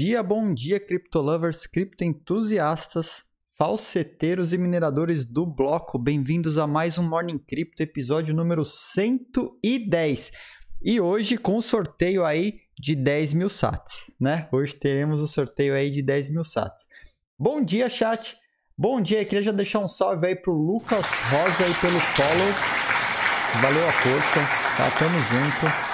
dia, bom dia, criptolovers, criptoentusiastas, falseteiros e mineradores do bloco. Bem-vindos a mais um Morning Crypto, episódio número 110. E hoje com o sorteio aí de 10 mil sats, né? Hoje teremos o sorteio aí de 10 mil sats. Bom dia, chat. Bom dia, Eu queria já deixar um salve aí pro Lucas Rosa aí pelo follow. Valeu a força, tá? Tamo junto.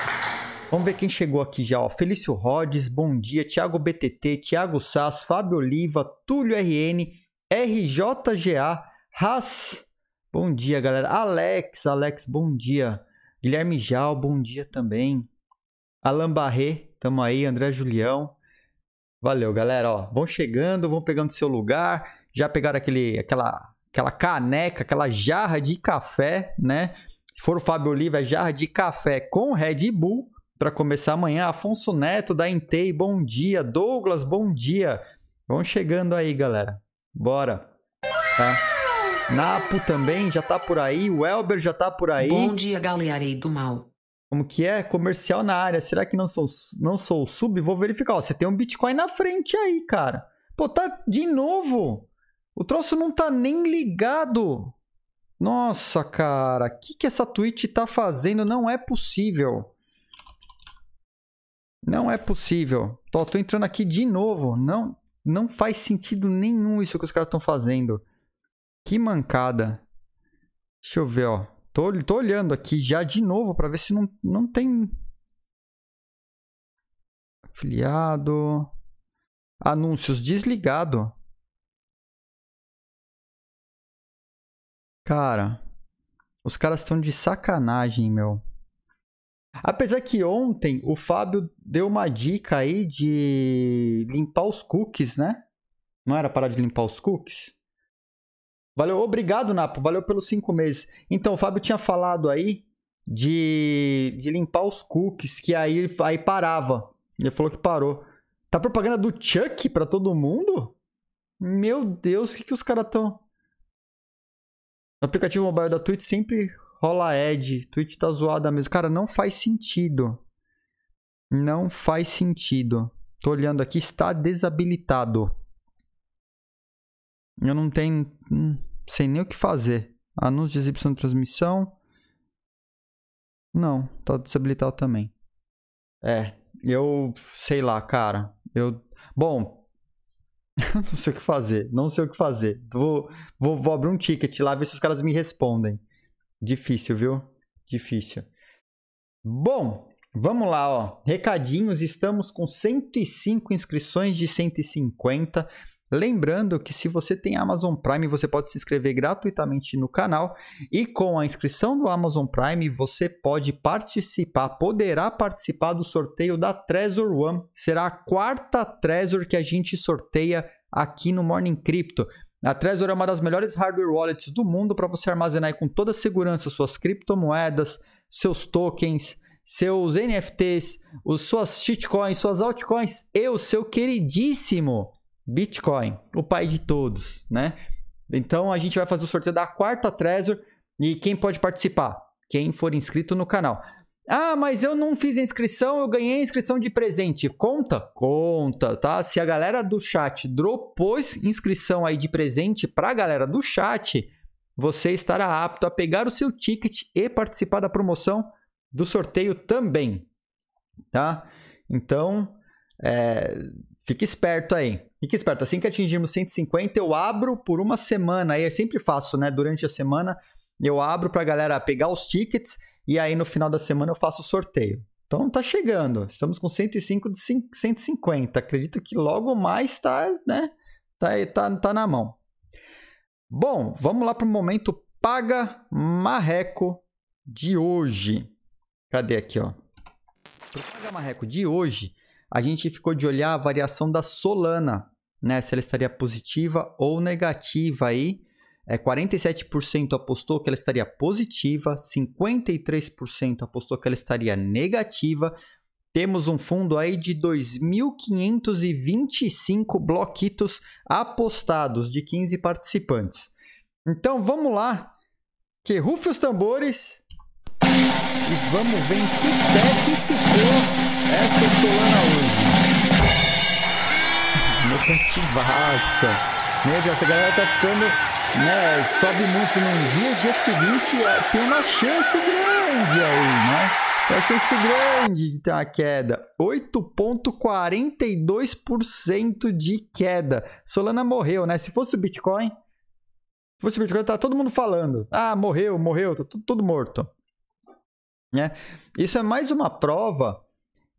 Vamos ver quem chegou aqui já, ó. Felício Rodes, bom dia. Thiago BTT, Thiago Sass, Fábio Oliva, Túlio RN, RJGA, Haas. Bom dia, galera. Alex, Alex, bom dia. Guilherme Jal, bom dia também. Alain Barré, tamo aí. André Julião. Valeu, galera. Ó, vão chegando, vão pegando seu lugar. Já pegaram aquele, aquela, aquela caneca, aquela jarra de café, né? Se for o Fábio Oliva, é jarra de café com Red Bull para começar amanhã. Afonso Neto da Intei, bom dia. Douglas, bom dia. Vão chegando aí, galera. Bora. Tá? Napo também já tá por aí. O Elber já tá por aí. Bom dia, galerei do mal. Como que é? Comercial na área. Será que não sou, não sou sub? Vou verificar. Ó, você tem um Bitcoin na frente aí, cara. Pô, tá de novo. O troço não tá nem ligado. Nossa, cara. O que, que essa Twitch tá fazendo? Não é possível. Não é possível. Tô, tô entrando aqui de novo. Não, não faz sentido nenhum isso que os caras estão fazendo. Que mancada. Deixa eu ver, ó. Tô, tô olhando aqui já de novo para ver se não, não tem... Afiliado... Anúncios desligado. Cara, os caras estão de sacanagem, meu. Apesar que ontem o Fábio deu uma dica aí de limpar os cookies, né? Não era parar de limpar os cookies? Valeu, obrigado, Napo. Valeu pelos cinco meses. Então, o Fábio tinha falado aí de, de limpar os cookies, que aí, aí parava. Ele falou que parou. Tá propaganda do Chuck para todo mundo? Meu Deus, o que, que os caras estão. O aplicativo mobile da Twitch sempre rola Ed. Twitch tá zoada mesmo. Cara, não faz sentido. Não faz sentido. Tô olhando aqui, está desabilitado. Eu não tenho. Hum, sei nem o que fazer. Anúncio de exibição de transmissão. Não, tá desabilitado também. É, eu sei lá, cara. Eu. Bom. não sei o que fazer. Não sei o que fazer. Vou, vou, vou abrir um ticket lá, ver se os caras me respondem. Difícil, viu? Difícil. Bom, vamos lá, ó. Recadinhos, estamos com 105 inscrições de 150. Lembrando que se você tem Amazon Prime, você pode se inscrever gratuitamente no canal e com a inscrição do Amazon Prime, você pode participar, poderá participar do sorteio da Trezor One. Será a quarta Trezor que a gente sorteia aqui no Morning Crypto. A Trezor é uma das melhores hardware wallets do mundo para você armazenar com toda segurança suas criptomoedas, seus tokens, seus NFTs, os, suas shitcoins, suas altcoins e o seu queridíssimo Bitcoin, o pai de todos, né? Então a gente vai fazer o sorteio da quarta Trezor e quem pode participar? Quem for inscrito no canal. Ah, mas eu não fiz a inscrição, eu ganhei a inscrição de presente. Conta? Conta, tá? Se a galera do chat dropou inscrição aí de presente para a galera do chat, você estará apto a pegar o seu ticket e participar da promoção do sorteio também, tá? Então, é, fique esperto aí. Fique esperto. Assim que atingirmos 150, eu abro por uma semana. Aí eu é sempre faço, né? Durante a semana, eu abro para a galera pegar os tickets e aí no final da semana eu faço o sorteio. Então tá chegando. Estamos com 105 de 150. Acredito que logo mais tá, né? Tá, tá, tá na mão. Bom, vamos lá para o momento paga marreco de hoje. Cadê aqui, ó? Pro paga marreco de hoje, a gente ficou de olhar a variação da Solana, né? Se ela estaria positiva ou negativa aí é, 47% apostou que ela estaria positiva, 53% apostou que ela estaria negativa. Temos um fundo aí de 2.525 bloquitos apostados de 15 participantes. Então vamos lá, que rufe os tambores e vamos ver em que pé que ficou essa Solana hoje. Negativaça. Meu Deus, essa galera tá ficando né, sobe muito num dia, dia seguinte é, tem uma chance grande aí, né? Tem uma chance grande de ter uma queda. 8,42% de queda. Solana morreu, né? Se fosse o Bitcoin, se fosse o Bitcoin, tá todo mundo falando. Ah, morreu, morreu, tá tudo, tudo morto. Né? Isso é mais uma prova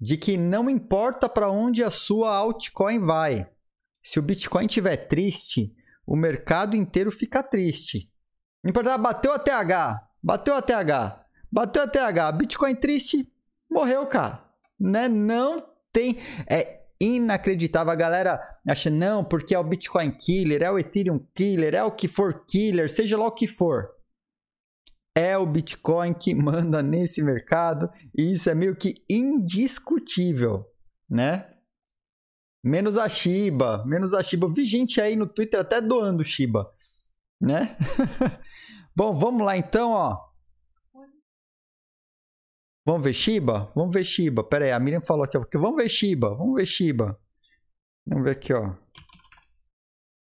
de que não importa para onde a sua altcoin vai. Se o Bitcoin estiver triste, o mercado inteiro fica triste. Não importa, ah, bateu a TH, bateu a TH, bateu a TH, Bitcoin triste, morreu, cara. Né? Não tem. É inacreditável. A galera acha, não, porque é o Bitcoin killer, é o Ethereum killer, é o que for killer, seja lá o que for. É o Bitcoin que manda nesse mercado e isso é meio que indiscutível, né? Menos a Shiba, menos a Shiba. vi gente aí no Twitter até doando Shiba, né? Bom, vamos lá então, ó. Vamos ver Shiba? Vamos ver Shiba. Pera aí, a Miriam falou aqui, Vamos ver Shiba, vamos ver Shiba. Vamos ver aqui, ó.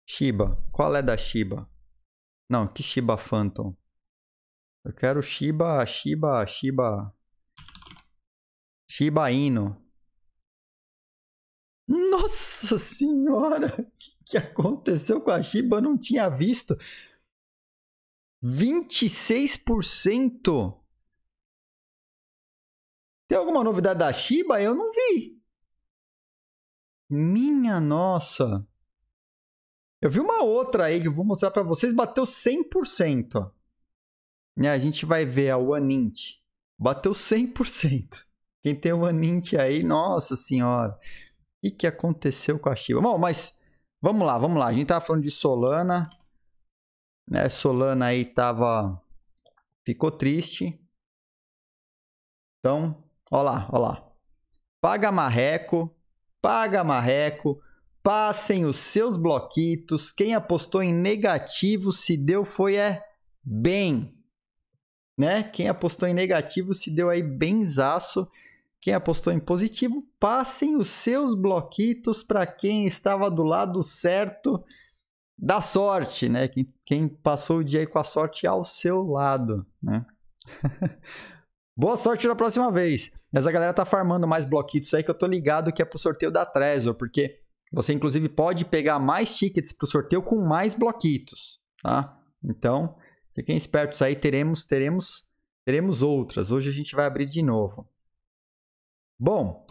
Shiba. Qual é da Shiba? Não, que Shiba Phantom. Eu quero Shiba, Shiba, Shiba. Shiba Inu nossa senhora, o que aconteceu com a Shiba? Eu não tinha visto. 26%. Tem alguma novidade da Shiba? Eu não vi. Minha nossa. Eu vi uma outra aí que eu vou mostrar para vocês, bateu 100%. Né? A gente vai ver a Wanint. Bateu 100%. Quem tem o Wanint aí, nossa senhora que, que aconteceu com a Shiba? Bom, mas vamos lá, vamos lá. A gente tava falando de Solana. Né? Solana aí tava. Ficou triste. Então, ó lá, ó lá. Paga marreco, paga marreco. Passem os seus bloquitos. Quem apostou em negativo se deu foi é bem. Né? Quem apostou em negativo se deu aí benzaço. Quem apostou em positivo, passem os seus bloquitos para quem estava do lado certo da sorte, né? Quem, quem passou o dia aí com a sorte ao seu lado, né? Boa sorte na próxima vez. Mas a galera tá farmando mais bloquitos aí que eu tô ligado que é pro sorteio da Trezor, porque você inclusive pode pegar mais tickets pro sorteio com mais bloquitos, tá? Então, fiquem espertos aí, teremos teremos teremos outras. Hoje a gente vai abrir de novo. Bom,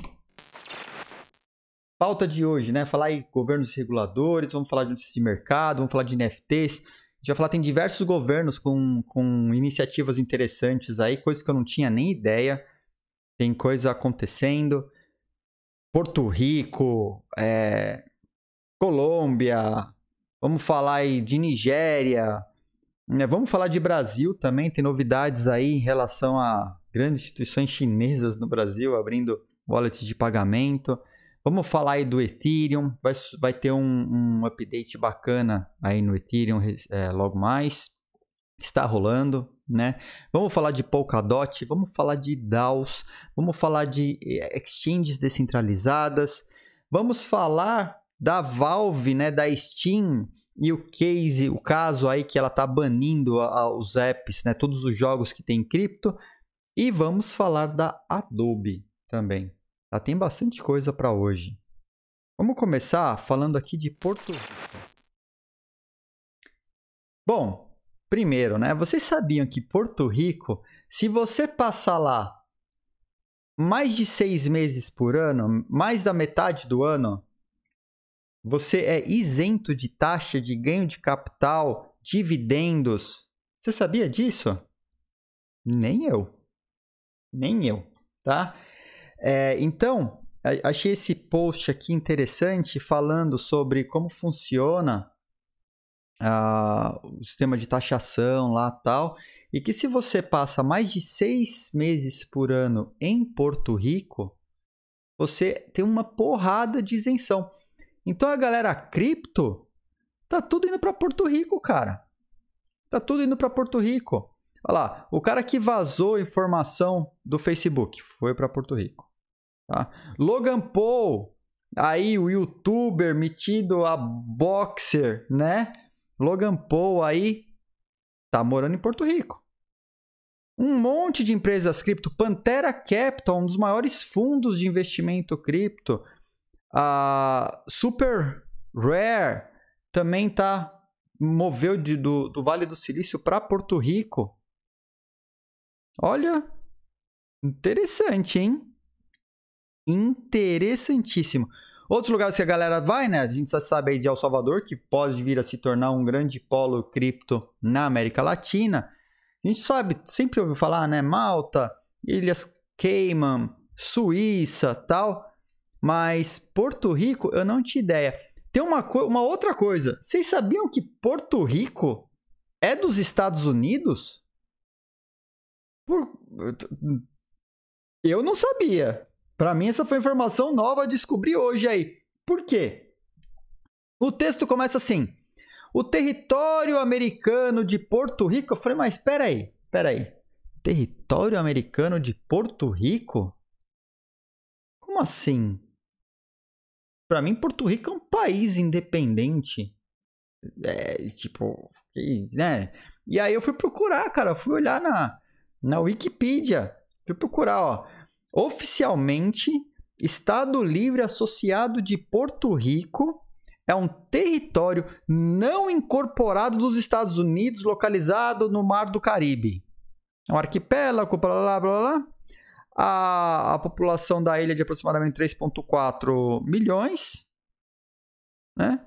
pauta de hoje, né? Falar em governos reguladores, vamos falar de notícias de mercado, vamos falar de NFTs. A gente vai falar, tem diversos governos com, com iniciativas interessantes aí, coisas que eu não tinha nem ideia. Tem coisa acontecendo. Porto Rico, é, Colômbia, vamos falar aí de Nigéria, né? vamos falar de Brasil também, tem novidades aí em relação a grandes instituições chinesas no Brasil abrindo wallets de pagamento. Vamos falar aí do Ethereum. Vai, vai ter um, um update bacana aí no Ethereum é, logo mais. Está rolando, né? Vamos falar de Polkadot, vamos falar de DAOs, vamos falar de é, exchanges descentralizadas, vamos falar da Valve, né, da Steam e o case, o caso aí que ela tá banindo a, a, os apps, né, todos os jogos que tem cripto. E vamos falar da Adobe também. Tá? Tem bastante coisa para hoje. Vamos começar falando aqui de Porto Rico. Bom, primeiro, né? Vocês sabiam que Porto Rico, se você passar lá mais de seis meses por ano, mais da metade do ano, você é isento de taxa de ganho de capital, dividendos. Você sabia disso? Nem eu nem eu, tá? É, então, achei esse post aqui interessante falando sobre como funciona ah, o sistema de taxação lá tal. E que se você passa mais de seis meses por ano em Porto Rico, você tem uma porrada de isenção. Então a galera a cripto tá tudo indo para Porto Rico, cara. Tá tudo indo para Porto Rico. Olha lá, o cara que vazou informação do Facebook foi para Porto Rico. Tá? Logan Paul, aí o youtuber metido a boxer, né? Logan Paul aí tá morando em Porto Rico. Um monte de empresas cripto, Pantera Capital, um dos maiores fundos de investimento cripto, a Super Rare também tá moveu de, do, do Vale do Silício para Porto Rico. Olha, interessante, hein? Interessantíssimo. Outros lugares que a galera vai, né? A gente já sabe aí de El Salvador, que pode vir a se tornar um grande polo cripto na América Latina. A gente sabe, sempre ouviu falar, né? Malta, Ilhas Cayman, Suíça, tal. Mas Porto Rico, eu não tinha ideia. Tem uma, uma outra coisa. Vocês sabiam que Porto Rico é dos Estados Unidos? Por... Eu não sabia. Para mim, essa foi informação nova, descobri hoje aí. Por quê? O texto começa assim: o território americano de Porto Rico. Eu falei, mas espera aí, espera aí. Território americano de Porto Rico? Como assim? Para mim, Porto Rico é um país independente. É, tipo, né? E aí eu fui procurar, cara, fui olhar na na Wikipedia. Deixa eu procurar, ó. Oficialmente, Estado Livre Associado de Porto Rico é um território não incorporado dos Estados Unidos, localizado no Mar do Caribe. É um arquipélago, blá blá blá blá. A, a população da ilha é de aproximadamente 3,4 milhões. Né?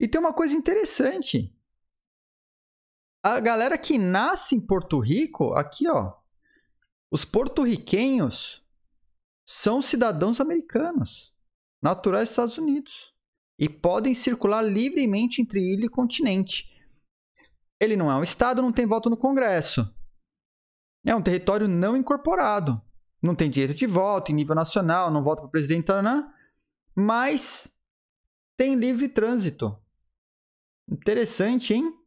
E tem uma coisa interessante a galera que nasce em Porto Rico, aqui ó, os porto-riquenhos são cidadãos americanos, naturais dos Estados Unidos, e podem circular livremente entre ilha e continente. Ele não é um estado, não tem voto no Congresso. É um território não incorporado. Não tem direito de voto em nível nacional, não vota para o presidente, tanã, tá, tá, tá. mas tem livre trânsito. Interessante, hein?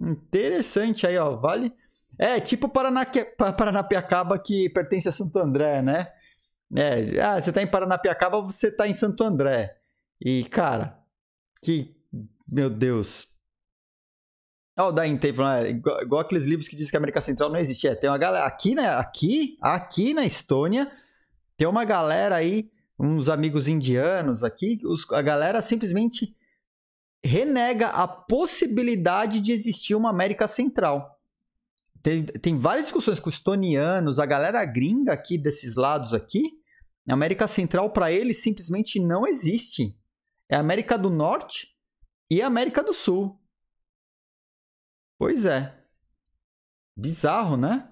Interessante aí, ó. Vale. É, tipo Paranapiacaba que pertence a Santo André, né? É, ah, você tá em Paranapiacaba, você tá em Santo André. E, cara, que. Meu Deus. ó o Dying Tape, igual, igual aqueles livros que dizem que a América Central não existe. É, tem uma galera. Aqui, né? Aqui, aqui na Estônia, tem uma galera aí, uns amigos indianos aqui, os, a galera simplesmente renega a possibilidade de existir uma América Central. Tem, tem várias discussões com os tonianos, a galera gringa aqui desses lados aqui. A América Central, para eles, simplesmente não existe. É a América do Norte e a América do Sul. Pois é. Bizarro, né?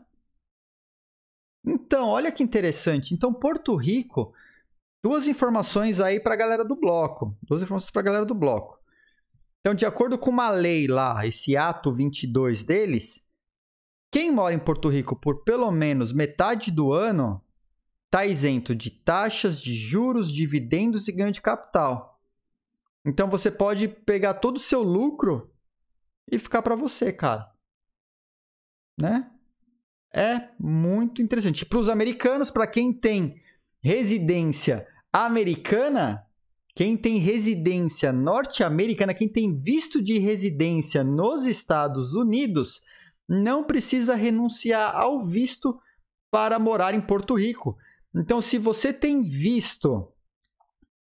Então, olha que interessante. Então, Porto Rico, duas informações aí para a galera do bloco. Duas informações para a galera do bloco. Então, de acordo com uma lei lá, esse ato 22 deles, quem mora em Porto Rico por pelo menos metade do ano está isento de taxas, de juros, dividendos e ganho de capital. Então você pode pegar todo o seu lucro e ficar para você, cara. Né? É muito interessante. Para os americanos, para quem tem residência americana, quem tem residência norte-americana, quem tem visto de residência nos Estados Unidos, não precisa renunciar ao visto para morar em Porto Rico. Então, se você tem visto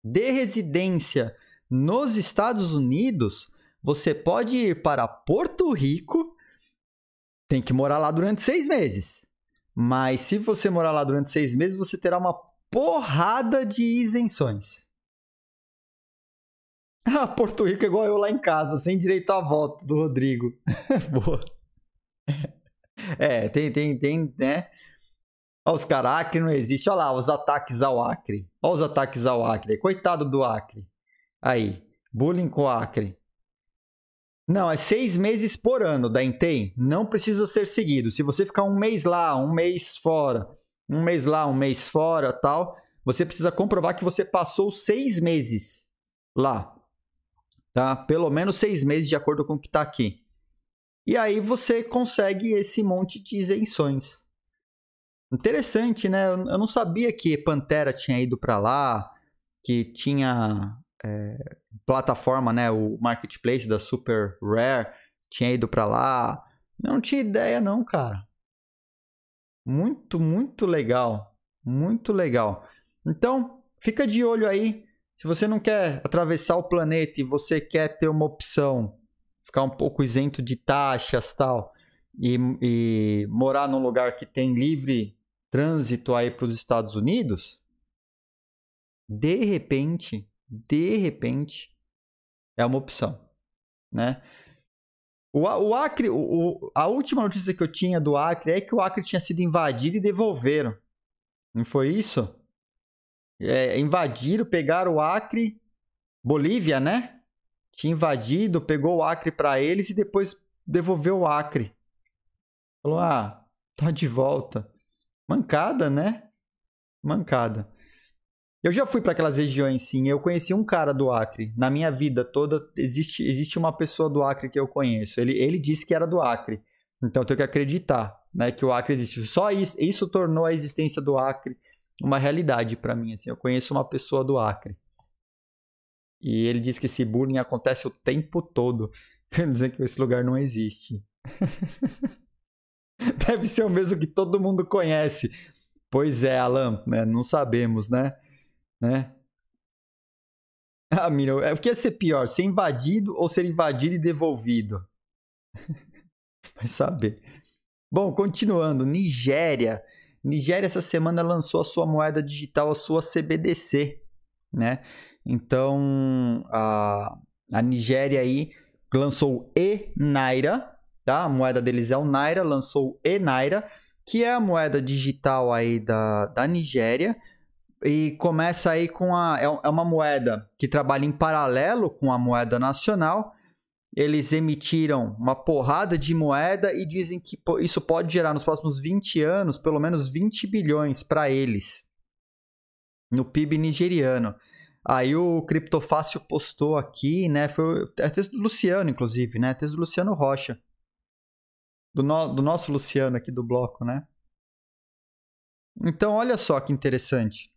de residência nos Estados Unidos, você pode ir para Porto Rico, tem que morar lá durante seis meses. Mas se você morar lá durante seis meses, você terá uma porrada de isenções. Ah, Porto Rico é igual eu lá em casa, sem direito à volta do Rodrigo. Boa. É, tem, tem, tem, né? Olha os caras, Acre não existe. Olha lá, os ataques ao Acre. Olha os ataques ao Acre. Coitado do Acre. Aí, bullying com o Acre. Não, é seis meses por ano da Intem, Não precisa ser seguido. Se você ficar um mês lá, um mês fora, um mês lá, um mês fora, tal, você precisa comprovar que você passou seis meses lá tá? Pelo menos seis meses, de acordo com o que está aqui. E aí você consegue esse monte de isenções. Interessante, né? Eu não sabia que Pantera tinha ido para lá, que tinha é, plataforma, né? O marketplace da Super Rare tinha ido para lá. Não tinha ideia, não, cara. Muito, muito legal. Muito legal. Então, fica de olho aí se você não quer atravessar o planeta e você quer ter uma opção, ficar um pouco isento de taxas tal, e, e morar num lugar que tem livre trânsito aí para os Estados Unidos, de repente, de repente, é uma opção, né? O, o Acre, o, a última notícia que eu tinha do Acre é que o Acre tinha sido invadido e devolveram. Não foi isso? é, invadiram, pegaram o Acre, Bolívia, né? Tinha invadido, pegou o Acre para eles e depois devolveu o Acre. Falou: ah, tá de volta. Mancada, né? Mancada. Eu já fui para aquelas regiões, sim. Eu conheci um cara do Acre. Na minha vida toda, existe, existe uma pessoa do Acre que eu conheço. Ele, ele disse que era do Acre. Então, eu tenho que acreditar né, que o Acre existe. Só isso, isso tornou a existência do Acre uma realidade para mim. Assim, eu conheço uma pessoa do Acre e ele diz que esse bullying acontece o tempo todo, dizendo que esse lugar não existe. Deve ser o mesmo que todo mundo conhece. Pois é, Alan, né? não sabemos, né? né? Ah, Miriam, é, o que ia ser pior? Ser invadido ou ser invadido e devolvido? Vai saber. Bom, continuando. Nigéria. Nigéria essa semana lançou a sua moeda digital, a sua CBDC, né? Então a, a Nigéria aí lançou e Naira, tá? A moeda deles é o Naira, lançou e Naira, que é a moeda digital aí da, da Nigéria e começa aí com a é, é uma moeda que trabalha em paralelo com a moeda nacional eles emitiram uma porrada de moeda e dizem que isso pode gerar nos próximos 20 anos pelo menos 20 bilhões para eles no PIB nigeriano. Aí o Criptofácil postou aqui, né? Foi é texto do Luciano, inclusive, né? Texto do Luciano Rocha. Do, no, do nosso Luciano aqui do bloco, né? Então, olha só que interessante.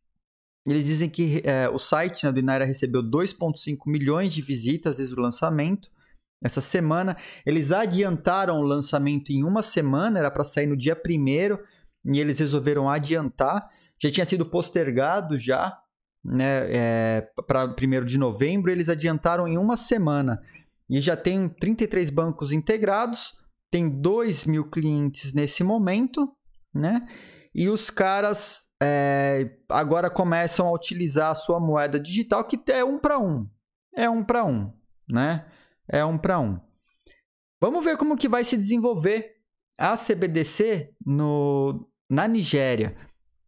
Eles dizem que é, o site né, do Inaira recebeu 2,5 milhões de visitas desde o lançamento essa semana. Eles adiantaram o lançamento em uma semana, era para sair no dia primeiro e eles resolveram adiantar. Já tinha sido postergado já, né, é, para primeiro de novembro. Eles adiantaram em uma semana e já tem 33 bancos integrados, tem 2 mil clientes nesse momento, né? E os caras é, agora começam a utilizar a sua moeda digital que é um para um, é um para um, né? é um para um. Vamos ver como que vai se desenvolver a CBDC no, na Nigéria.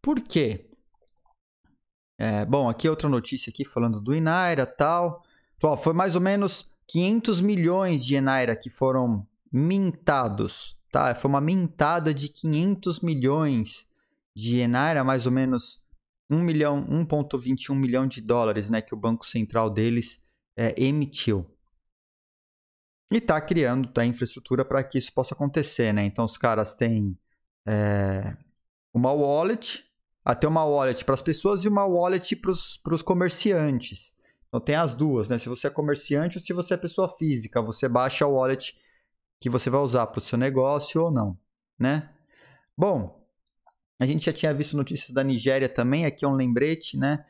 Por quê? É, bom, aqui é outra notícia aqui falando do Inaira tal. Foi mais ou menos 500 milhões de Inaira que foram mintados, tá? Foi uma mintada de 500 milhões de Inaira, mais ou menos 1 milhão, 1.21 milhão de dólares, né? Que o Banco Central deles é, emitiu. E está criando tá a tá, infraestrutura para que isso possa acontecer, né? Então os caras têm é, uma wallet, até ah, uma wallet para as pessoas e uma wallet para os comerciantes. Então tem as duas, né? Se você é comerciante ou se você é pessoa física, você baixa a wallet que você vai usar para o seu negócio ou não, né? Bom, a gente já tinha visto notícias da Nigéria também, aqui é um lembrete, né?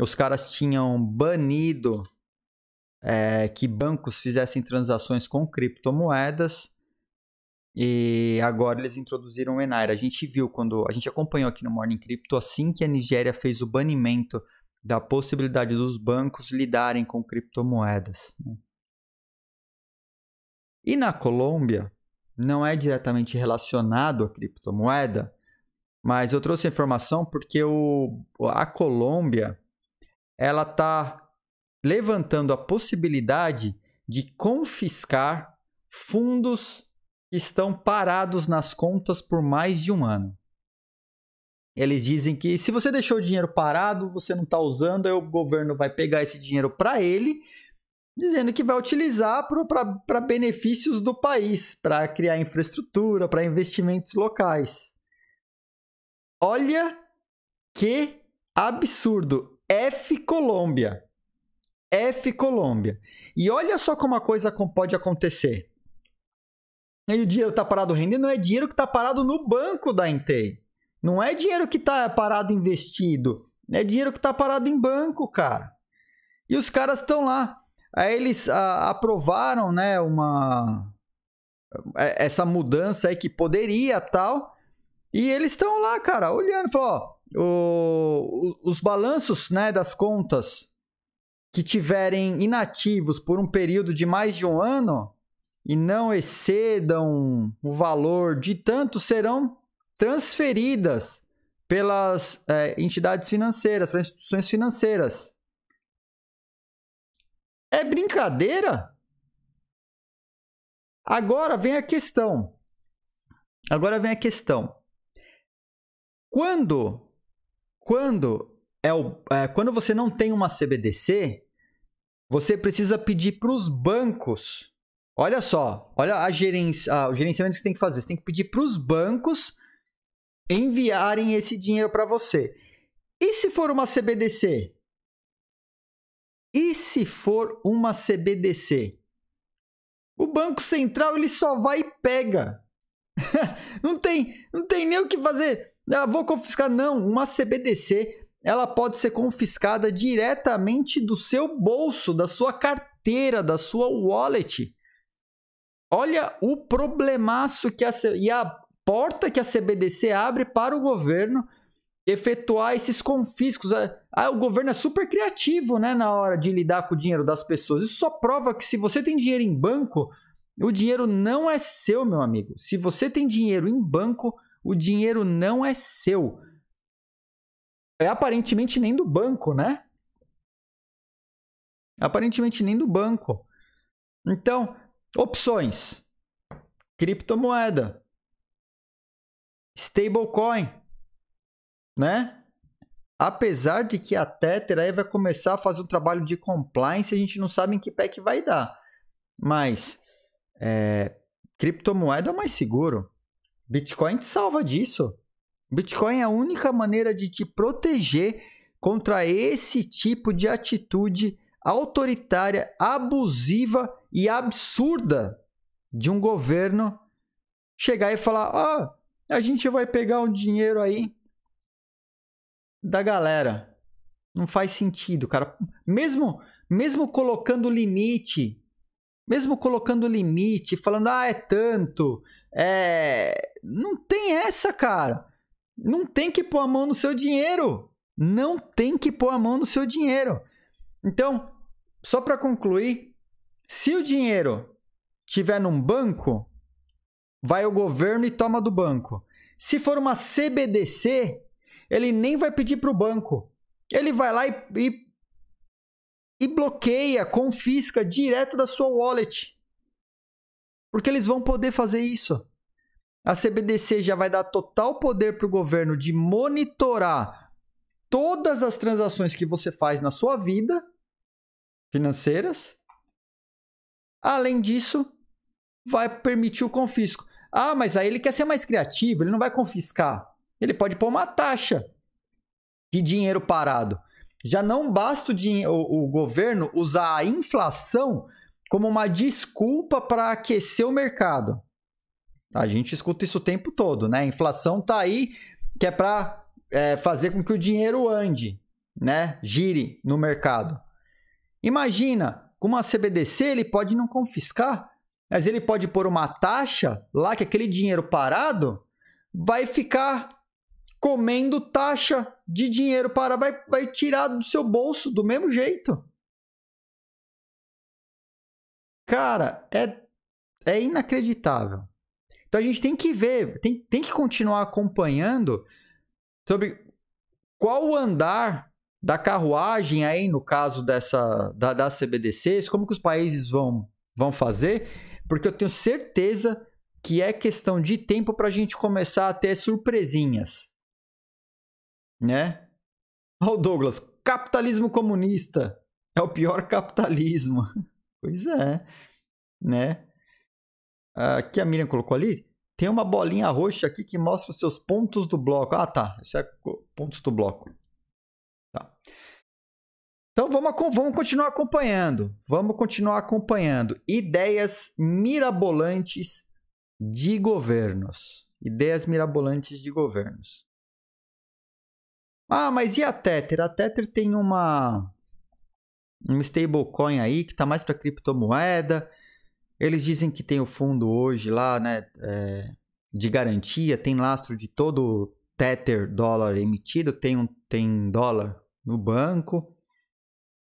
Os caras tinham banido é, que bancos fizessem transações com criptomoedas e agora eles introduziram o Enaira. A gente viu quando a gente acompanhou aqui no Morning Crypto assim que a Nigéria fez o banimento da possibilidade dos bancos lidarem com criptomoedas. Né? E na Colômbia, não é diretamente relacionado à criptomoeda, mas eu trouxe a informação porque o, a Colômbia ela está levantando a possibilidade de confiscar fundos que estão parados nas contas por mais de um ano. Eles dizem que se você deixou o dinheiro parado, você não está usando, aí o governo vai pegar esse dinheiro para ele, dizendo que vai utilizar para benefícios do país, para criar infraestrutura, para investimentos locais. Olha que absurdo! F Colômbia. F Colômbia. E olha só como a coisa pode acontecer. E o dinheiro está parado rendendo, não é dinheiro que está parado no banco da Intei. Não é dinheiro que está parado investido. É dinheiro que está parado em banco, cara. E os caras estão lá. Aí eles a, ah, aprovaram, né, uma é, essa mudança aí que poderia tal. E eles estão lá, cara, olhando, falou, ó, o, os balanços, né, das contas que tiverem inativos por um período de mais de um ano e não excedam o valor de tanto serão transferidas pelas é, entidades financeiras, pelas instituições financeiras. É brincadeira? Agora vem a questão. Agora vem a questão. Quando quando é, o, é quando você não tem uma CBDC, você precisa pedir para os bancos. Olha só, olha a Ah, o gerenciamento que você tem que fazer. Você tem que pedir para os bancos enviarem esse dinheiro para você. E se for uma CBDC? E se for uma CBDC? O Banco Central ele só vai e pega. não tem, não tem nem o que fazer. Ah, vou confiscar não, uma CBDC ela pode ser confiscada diretamente do seu bolso, da sua carteira, da sua wallet. Olha o problemaço que a, e a porta que a CBDC abre para o governo efetuar esses confiscos. Ah, ah, o governo é super criativo né, na hora de lidar com o dinheiro das pessoas. Isso só prova que se você tem dinheiro em banco, o dinheiro não é seu, meu amigo. Se você tem dinheiro em banco, o dinheiro não é seu é aparentemente nem do banco, né? Aparentemente nem do banco. Então, opções: criptomoeda, stablecoin, né? Apesar de que a Tether aí vai começar a fazer um trabalho de compliance, a gente não sabe em que pé que vai dar. Mas é, criptomoeda é mais seguro. Bitcoin te salva disso. Bitcoin é a única maneira de te proteger contra esse tipo de atitude autoritária, abusiva e absurda de um governo chegar e falar: ó, a gente vai pegar um dinheiro aí da galera". Não faz sentido, cara. Mesmo mesmo colocando limite, mesmo colocando limite, falando: "Ah, é tanto". É, não tem essa, cara. Não tem que pôr a mão no seu dinheiro. Não tem que pôr a mão no seu dinheiro. Então, só para concluir, se o dinheiro tiver num banco, vai o governo e toma do banco. Se for uma CBDC, ele nem vai pedir para o banco. Ele vai lá e, e, e, bloqueia, confisca direto da sua wallet. Porque eles vão poder fazer isso. A CBDC já vai dar total poder para o governo de monitorar todas as transações que você faz na sua vida financeiras. Além disso, vai permitir o confisco. Ah, mas aí ele quer ser mais criativo, ele não vai confiscar. Ele pode pôr uma taxa de dinheiro parado. Já não basta o, dinheiro, o, o governo usar a inflação como uma desculpa para aquecer o mercado. A gente escuta isso o tempo todo, né? A inflação tá aí que é para é, fazer com que o dinheiro ande, né? Gire no mercado. Imagina, com uma CBDC ele pode não confiscar, mas ele pode pôr uma taxa lá que aquele dinheiro parado vai ficar comendo taxa de dinheiro para vai, vai tirar do seu bolso do mesmo jeito. Cara, é é inacreditável. Então a gente tem que ver, tem, tem que continuar acompanhando sobre qual o andar da carruagem aí, no caso dessa da, das CBDCs, como que os países vão, vão fazer, porque eu tenho certeza que é questão de tempo para a gente começar a ter surpresinhas. Né? Olha o Douglas, capitalismo comunista é o pior capitalismo. Pois é, né? uh, que a Miriam colocou ali, tem uma bolinha roxa aqui que mostra os seus pontos do bloco. Ah, tá. Isso é pontos do bloco. Tá. Então vamos, vamos continuar acompanhando. Vamos continuar acompanhando. Ideias mirabolantes de governos. Ideias mirabolantes de governos. Ah, mas e a Tether? A Tether tem uma, uma stablecoin aí que está mais para criptomoeda eles dizem que tem o fundo hoje lá, né, é, de garantia, tem lastro de todo Tether dólar emitido, tem, um, tem dólar no banco.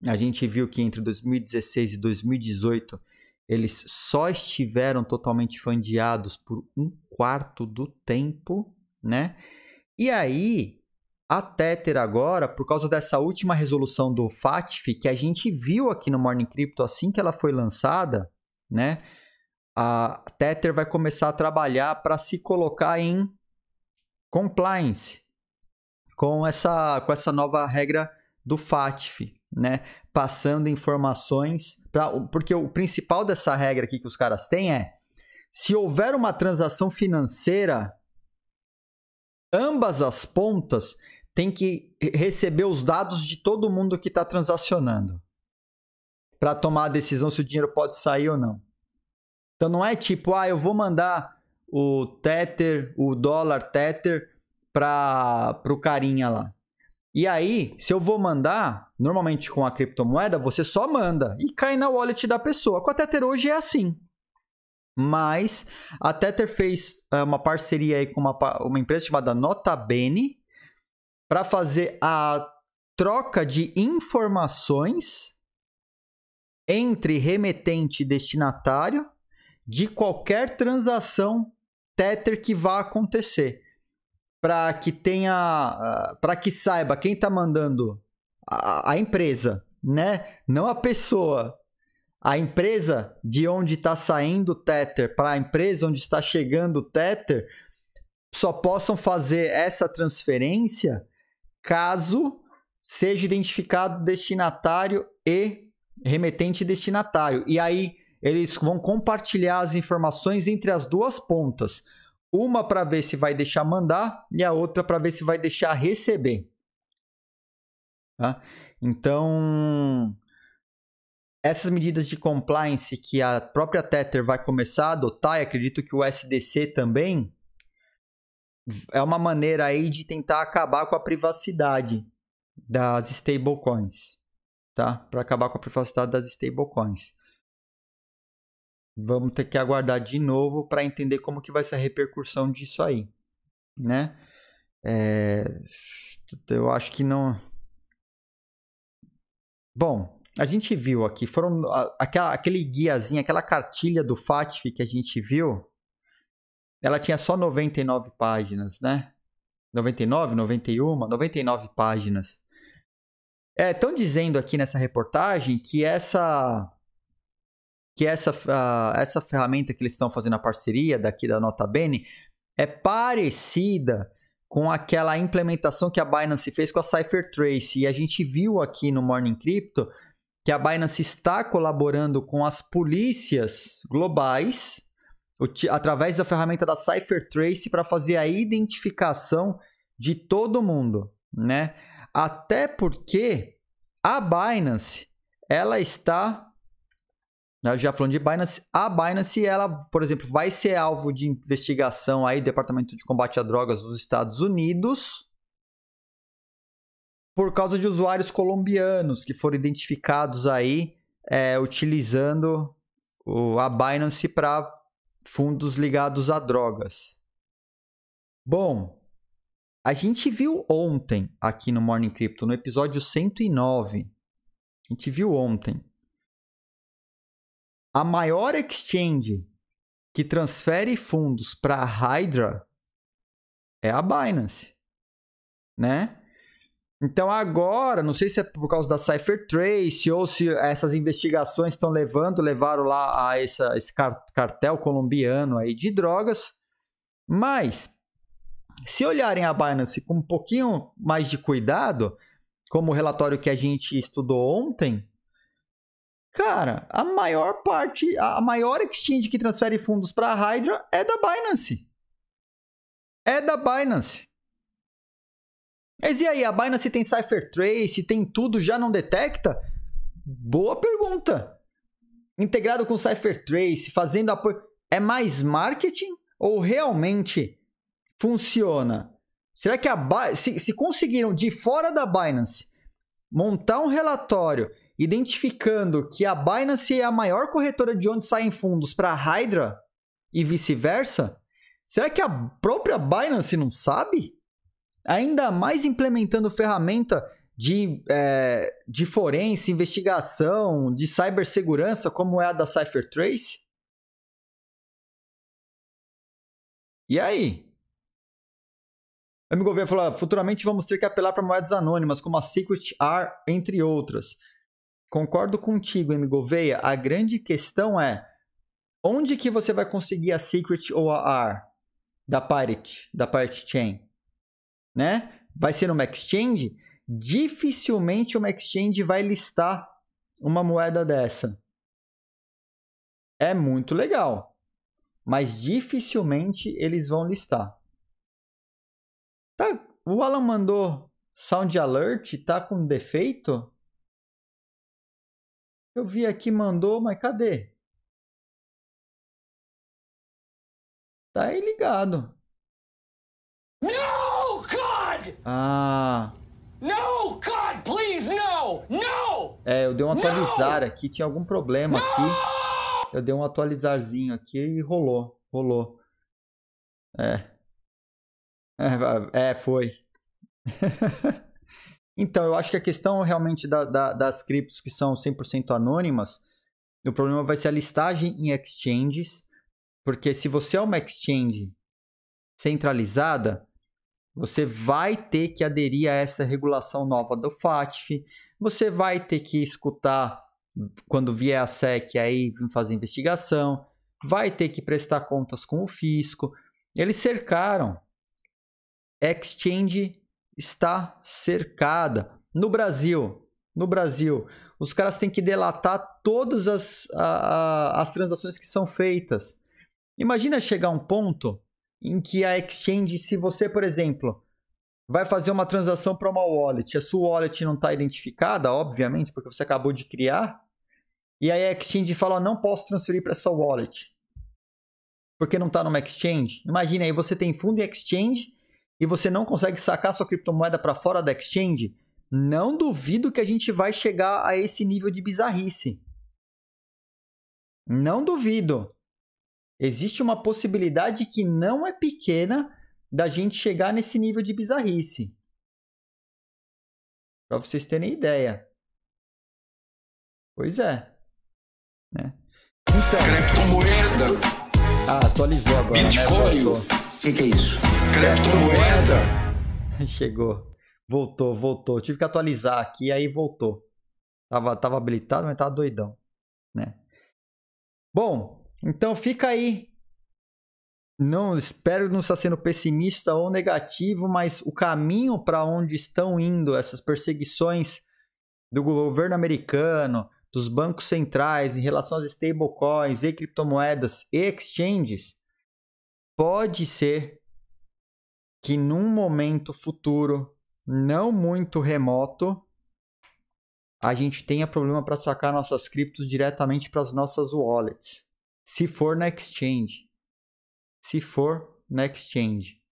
A gente viu que entre 2016 e 2018 eles só estiveram totalmente fandeados por um quarto do tempo, né? E aí, a Tether agora, por causa dessa última resolução do FATF, que a gente viu aqui no Morning Crypto assim que ela foi lançada, né? A Tether vai começar a trabalhar para se colocar em compliance com essa, com essa nova regra do FATF, né? Passando informações pra, porque o principal dessa regra aqui que os caras têm é se houver uma transação financeira, ambas as pontas têm que receber os dados de todo mundo que está transacionando para tomar a decisão se o dinheiro pode sair ou não. Então não é tipo, ah, eu vou mandar o Tether, o dólar Tether para o carinha lá. E aí, se eu vou mandar, normalmente com a criptomoeda, você só manda e cai na wallet da pessoa. Com a Tether hoje é assim. Mas a Tether fez eh, uma parceria aí com uma, uma empresa chamada Notabene para fazer a troca de informações entre remetente e destinatário de qualquer transação Tether que vá acontecer. Para que tenha. Ah, para que saiba quem está mandando a, a, empresa, né? Não a pessoa. A empresa de onde está saindo o Tether para a empresa onde está chegando o Tether só possam fazer essa transferência caso seja identificado destinatário e remetente e destinatário. E aí eles vão compartilhar as informações entre as duas pontas. Uma para ver se vai deixar mandar e a outra para ver se vai deixar receber. Tá? Então, essas medidas de compliance que a própria Tether vai começar a adotar, e acredito que o SDC também, é uma maneira aí de tentar acabar com a privacidade das stablecoins tá? Para acabar com a privacidade das stablecoins. Vamos ter que aguardar de novo para entender como que vai ser a repercussão disso aí, né? É, eu acho que não. Bom, a gente viu aqui, foram aquela, aquele guiazinho, aquela cartilha do FATF que a gente viu, ela tinha só 99 páginas, né? 99, 91, 99 páginas. Estão é, dizendo aqui nessa reportagem que essa que essa, uh, essa ferramenta que eles estão fazendo a parceria daqui da Nota Bene é parecida com aquela implementação que a Binance fez com a CipherTrace. E a gente viu aqui no Morning Crypto que a Binance está colaborando com as polícias globais através da ferramenta da CipherTrace para fazer a identificação de todo mundo, né? Até porque a Binance, ela está né, já falando de Binance, a Binance, ela, por exemplo, vai ser alvo de investigação aí do Departamento de Combate a Drogas dos Estados Unidos por causa de usuários colombianos que foram identificados aí é, utilizando o, a Binance para fundos ligados a drogas. Bom, a gente viu ontem aqui no Morning Crypto, no episódio 109. A gente viu ontem. A maior exchange que transfere fundos para a Hydra é a Binance, né? Então agora, não sei se é por causa da CipherTrace ou se essas investigações estão levando, levaram lá a essa, esse cartel colombiano aí de drogas, mas se olharem a Binance com um pouquinho mais de cuidado, como o relatório que a gente estudou ontem, cara, a maior parte, a maior exchange que transfere fundos para a Hydra é da Binance. É da Binance. Mas e aí, a Binance tem Trace, tem tudo, já não detecta? Boa pergunta. Integrado com Trace, fazendo apoio. É mais marketing ou realmente funciona? Será que a se, se conseguiram de fora da Binance montar um relatório identificando que a Binance é a maior corretora de onde saem fundos para a Hydra e vice-versa? Será que a própria Binance não sabe? Ainda mais implementando ferramenta de, é, de forense, investigação, de cibersegurança, como é a da CipherTrace? E aí? O governo falou: ah, futuramente vamos ter que apelar para moedas anônimas, como a Secret R, entre outras. Concordo contigo, M. Gouveia. A grande questão é onde que você vai conseguir a Secret ou a R da Pirate, da Pirate Chain? Né? Vai ser numa exchange? Dificilmente uma exchange vai listar uma moeda dessa. É muito legal, mas dificilmente eles vão listar. Tá, o Alan mandou sound alert, tá com defeito? Eu vi aqui, mandou, mas cadê? Tá aí ligado. No, God! Ah. No, God, please, no! No! É, eu dei um atualizar no! aqui, tinha algum problema no! aqui. Eu dei um atualizarzinho aqui e rolou, rolou. É. É, é, foi. então, eu acho que a questão realmente da, da, das criptos que são 100% anônimas, o problema vai ser a listagem em exchanges, porque se você é uma exchange centralizada, você vai ter que aderir a essa regulação nova do FATF, você vai ter que escutar quando vier a SEC aí fazer investigação, vai ter que prestar contas com o fisco. Eles cercaram exchange está cercada. No Brasil, no Brasil, os caras têm que delatar todas as, a, a, as transações que são feitas. Imagina chegar um ponto em que a exchange, se você, por exemplo, vai fazer uma transação para uma wallet, a sua wallet não está identificada, obviamente, porque você acabou de criar, e aí a exchange fala: não posso transferir para essa wallet, porque não está numa exchange. Imagina aí, você tem fundo em exchange e você não consegue sacar sua criptomoeda para fora da exchange, não duvido que a gente vai chegar a esse nível de bizarrice. Não duvido. Existe uma possibilidade que não é pequena da gente chegar nesse nível de bizarrice. Para vocês terem ideia. Pois é. Né? Então. Criptomoeda. Ah, atualizou agora. Né? Bitcoin. Né? que, que é isso? Criptomoeda! Chegou. Voltou, voltou. Tive que atualizar aqui, aí voltou. Tava, tava habilitado, mas tava doidão. Né? Bom, então fica aí. Não, espero não estar sendo pessimista ou negativo, mas o caminho para onde estão indo essas perseguições do governo americano, dos bancos centrais em relação às stablecoins e criptomoedas e exchanges Pode ser que num momento futuro não muito remoto a gente tenha problema para sacar nossas criptos diretamente para as nossas wallets. Se for na exchange. Se for na exchange.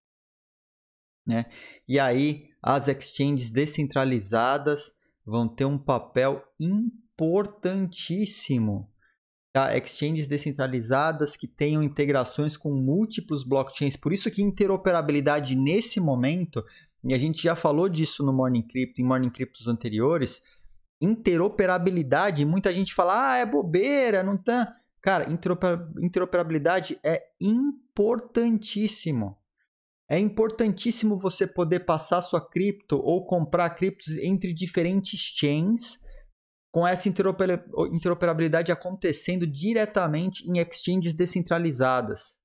Né? E aí as exchanges descentralizadas vão ter um papel importantíssimo tá? exchanges descentralizadas que tenham integrações com múltiplos blockchains. Por isso que interoperabilidade nesse momento, e a gente já falou disso no Morning Crypto, em Morning Cryptos anteriores, interoperabilidade, muita gente fala, ah, é bobeira, não tá... Cara, interoperabilidade é importantíssimo. É importantíssimo você poder passar sua cripto ou comprar criptos entre diferentes chains com essa interoperabilidade acontecendo diretamente em exchanges descentralizadas.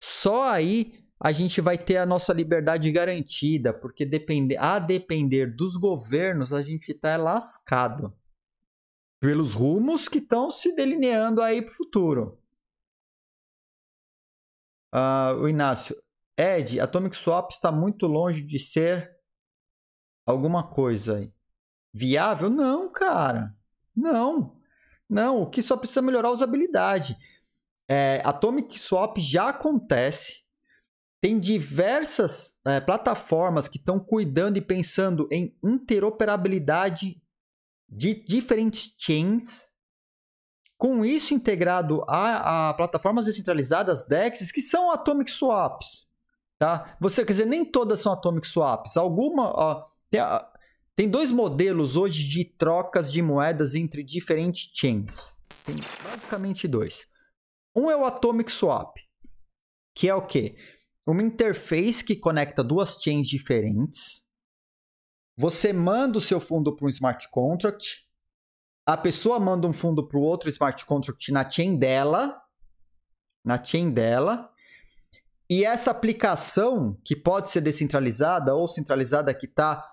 Só aí a gente vai ter a nossa liberdade garantida, porque depender, a depender dos governos, a gente está lascado pelos rumos que estão se delineando aí para o futuro. Uh, o Inácio, Ed, Atomic Swap está muito longe de ser alguma coisa aí viável? Não, cara. Não. Não, o que só precisa melhorar a usabilidade. É, Atomic Swap já acontece. Tem diversas é, plataformas que estão cuidando e pensando em interoperabilidade de diferentes chains. Com isso integrado a, a plataformas descentralizadas DEXs, que são Atomic Swaps. Tá? Você, quer dizer, nem todas são Atomic Swaps. Alguma. Ó, tem, tem dois modelos hoje de trocas de moedas entre diferentes chains. Tem basicamente dois. Um é o Atomic Swap, que é o quê? Uma interface que conecta duas chains diferentes. Você manda o seu fundo para um smart contract. A pessoa manda um fundo para o outro smart contract na chain dela. Na chain dela. E essa aplicação, que pode ser descentralizada ou centralizada, que está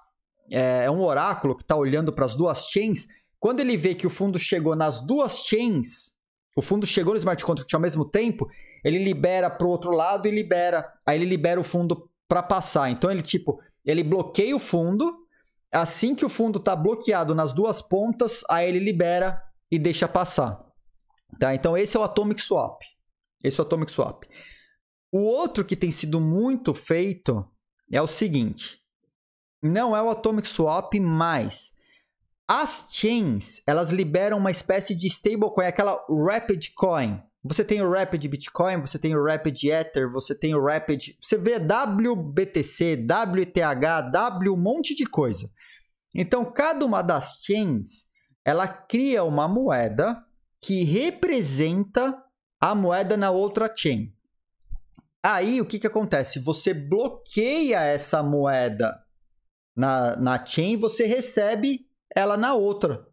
é, é, um oráculo que está olhando para as duas chains. Quando ele vê que o fundo chegou nas duas chains, o fundo chegou no smart contract ao mesmo tempo, ele libera para o outro lado e libera. Aí ele libera o fundo para passar. Então ele tipo, ele bloqueia o fundo. Assim que o fundo está bloqueado nas duas pontas, aí ele libera e deixa passar. Tá? Então esse é o atomic swap. Esse é o atomic swap. O outro que tem sido muito feito é o seguinte: não é o Atomic Swap, mas as chains, elas liberam uma espécie de stablecoin, aquela Rapid Coin. Você tem o Rapid Bitcoin, você tem o Rapid Ether, você tem o Rapid... Você vê WBTC, WTH, W, um monte de coisa. Então, cada uma das chains, ela cria uma moeda que representa a moeda na outra chain. Aí, o que, que acontece? Você bloqueia essa moeda na, na chain, você recebe ela na outra,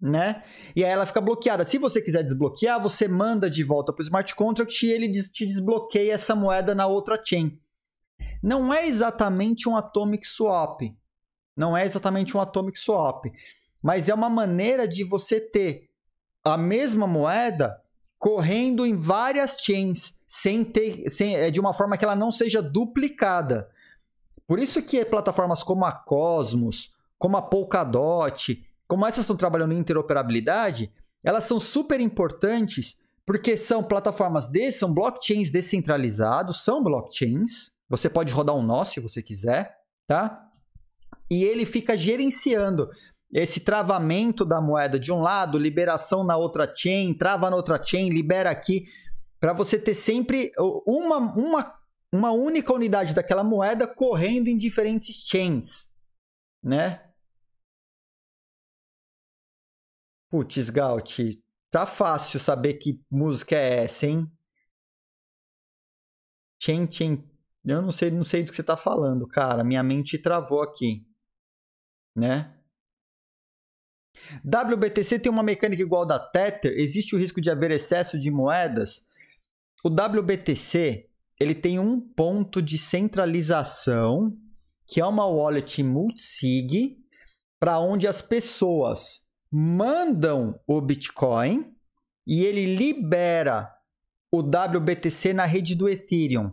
né? E aí ela fica bloqueada. Se você quiser desbloquear, você manda de volta para o smart contract e ele te desbloqueia essa moeda na outra chain. Não é exatamente um atomic swap. Não é exatamente um atomic swap, mas é uma maneira de você ter a mesma moeda correndo em várias chains sem ter sem, é de uma forma que ela não seja duplicada. Por isso que plataformas como a Cosmos, como a Polkadot, como essas estão trabalhando em interoperabilidade, elas são super importantes porque são plataformas de, são blockchains descentralizados, são blockchains. Você pode rodar um nó se você quiser, tá? E ele fica gerenciando esse travamento da moeda de um lado, liberação na outra chain, trava na outra chain, libera aqui, para você ter sempre uma, uma uma única unidade daquela moeda correndo em diferentes chains, né? Putz, Galt, tá fácil saber que música é essa, hein? Chain, chain. Eu não sei, não sei do que você tá falando, cara. Minha mente travou aqui, né? WBTC tem uma mecânica igual da Tether? Existe o risco de haver excesso de moedas? O WBTC ele tem um ponto de centralização, que é uma wallet multisig, para onde as pessoas mandam o Bitcoin e ele libera o WBTC na rede do Ethereum.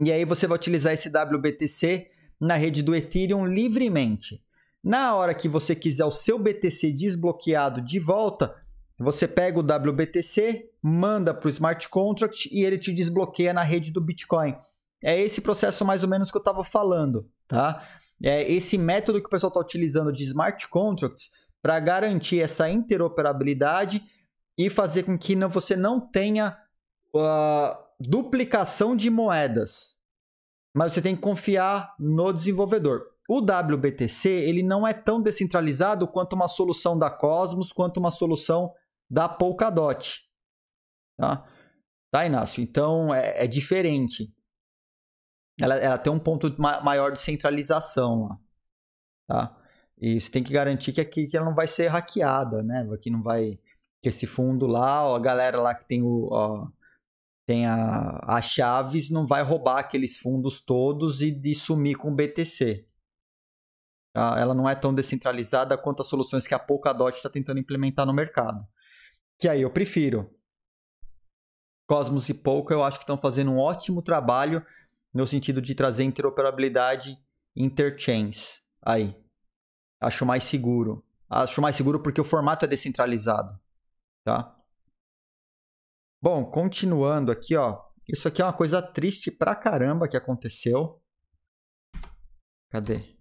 E aí você vai utilizar esse WBTC na rede do Ethereum livremente. Na hora que você quiser o seu BTC desbloqueado de volta, você pega o WBTC, manda para o smart contract e ele te desbloqueia na rede do Bitcoin. É esse processo mais ou menos que eu estava falando, tá? É esse método que o pessoal está utilizando de smart contracts para garantir essa interoperabilidade e fazer com que não, você não tenha uh, duplicação de moedas. Mas você tem que confiar no desenvolvedor. O WBTC ele não é tão descentralizado quanto uma solução da Cosmos, quanto uma solução da Polkadot. Tá, tá Inácio? Então é, é diferente. Ela, ela, tem um ponto maior de centralização. Lá, tá? E você tem que garantir que aqui que ela não vai ser hackeada, né? Que não vai. Que esse fundo lá, ó, a galera lá que tem o. Ó, tem a, a Chaves não vai roubar aqueles fundos todos e, de sumir com o BTC. Tá? Ela não é tão descentralizada quanto as soluções que a Polkadot está tentando implementar no mercado que aí eu prefiro. Cosmos e Polka eu acho que estão fazendo um ótimo trabalho no sentido de trazer interoperabilidade interchains aí. Acho mais seguro. Acho mais seguro porque o formato é descentralizado, tá? Bom, continuando aqui, ó. Isso aqui é uma coisa triste pra caramba que aconteceu. Cadê?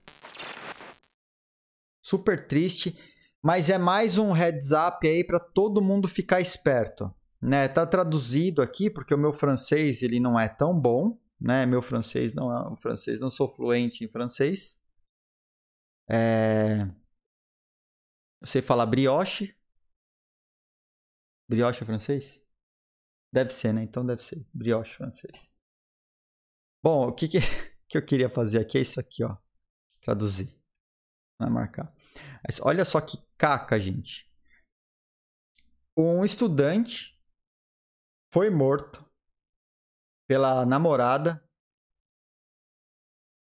Super triste. Mas é mais um heads up aí para todo mundo ficar esperto. Né? Tá traduzido aqui porque o meu francês ele não é tão bom, né? Meu francês não é, o francês não sou fluente em francês. É... Eu sei falar brioche. Brioche é francês? Deve ser, né? Então deve ser brioche francês. Bom, o que, que, que eu queria fazer aqui é isso aqui, ó. Traduzir. Vai né? marcar. Mas olha só que caca, gente. Um estudante foi morto pela namorada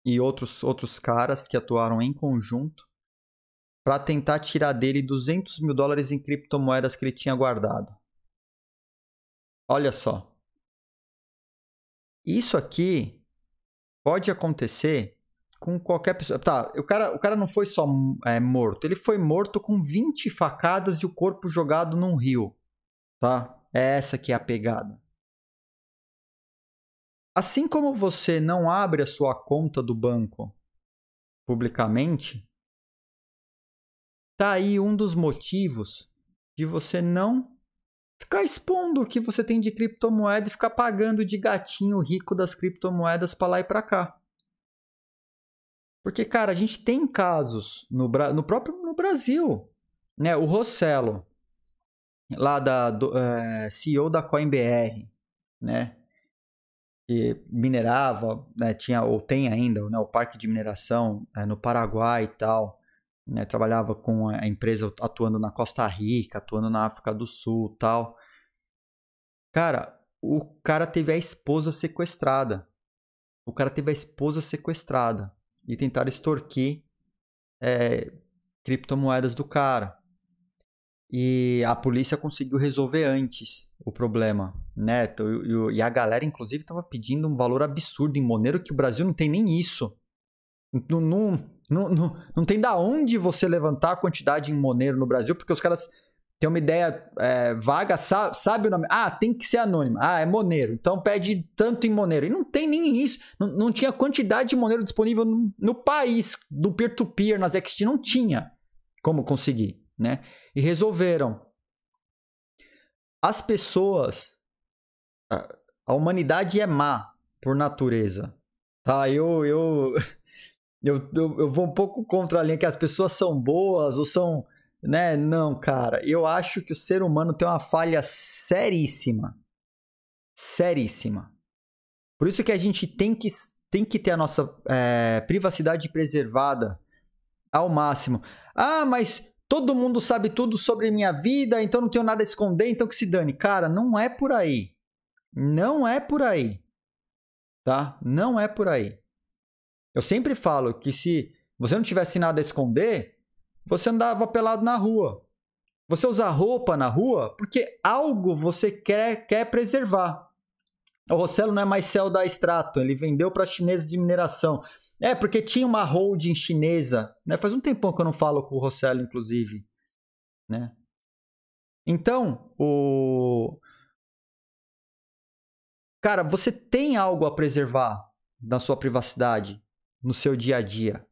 e outros, outros caras que atuaram em conjunto para tentar tirar dele 200 mil dólares em criptomoedas que ele tinha guardado. Olha só. Isso aqui pode acontecer com qualquer pessoa. Tá, o cara, o cara não foi só é, morto, ele foi morto com 20 facadas e o corpo jogado num rio. Tá? É essa que é a pegada. Assim como você não abre a sua conta do banco publicamente, tá aí um dos motivos de você não ficar expondo o que você tem de criptomoeda e ficar pagando de gatinho rico das criptomoedas para lá e para cá. Porque, cara, a gente tem casos no, no próprio no Brasil. Né? O Rossello, lá da do, é, eh, CEO da CoinBR, né? que minerava, né, tinha ou tem ainda né, o parque de mineração eh, no Paraguai e tal, né, trabalhava com a empresa atuando na Costa Rica, atuando na África do Sul tal. Cara, o cara teve a esposa sequestrada. O cara teve a esposa sequestrada e tentaram extorquir é, criptomoedas do cara. E a polícia conseguiu resolver antes o problema, né? Então, e a galera, inclusive, estava pedindo um valor absurdo em Monero, que o Brasil não tem nem isso. Não, não, não, não, tem da onde você levantar a quantidade em Monero no Brasil, porque os caras tem uma ideia é, vaga, sabe, sabe, o nome. Ah, tem que ser anônimo. Ah, é Monero. Então pede tanto em Monero. E não tem nem isso. Não, não tinha quantidade de Monero disponível no, no país, do peer-to-peer, -peer, nas XT, não tinha como conseguir, né? E resolveram. As pessoas. A, a humanidade é má por natureza. Tá? Eu. eu... Eu, eu, eu vou um pouco contra a linha que as pessoas são boas ou são né? Não, cara, eu acho que o ser humano tem uma falha seríssima. Seríssima. Por isso que a gente tem que, tem que ter a nossa é, privacidade preservada ao máximo. Ah, mas todo mundo sabe tudo sobre minha vida, então não tenho nada a esconder, então que se dane. Cara, não é por aí. Não é por aí. Tá? Não é por aí. Eu sempre falo que se você não tivesse nada a esconder, você andava pelado na rua. Você usa roupa na rua porque algo você quer, quer preservar. O Rossello não é mais céu da extrato, ele vendeu para chineses de mineração. É, porque tinha uma holding chinesa. Né? Faz um tempão que eu não falo com o Rossello, inclusive. Né? Então, o. Cara, você tem algo a preservar na sua privacidade, no seu dia a dia.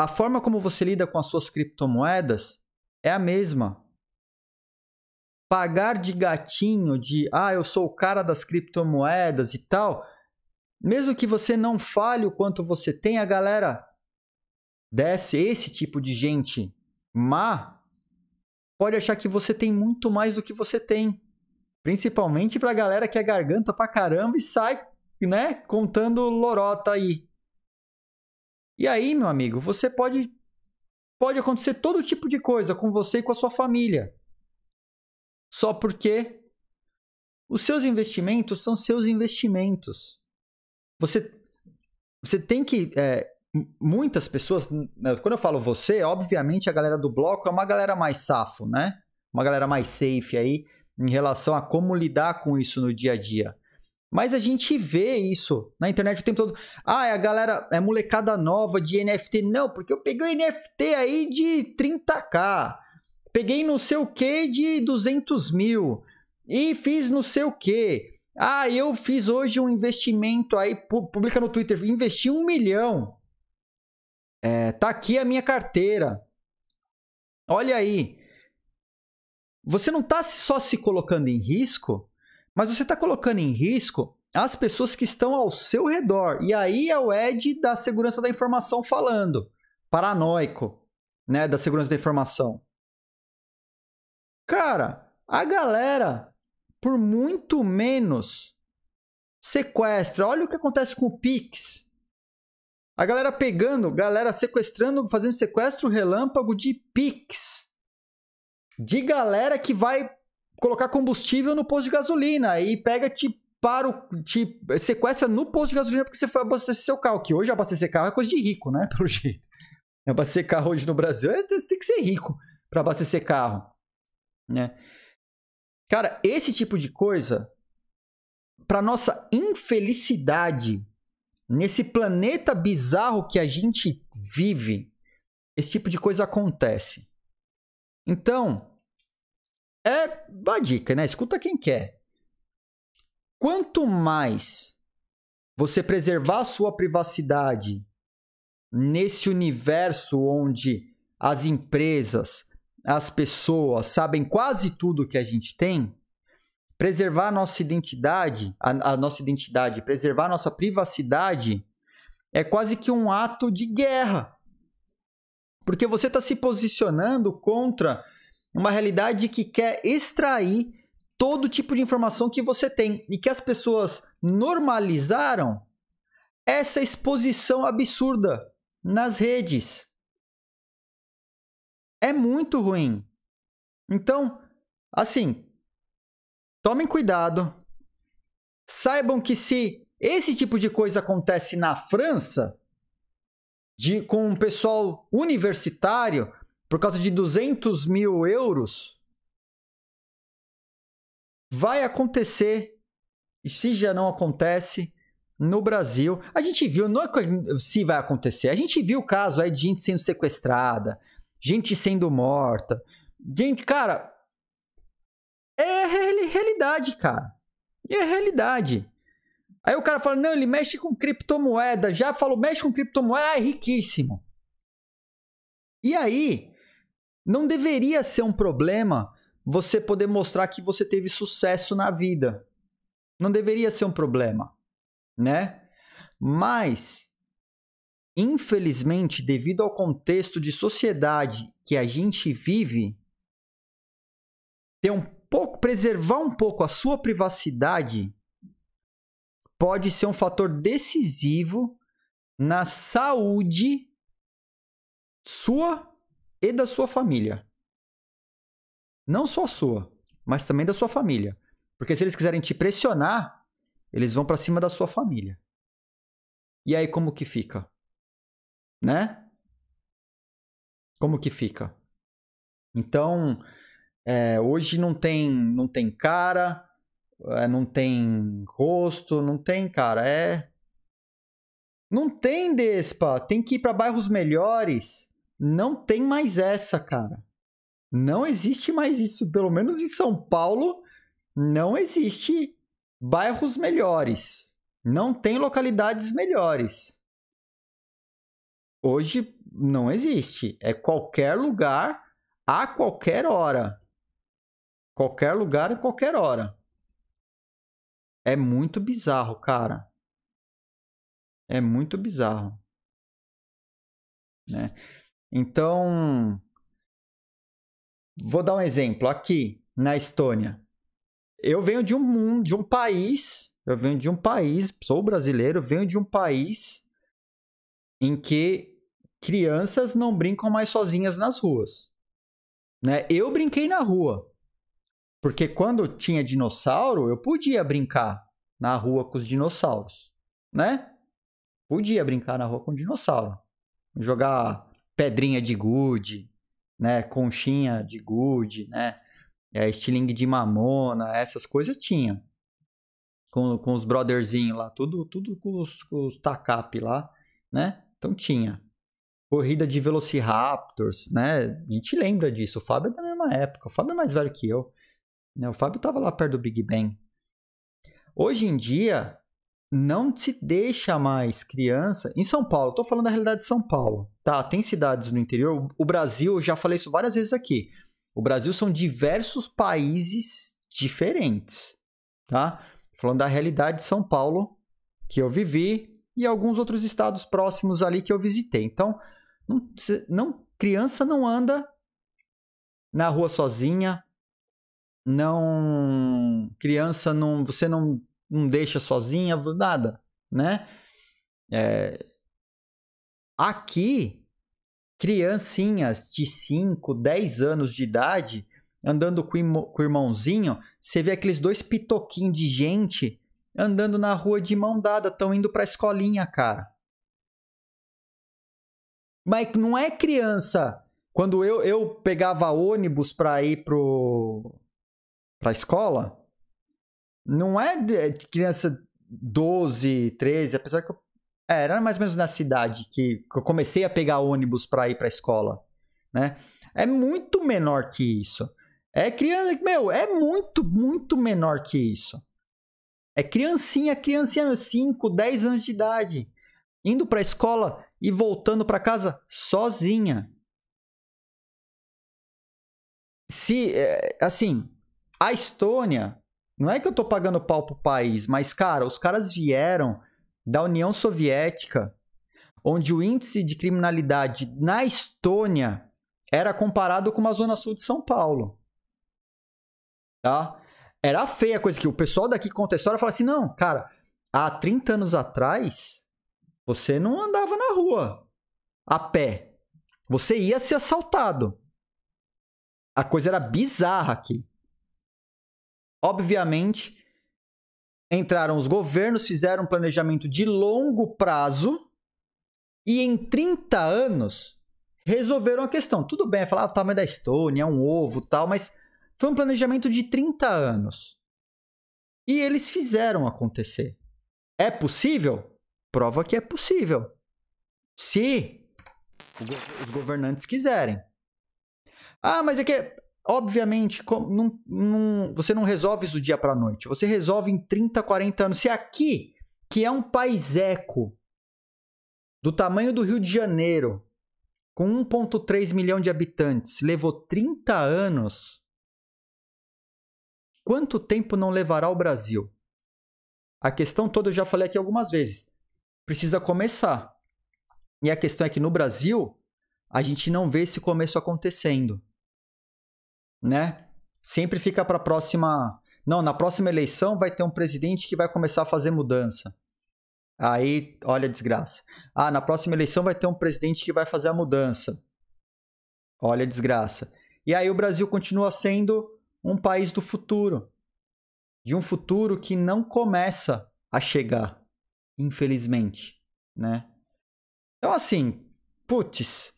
A forma como você lida com as suas criptomoedas é a mesma. Pagar de gatinho, de ah, eu sou o cara das criptomoedas e tal, mesmo que você não fale o quanto você tem, a galera desce esse tipo de gente má, pode achar que você tem muito mais do que você tem. Principalmente pra galera que é garganta pra caramba e sai, né, contando lorota aí. E aí, meu amigo, você pode pode acontecer todo tipo de coisa com você e com a sua família. Só porque os seus investimentos são seus investimentos. Você você tem que é, muitas pessoas, né, quando eu falo você, obviamente a galera do bloco é uma galera mais safo, né? Uma galera mais safe aí em relação a como lidar com isso no dia a dia. Mas a gente vê isso na internet o tempo todo. Ah, é a galera, é molecada nova de NFT. Não, porque eu peguei um NFT aí de 30k. Peguei não sei o que de 200 mil. E fiz não sei o que. Ah, eu fiz hoje um investimento aí, publica no Twitter, investi um milhão. É, tá aqui a minha carteira. Olha aí. Você não tá só se colocando em risco, mas você está colocando em risco as pessoas que estão ao seu redor. E aí é o Ed da segurança da informação falando, paranoico, né, da segurança da informação. Cara, a galera por muito menos sequestra. Olha o que acontece com o Pix. A galera pegando, galera sequestrando, fazendo sequestro relâmpago de Pix. De galera que vai colocar combustível no posto de gasolina e pega te para o te sequestra no posto de gasolina porque você foi abastecer seu carro, que hoje abastecer carro é coisa de rico, né, pelo jeito. Abastecer carro hoje no Brasil, é, você tem que ser rico para abastecer carro, né? Cara, esse tipo de coisa para nossa infelicidade nesse planeta bizarro que a gente vive, esse tipo de coisa acontece. Então, é uma dica, né? Escuta quem quer. Quanto mais você preservar a sua privacidade nesse universo onde as empresas, as pessoas sabem quase tudo que a gente tem, preservar a nossa identidade, a, a nossa identidade, preservar a nossa privacidade é quase que um ato de guerra. Porque você está se posicionando contra uma realidade que quer extrair todo tipo de informação que você tem e que as pessoas normalizaram essa exposição absurda nas redes. É muito ruim. Então, assim, tomem cuidado. Saibam que se esse tipo de coisa acontece na França, de, com um pessoal universitário, por causa de 200 mil euros, vai acontecer, e se já não acontece, no Brasil. A gente viu, não é se vai acontecer, a gente viu o caso aí de gente sendo sequestrada, gente sendo morta. Gente, cara, é realidade, cara. É realidade. Aí o cara fala, não, ele mexe com criptomoeda. Já falou, mexe com criptomoeda, ah, é riquíssimo. E aí, não deveria ser um problema você poder mostrar que você teve sucesso na vida. Não deveria ser um problema, né? Mas, infelizmente, devido ao contexto de sociedade que a gente vive, ter um pouco, preservar um pouco a sua privacidade pode ser um fator decisivo na saúde sua e da sua família. Não só a sua, mas também da sua família. Porque se eles quiserem te pressionar, eles vão para cima da sua família. E aí como que fica? Né? Como que fica? Então, é, hoje não tem, não tem cara, é, não tem rosto, não tem cara, é não tem Despa, tem que ir para bairros melhores. Não tem mais essa, cara. Não existe mais isso. Pelo menos em São Paulo, não existe bairros melhores. Não tem localidades melhores. Hoje não existe. É qualquer lugar, a qualquer hora. Qualquer lugar, a qualquer hora. É muito bizarro, cara. É muito bizarro. Né? Então, vou dar um exemplo aqui na Estônia. Eu venho de um de um país, eu venho de um país, sou brasileiro, venho de um país em que crianças não brincam mais sozinhas nas ruas. Né? Eu brinquei na rua. Porque quando tinha dinossauro, eu podia brincar na rua com os dinossauros, né? Podia brincar na rua com dinossauro. Jogar pedrinha de gude, né? Conchinha de gude, né? É, estilingue de mamona, essas coisas tinha. Com, com os brotherzinhos lá, tudo, tudo com os, os tacap lá, né? Então tinha. Corrida de Velociraptors, né? A gente lembra disso. O Fábio é da mesma época. O Fábio é mais velho que eu. Né, o Fábio tava lá perto do Big Bang. Hoje em dia, não se deixa mais criança. Em São Paulo, estou falando da realidade de São Paulo, tá? Tem cidades no interior. O Brasil, eu já falei isso várias vezes aqui. O Brasil são diversos países diferentes, tá? Falando da realidade de São Paulo que eu vivi e alguns outros estados próximos ali que eu visitei. Então, não, não criança não anda na rua sozinha, não criança não você não não deixa sozinha, nada, né? É... Aqui, criancinhas de 5, 10 anos de idade, andando com, o irmãozinho, você vê aqueles dois pitoquinhos de gente andando na rua de mão dada, estão indo pra escolinha, cara. Mas não é criança. Quando eu, eu pegava ônibus pra ir pro, pra escola, não é de é criança 12, 13, apesar que eu. É, era mais ou menos na cidade que eu comecei a pegar ônibus para ir pra escola, né? É muito menor que isso. É criança, meu, é muito, muito menor que isso. É criancinha, criancinha, meus 5, 10 anos de idade, indo pra escola e voltando para casa sozinha. Se, é, assim, a Estônia não é que eu tô pagando pau pro país, mas, cara, os caras vieram da União Soviética, onde o índice de criminalidade na Estônia era comparado com uma zona sul de São Paulo. Tá? Era feia a coisa que o pessoal daqui conta a história fala assim: não, cara, há 30 anos atrás você não andava na rua a pé. Você ia ser assaltado. A coisa era bizarra aqui. Obviamente, entraram os governos, fizeram um planejamento de longo prazo e em 30 anos resolveram a questão. Tudo bem, é falar ah, o tamanho da Estônia, é um ovo tal, mas foi um planejamento de 30 anos. E eles fizeram acontecer. É possível? Prova que é possível. Se os governantes quiserem. Ah, mas é que Obviamente, você não resolve isso do dia para noite. Você resolve em 30, 40 anos. Se aqui, que é um país eco, do tamanho do Rio de Janeiro, com 1,3 milhão de habitantes, levou 30 anos, quanto tempo não levará o Brasil? A questão toda eu já falei aqui algumas vezes. Precisa começar. E a questão é que no Brasil, a gente não vê esse começo acontecendo né? Sempre fica para a próxima. Não, na próxima eleição vai ter um presidente que vai começar a fazer mudança. Aí, olha a desgraça. Ah, na próxima eleição vai ter um presidente que vai fazer a mudança. Olha a desgraça. E aí o Brasil continua sendo um país do futuro. De um futuro que não começa a chegar, infelizmente, né? Então assim, putz,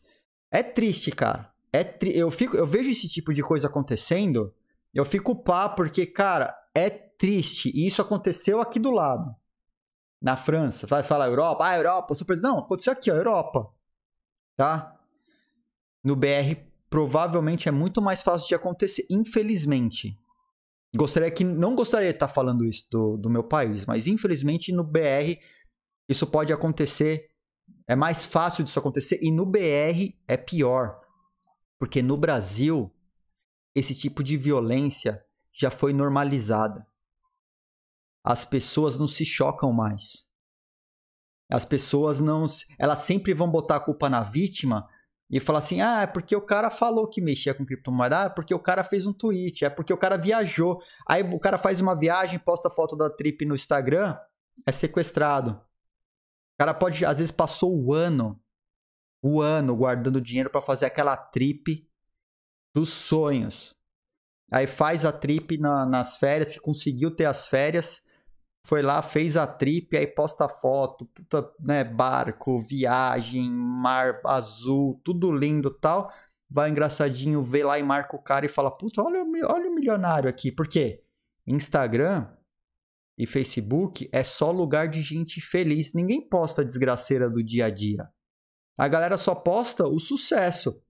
é triste, cara. É tri... eu, fico... eu vejo esse tipo de coisa acontecendo, eu fico pá, porque, cara, é triste. E isso aconteceu aqui do lado. Na França. Vai falar Europa, ah, Europa, super. Não, aconteceu aqui, ó, Europa. Tá? No BR, provavelmente é muito mais fácil de acontecer, infelizmente. Gostaria que. Não gostaria de estar tá falando isso do, do meu país, mas infelizmente no BR isso pode acontecer. É mais fácil disso acontecer. E no BR é pior. Porque no Brasil, esse tipo de violência já foi normalizada. As pessoas não se chocam mais. As pessoas não. Elas sempre vão botar a culpa na vítima e falar assim: ah, é porque o cara falou que mexia com criptomoeda, ah, é porque o cara fez um tweet, é porque o cara viajou. Aí o cara faz uma viagem, posta foto da trip no Instagram, é sequestrado. O cara pode, às vezes, passou o ano o ano guardando dinheiro para fazer aquela trip dos sonhos. Aí faz a trip na, nas férias, que conseguiu ter as férias, foi lá, fez a trip, aí posta foto, puta, né, barco, viagem, mar azul, tudo lindo tal. Vai engraçadinho, vê lá e marca o cara e fala: Puta, olha, olha o milionário aqui. Por quê? Instagram e Facebook é só lugar de gente feliz. Ninguém posta a desgraceira do dia a dia. A galera só posta o sucesso.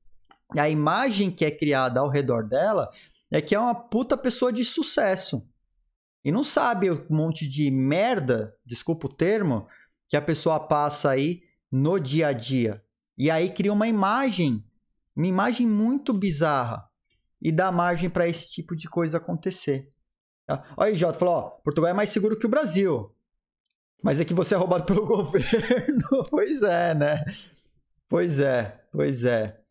A imagem que é criada ao redor dela é que é uma puta pessoa de sucesso. E não sabe o monte de merda, desculpa o termo, que a pessoa passa aí no dia a dia. E aí cria uma imagem, uma imagem muito bizarra. E dá margem para esse tipo de coisa acontecer. Tá? Olha aí, Jota, falou: ó, Portugal é mais seguro que o Brasil. Mas é que você é roubado pelo governo. pois é, né? Pois é, pois é.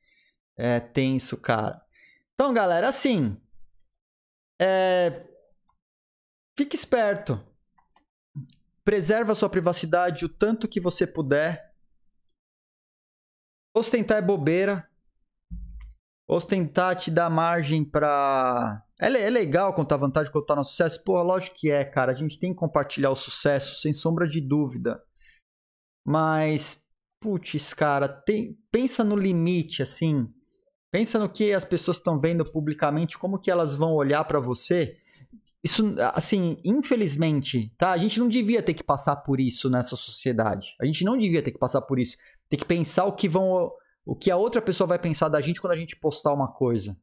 É tenso, cara. Então, galera, assim. É... Fique esperto. Preserva sua privacidade o tanto que você puder. Ostentar é bobeira. Ostentar te dá margem pra. É, é legal contar vantagem, contar tá nosso sucesso? Pô, lógico que é, cara. A gente tem que compartilhar o sucesso, sem sombra de dúvida. Mas putz, cara, tem, pensa no limite, assim. Pensa no que as pessoas estão vendo publicamente, como que elas vão olhar para você. Isso, assim, infelizmente, tá? A gente não devia ter que passar por isso nessa sociedade. A gente não devia ter que passar por isso. Tem que pensar o que vão, o que a outra pessoa vai pensar da gente quando a gente postar uma coisa.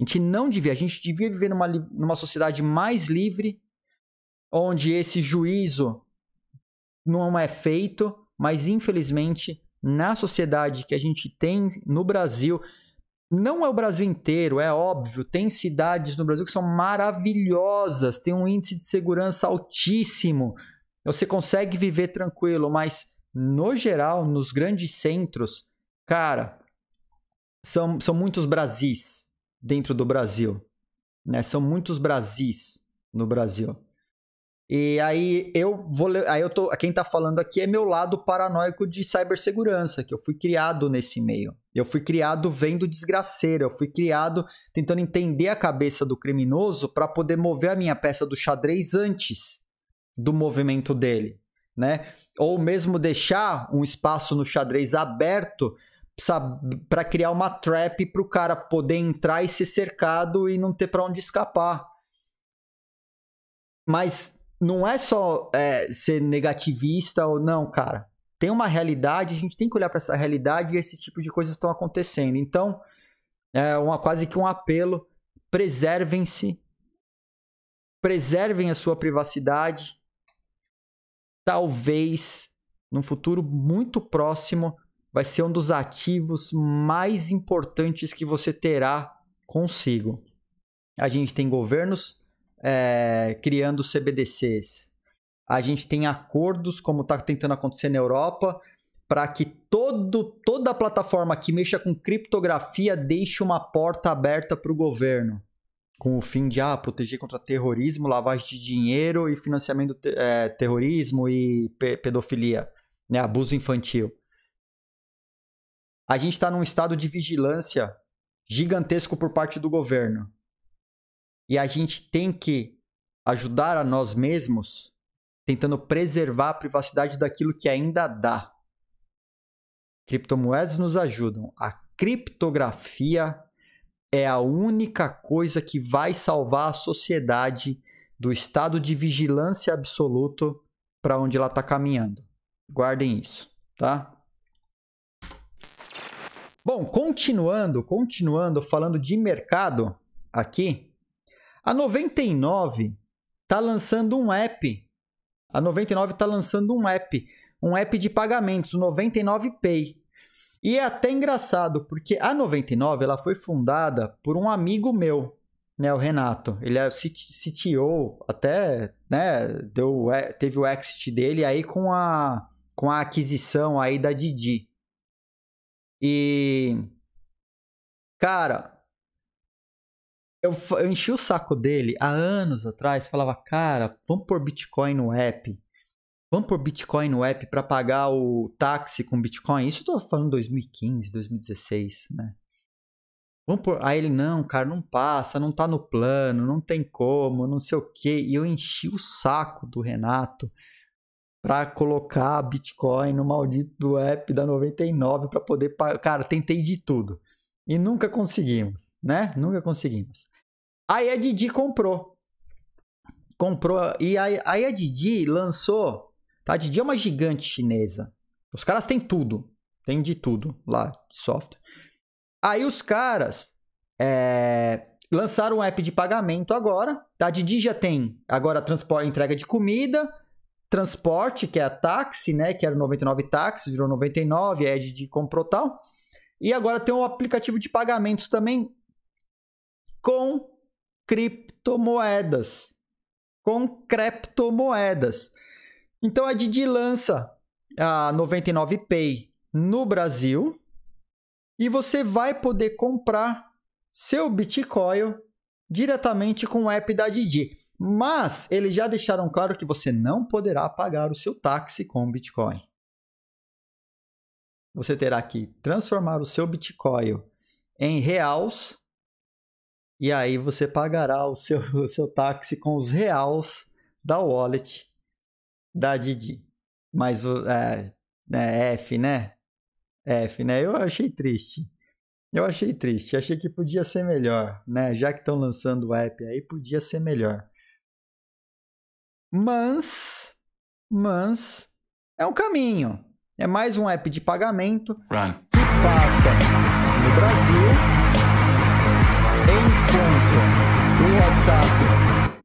A gente não devia. A gente devia viver numa, numa sociedade mais livre, onde esse juízo não é feito mas infelizmente na sociedade que a gente tem no Brasil, não é o Brasil inteiro, é óbvio, tem cidades no Brasil que são maravilhosas, tem um índice de segurança altíssimo, você consegue viver tranquilo, mas no geral, nos grandes centros, cara, são, são muitos Brasis dentro do Brasil, né? São muitos Brasis no Brasil. E aí eu vou aí eu tô, quem tá falando aqui é meu lado paranoico de cibersegurança, que eu fui criado nesse meio. Eu fui criado vendo desgraceiro, eu fui criado tentando entender a cabeça do criminoso para poder mover a minha peça do xadrez antes do movimento dele, né? Ou mesmo deixar um espaço no xadrez aberto para criar uma trap para o cara poder entrar e ser cercado e não ter para onde escapar. Mas não é só é, ser negativista ou não, cara. Tem uma realidade, a gente tem que olhar para essa realidade e esses tipos de coisas estão acontecendo. Então, é uma, quase que um apelo: preservem-se, preservem a sua privacidade. Talvez, num futuro muito próximo, vai ser um dos ativos mais importantes que você terá consigo. A gente tem governos é, criando CBDCs. A gente tem acordos, como está tentando acontecer na Europa, para que todo, toda plataforma que mexa com criptografia deixe uma porta aberta para o governo, com o fim de ah, proteger contra terrorismo, lavagem de dinheiro e financiamento do é, terrorismo e pe pedofilia, né, abuso infantil. A gente está num estado de vigilância gigantesco por parte do governo. E a gente tem que ajudar a nós mesmos tentando preservar a privacidade daquilo que ainda dá. Criptomoedas nos ajudam. A criptografia é a única coisa que vai salvar a sociedade do estado de vigilância absoluto para onde ela está caminhando. Guardem isso, tá? Bom, continuando, continuando falando de mercado aqui, a 99 está lançando um app. A 99 está lançando um app. Um app de pagamentos, o 99 Pay. E é até engraçado, porque a 99 ela foi fundada por um amigo meu, né, o Renato. Ele é o CTO, até, né, deu, teve o exit dele aí com a, com a aquisição aí da Didi. E cara, eu, eu enchi o saco dele há anos atrás, falava, cara, vamos pôr Bitcoin no app. Vamos pôr Bitcoin no app para pagar o táxi com Bitcoin. Isso eu tô falando 2015, 2016, né? Vamos por... Aí ele, não, cara, não passa, não tá no plano, não tem como, não sei o quê. E eu enchi o saco do Renato para colocar Bitcoin no maldito do app da 99 para poder. Cara, tentei de tudo. E nunca conseguimos, né? Nunca conseguimos. Aí a Didi comprou. Comprou. E aí, aí a Didi lançou. Tá? A Didi é uma gigante chinesa. Os caras têm tudo. Tem de tudo lá, de software. Aí os caras é, lançaram um app de pagamento agora. Tá? A Didi já tem agora transporte, entrega de comida, transporte, que é a táxi, né? Que era 99 táxi, virou 99, a Didi comprou tal. E agora tem um aplicativo de pagamentos também com criptomoedas. Com criptomoedas. Então a Didi lança a 99 Pay no Brasil e você vai poder comprar seu Bitcoin diretamente com o app da Didi. Mas eles já deixaram claro que você não poderá pagar o seu táxi com Bitcoin você terá que transformar o seu Bitcoin em reais e aí você pagará o seu, o seu táxi com os reais da wallet da Didi. Mas é, é F, né? F, né? Eu achei triste. Eu achei triste. Achei que podia ser melhor, né? Já que estão lançando o app aí, podia ser melhor. Mas, mas é um caminho. É mais um app de pagamento Run. que passa no Brasil, enquanto o WhatsApp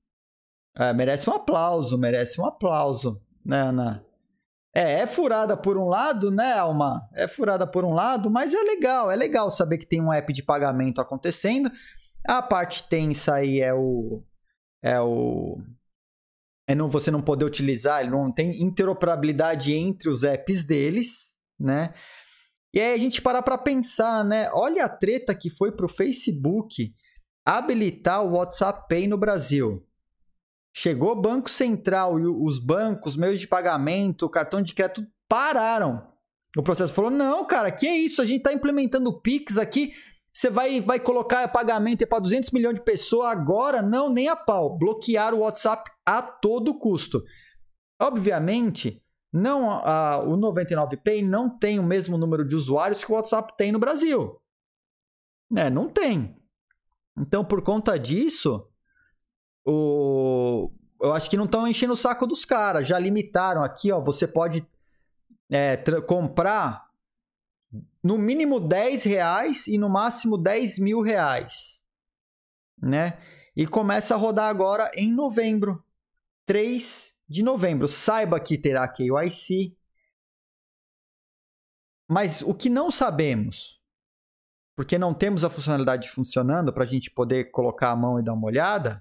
é, merece um aplauso, merece um aplauso, né, Ana? É, é furada por um lado, né, Alma? É furada por um lado, mas é legal, é legal saber que tem um app de pagamento acontecendo. A parte tensa aí é o é o é não, você não poder utilizar, ele não tem interoperabilidade entre os apps deles, né? E aí a gente parar para pensar, né? Olha a treta que foi para o Facebook habilitar o WhatsApp Pay no Brasil. Chegou o Banco Central e os bancos, meios de pagamento, cartão de crédito pararam. O processo falou: não, cara, que é isso? A gente está implementando o Pix aqui você vai, vai colocar pagamento para 200 milhões de pessoas agora? Não, nem a pau. Bloquear o WhatsApp a todo custo. Obviamente, não a, o 99Pay não tem o mesmo número de usuários que o WhatsApp tem no Brasil. É, não tem. Então, por conta disso, o, eu acho que não estão enchendo o saco dos caras. Já limitaram aqui, ó. Você pode é, comprar no mínimo 10 reais e no máximo 10 mil reais, né? E começa a rodar agora em novembro, 3 de novembro. Saiba que terá KYC. Mas o que não sabemos, porque não temos a funcionalidade funcionando para a gente poder colocar a mão e dar uma olhada,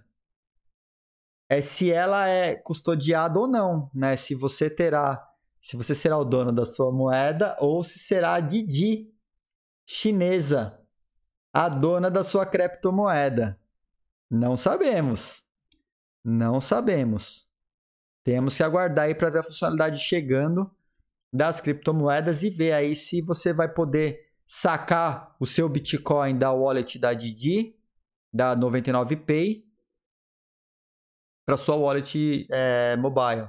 é se ela é custodiada ou não, né? Se você terá se você será o dono da sua moeda ou se será a Didi chinesa a dona da sua criptomoeda. Não sabemos. Não sabemos. Temos que aguardar aí para ver a funcionalidade chegando das criptomoedas e ver aí se você vai poder sacar o seu Bitcoin da wallet da Didi, da 99Pay, para sua wallet é, mobile.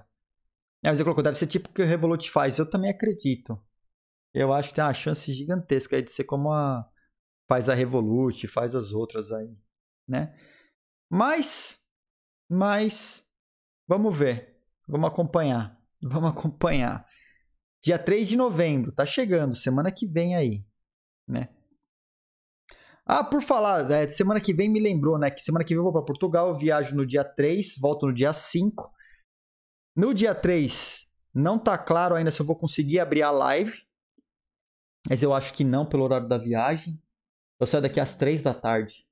É, mas ele colocou, deve ser tipo o que o Revolut faz. Eu também acredito. Eu acho que tem uma chance gigantesca de ser como a... Faz a Revolut, faz as outras aí, né? Mas, mas, vamos ver. Vamos acompanhar. Vamos acompanhar. Dia 3 de novembro, tá chegando, semana que vem aí, né? Ah, por falar, é, semana que vem me lembrou, né? Que semana que vem eu vou para Portugal, eu viajo no dia 3, volto no dia 5. No dia 3, não tá claro ainda se eu vou conseguir abrir a live. Mas eu acho que não, pelo horário da viagem. Eu saio daqui às 3 da tarde.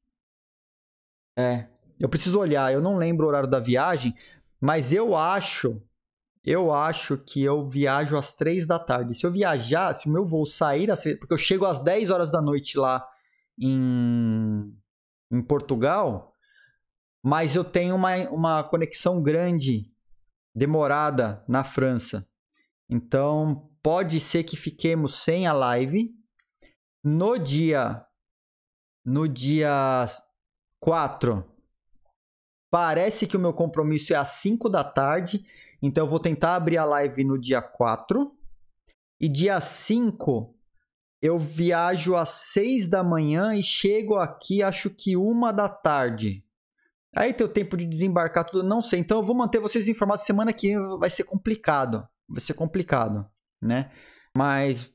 É. Eu preciso olhar, eu não lembro o horário da viagem, mas eu acho. Eu acho que eu viajo às 3 da tarde. Se eu viajar, se o meu voo sair às 3, porque eu chego às 10 horas da noite lá em, em Portugal, mas eu tenho uma, uma conexão grande demorada na França. Então, pode ser que fiquemos sem a live. No dia no dia 4, parece que o meu compromisso é às 5 da tarde, então eu vou tentar abrir a live no dia 4. E dia 5 eu viajo às 6 da manhã e chego aqui acho que uma da tarde. Aí tem o tempo de desembarcar tudo, não sei. Então eu vou manter vocês informados semana que vai ser complicado. Vai ser complicado, né? Mas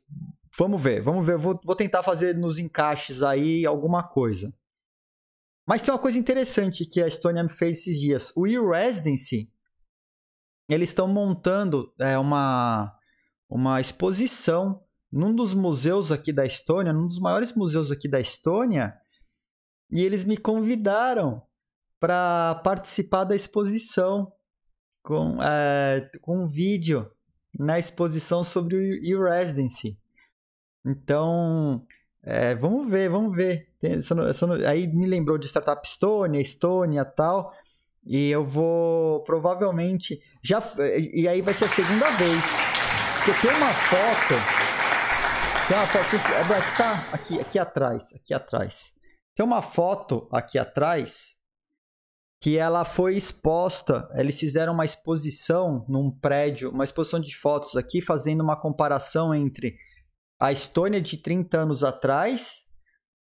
vamos ver, vamos ver. Vou, vou tentar fazer nos encaixes aí alguma coisa. Mas tem uma coisa interessante que a Estônia me fez esses dias. O e-Residency, eles estão montando é, uma, uma exposição num dos museus aqui da Estônia, num dos maiores museus aqui da Estônia, e eles me convidaram para participar da exposição com, é, com um vídeo na exposição sobre o e-residency. Então, é, vamos ver, vamos ver. Tem, essa, essa, aí me lembrou de Startup Estônia, Estônia tal. E eu vou provavelmente. já E aí vai ser a segunda vez. Porque tem uma foto. Tem uma foto. É, tá, aqui, aqui atrás. Aqui atrás. Tem uma foto aqui atrás que ela foi exposta, eles fizeram uma exposição num prédio, uma exposição de fotos aqui, fazendo uma comparação entre a Estônia de 30 anos atrás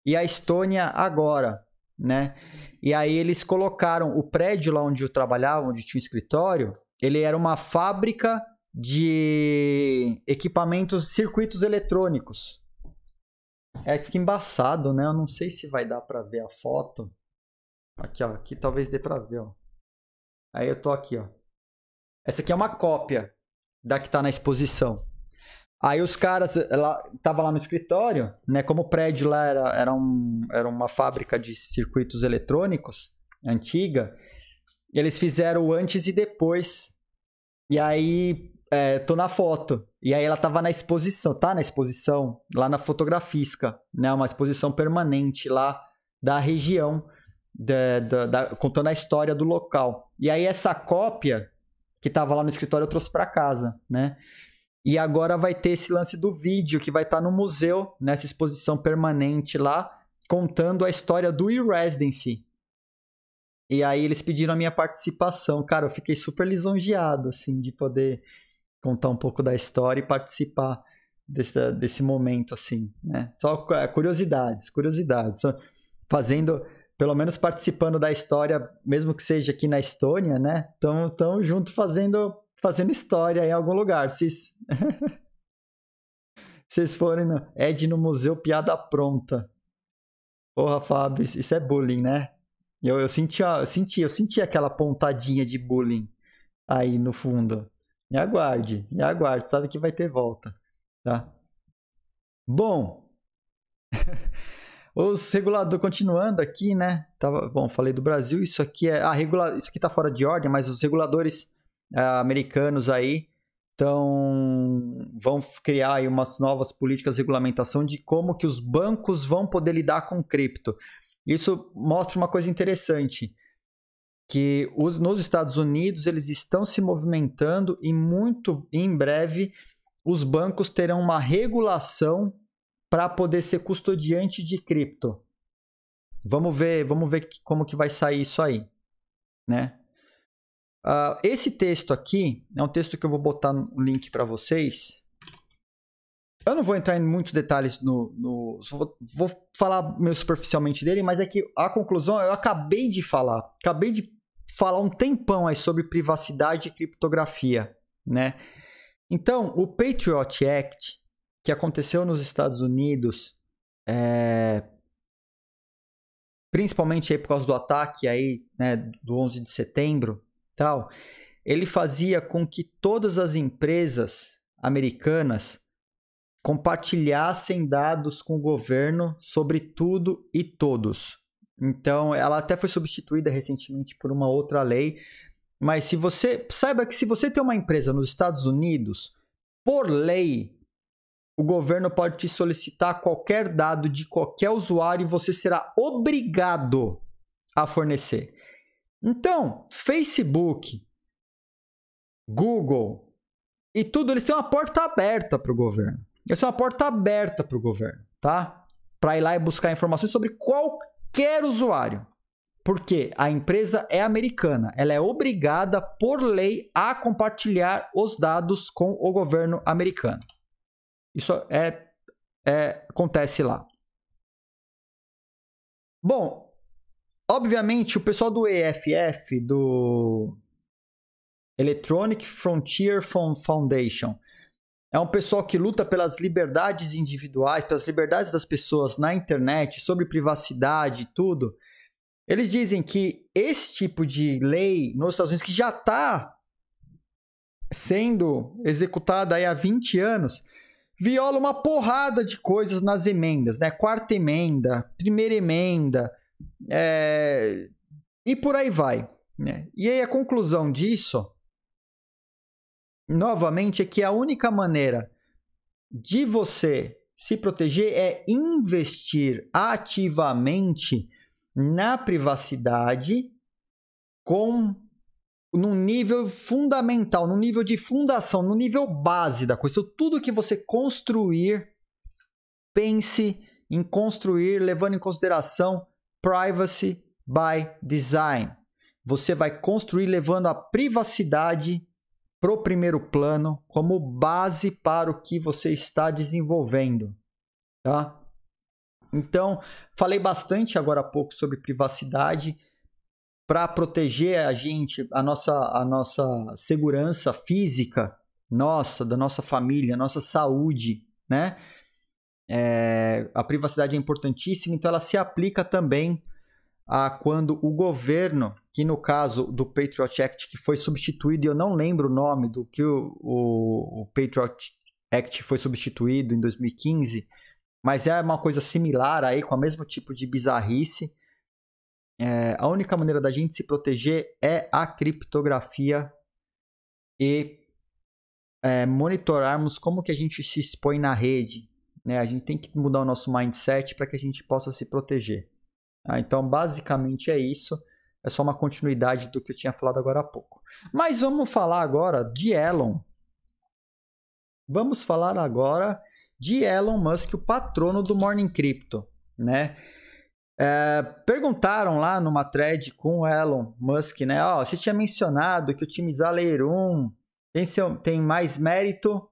e a Estônia agora, né? E aí eles colocaram o prédio lá onde eu trabalhava, onde tinha um escritório, ele era uma fábrica de equipamentos, circuitos eletrônicos. É, fica embaçado, né? Eu não sei se vai dar para ver a foto. Aqui, ó. Aqui talvez dê pra ver, ó. Aí eu tô aqui, ó. Essa aqui é uma cópia da que tá na exposição. Aí os caras, ela eh, tava lá no escritório, né? Como o prédio lá era, era, um, era uma fábrica de circuitos eletrônicos antiga, eles fizeram o antes e depois. E aí, é, tô na foto. E aí ela tava na exposição, tá na exposição, lá na Fotografisca, né? Uma exposição permanente lá da região da, da, da, contando a história do local. E aí essa cópia que estava lá no escritório eu trouxe para casa, né? E agora vai ter esse lance do vídeo que vai estar tá no museu, nessa exposição permanente lá, contando a história do e-residency. E aí eles pediram a minha participação. Cara, eu fiquei super lisonjeado, assim, de poder contar um pouco da história e participar desse, desse momento, assim, né? Só é, curiosidades, curiosidades. Só fazendo pelo menos participando da história, mesmo que seja aqui na Estônia, né? Então, tão junto fazendo fazendo história em algum lugar. Vocês Vocês forem no Ed no Museu Piada Pronta. Porra, Fábio, isso é bullying, né? Eu, eu senti, eu senti, eu senti aquela pontadinha de bullying aí no fundo. Me aguarde, me aguarde, sabe que vai ter volta, tá? Bom, os reguladores, continuando aqui, né? Tava, bom, falei do Brasil, isso aqui é. Ah, regula, isso aqui tá fora de ordem, mas os reguladores ah, americanos aí tão vão criar aí umas novas políticas de regulamentação de como que os bancos vão poder lidar com cripto. Isso mostra uma coisa interessante, que os, nos Estados Unidos eles estão se movimentando e muito em breve os bancos terão uma regulação para poder ser custodiante de cripto. Vamos ver, vamos ver como que vai sair isso aí, né? Uh, esse texto aqui é um texto que eu vou botar no link para vocês. Eu não vou entrar em muitos detalhes no, no vou, vou, falar meio superficialmente dele, mas é que a conclusão eu acabei de falar, acabei de falar um tempão aí sobre privacidade e criptografia, né? Então, o Patriot Act que aconteceu nos Estados Unidos, é, principalmente por causa do ataque aí, né, do 11 de setembro, tal, ele fazia com que todas as empresas americanas compartilhassem dados com o governo sobre tudo e todos. Então, ela até foi substituída recentemente por uma outra lei, mas se você saiba que se você tem uma empresa nos Estados Unidos, por lei, o governo pode te solicitar qualquer dado de qualquer usuário e você será obrigado a fornecer. Então, Facebook, Google e tudo, eles têm uma porta aberta para o governo. Eles têm uma porta aberta para o governo, tá? Para ir lá e buscar informações sobre qualquer usuário. Porque a empresa é americana, ela é obrigada por lei a compartilhar os dados com o governo americano. Isso é, é acontece lá. Bom, obviamente o pessoal do EFF, do Electronic Frontier Foundation, é um pessoal que luta pelas liberdades individuais, pelas liberdades das pessoas na internet, sobre privacidade e tudo. Eles dizem que esse tipo de lei nos Estados Unidos, que já está sendo executada há 20 anos, viola uma porrada de coisas nas emendas, né? Quarta emenda, primeira emenda, é... e por aí vai. Né? E aí a conclusão disso, novamente, é que a única maneira de você se proteger é investir ativamente na privacidade com num nível fundamental, num nível de fundação, no nível base da coisa. Então, tudo que você construir, pense em construir levando em consideração privacy by design. Você vai construir levando a privacidade para o primeiro plano como base para o que você está desenvolvendo, tá? Então, falei bastante agora há pouco sobre privacidade para proteger a gente, a nossa, a nossa segurança física, nossa, da nossa família, nossa saúde, né? É, a privacidade é importantíssima, então ela se aplica também a quando o governo, que no caso do Patriot Act, que foi substituído, eu não lembro o nome do que o, o, o Patriot Act foi substituído em 2015, mas é uma coisa similar aí, com o mesmo tipo de bizarrice, é, a única maneira da gente se proteger é a criptografia e é, monitorarmos como que a gente se expõe na rede. Né? A gente tem que mudar o nosso mindset para que a gente possa se proteger. Tá? então, basicamente é isso. É só uma continuidade do que eu tinha falado agora há pouco. Mas vamos falar agora de Elon. Vamos falar agora de Elon Musk, o patrono do Morning Crypto, né? É, perguntaram lá numa thread com o Elon Musk, né? Ó, oh, você tinha mencionado que otimizar Layer 1 tem, seu, tem mais mérito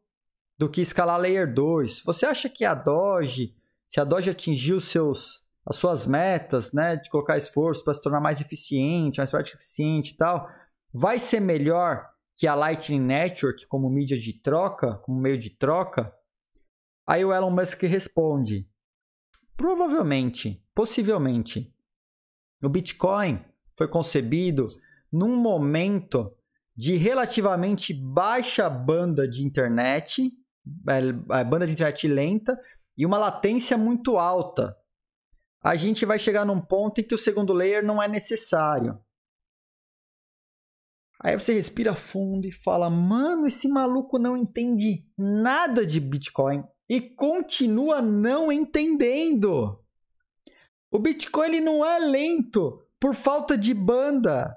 do que escalar Layer 2. Você acha que a Doge, se a Doge atingiu seus, as suas metas, né? De colocar esforço para se tornar mais eficiente, mais prática eficiente e tal, vai ser melhor que a Lightning Network como mídia de troca, como meio de troca? Aí o Elon Musk responde: provavelmente, possivelmente, o Bitcoin foi concebido num momento de relativamente baixa banda de internet, a eh, eh, banda de internet lenta e uma latência muito alta. A gente vai chegar num ponto em que o segundo layer não é necessário. Aí você respira fundo e fala: "Mano, esse maluco não entende nada de Bitcoin, e continua não entendendo. O Bitcoin ele não é lento por falta de banda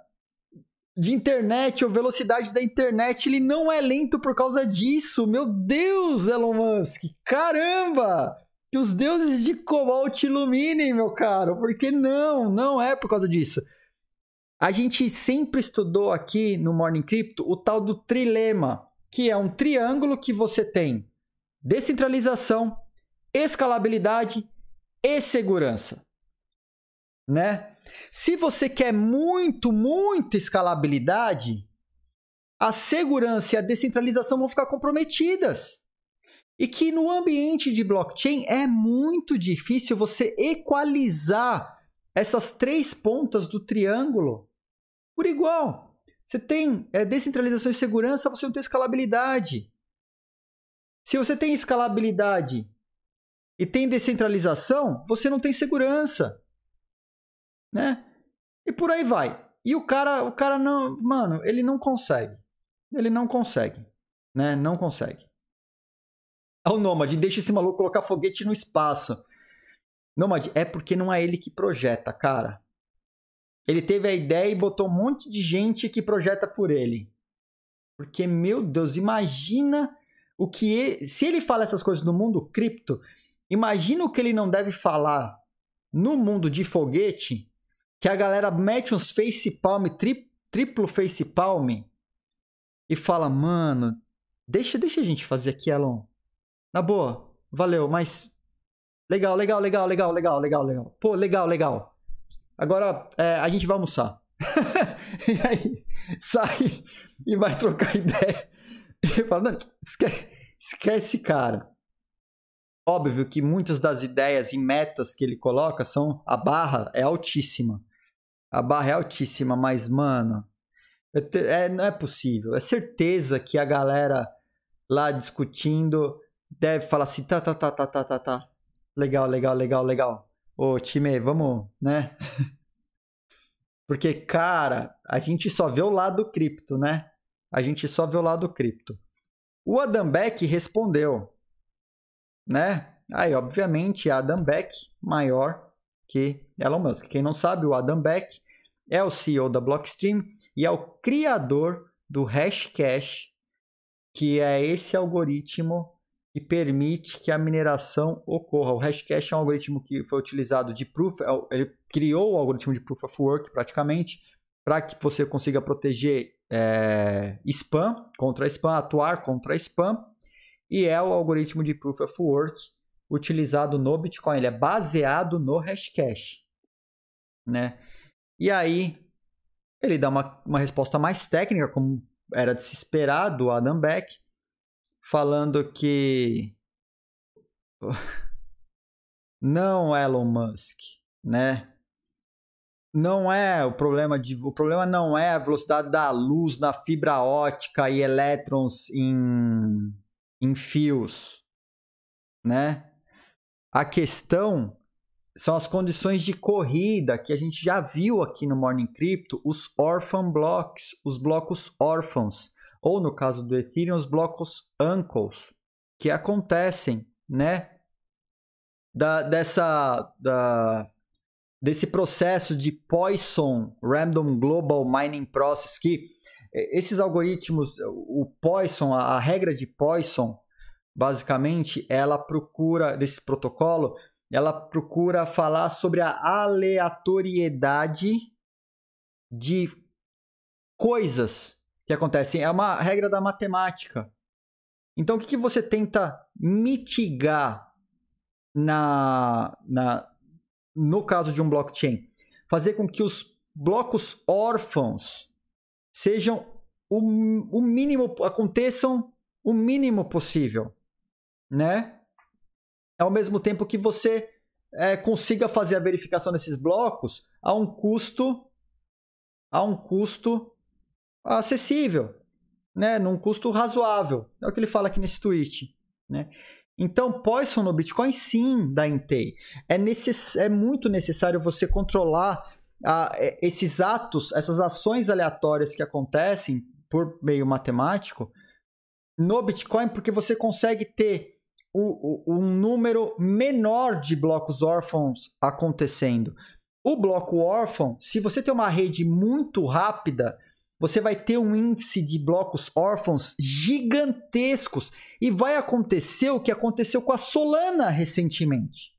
de internet ou velocidade da internet, ele não é lento por causa disso. Meu Deus, Elon Musk, caramba! Que os deuses de Cobalt iluminem, meu caro, porque não, não é por causa disso. A gente sempre estudou aqui no Morning Crypto o tal do trilema, que é um triângulo que você tem descentralização, escalabilidade e segurança, né? Se você quer muito, muita escalabilidade, a segurança e a descentralização vão ficar comprometidas. E que no ambiente de blockchain é muito difícil você equalizar essas três pontas do triângulo por igual. Você tem é, descentralização e segurança, você não tem escalabilidade. Se você tem escalabilidade e tem descentralização, você não tem segurança, né? E por aí vai. E o cara, o cara não, mano, ele não consegue. Ele não consegue, né? Não consegue. É o Nômade, deixa esse maluco colocar foguete no espaço. Nômade, é porque não é ele que projeta, cara. Ele teve a ideia e botou um monte de gente que projeta por ele. Porque, meu Deus, imagina o que ele, se ele fala essas coisas no mundo cripto, imagina o que ele não deve falar no mundo de foguete, que a galera mete uns face palm, tri, triplo face palm e fala: "Mano, deixa, deixa a gente fazer aqui, Elon. Na boa. Valeu, mas legal, legal, legal, legal, legal, legal, legal. Pô, legal, legal. Agora é, a gente vai almoçar. e aí, sai e vai trocar ideia. fala, não, esquece, esquece cara. Óbvio que muitas das ideias e metas que ele coloca são. A barra é altíssima. A barra é altíssima, mas, mano. É, é, não é possível. É certeza que a galera lá discutindo deve falar assim: tá, tá, tá, tá, tá, tá, tá. Legal, legal, legal, legal. Ô, time, vamos, né? Porque, cara, a gente só vê o lado cripto, né? a gente só vê o lado cripto. O Adam Beck respondeu, né? Aí, obviamente, Adam Beck, maior que Elon Musk. Quem não sabe, o Adam Beck é o CEO da Blockstream e é o criador do Hashcash, que é esse algoritmo que permite que a mineração ocorra. O Hashcash é um algoritmo que foi utilizado de proof, ele criou o algoritmo de proof of work praticamente, para que você consiga proteger é, spam, contra spam, atuar contra spam, e é o algoritmo de Proof of Work utilizado no Bitcoin. Ele é baseado no Hashcash, né? E aí ele dá uma, uma resposta mais técnica, como era de se esperar do Adam Beck, falando que não Elon Musk, né? não é o problema de o problema não é a velocidade da luz na fibra ótica e elétrons em, em fios, né? A questão são as condições de corrida que a gente já viu aqui no Morning Crypto, os orphan blocks, os blocos órfãos, ou no caso do Ethereum, os blocos uncles, que acontecem, né? Da, dessa da, desse processo de Poisson Random Global Mining Process, que é, esses algoritmos, o Poisson, a, a regra de Poisson, basicamente, ela procura, desse protocolo, ela procura falar sobre a aleatoriedade de coisas que acontecem. É uma regra da matemática. Então, o que, que você tenta mitigar na, na, no caso de um blockchain, fazer com que os blocos órfãos sejam o, o mínimo, aconteçam o mínimo possível, né? Ao mesmo tempo que você é, consiga fazer a verificação desses blocos a um custo a um custo acessível, né? Num custo razoável. É o que ele fala aqui nesse tweet, né? Então, Poisson no Bitcoin, sim, da Intei É, necess... é muito necessário você controlar ah, é, esses atos, essas ações aleatórias que acontecem por meio matemático no Bitcoin, porque você consegue ter o, o, um número menor de blocos órfãos acontecendo. O bloco órfão, se você tem uma rede muito rápida, você vai ter um índice de blocos órfãos gigantescos. E vai acontecer o que aconteceu com a Solana recentemente.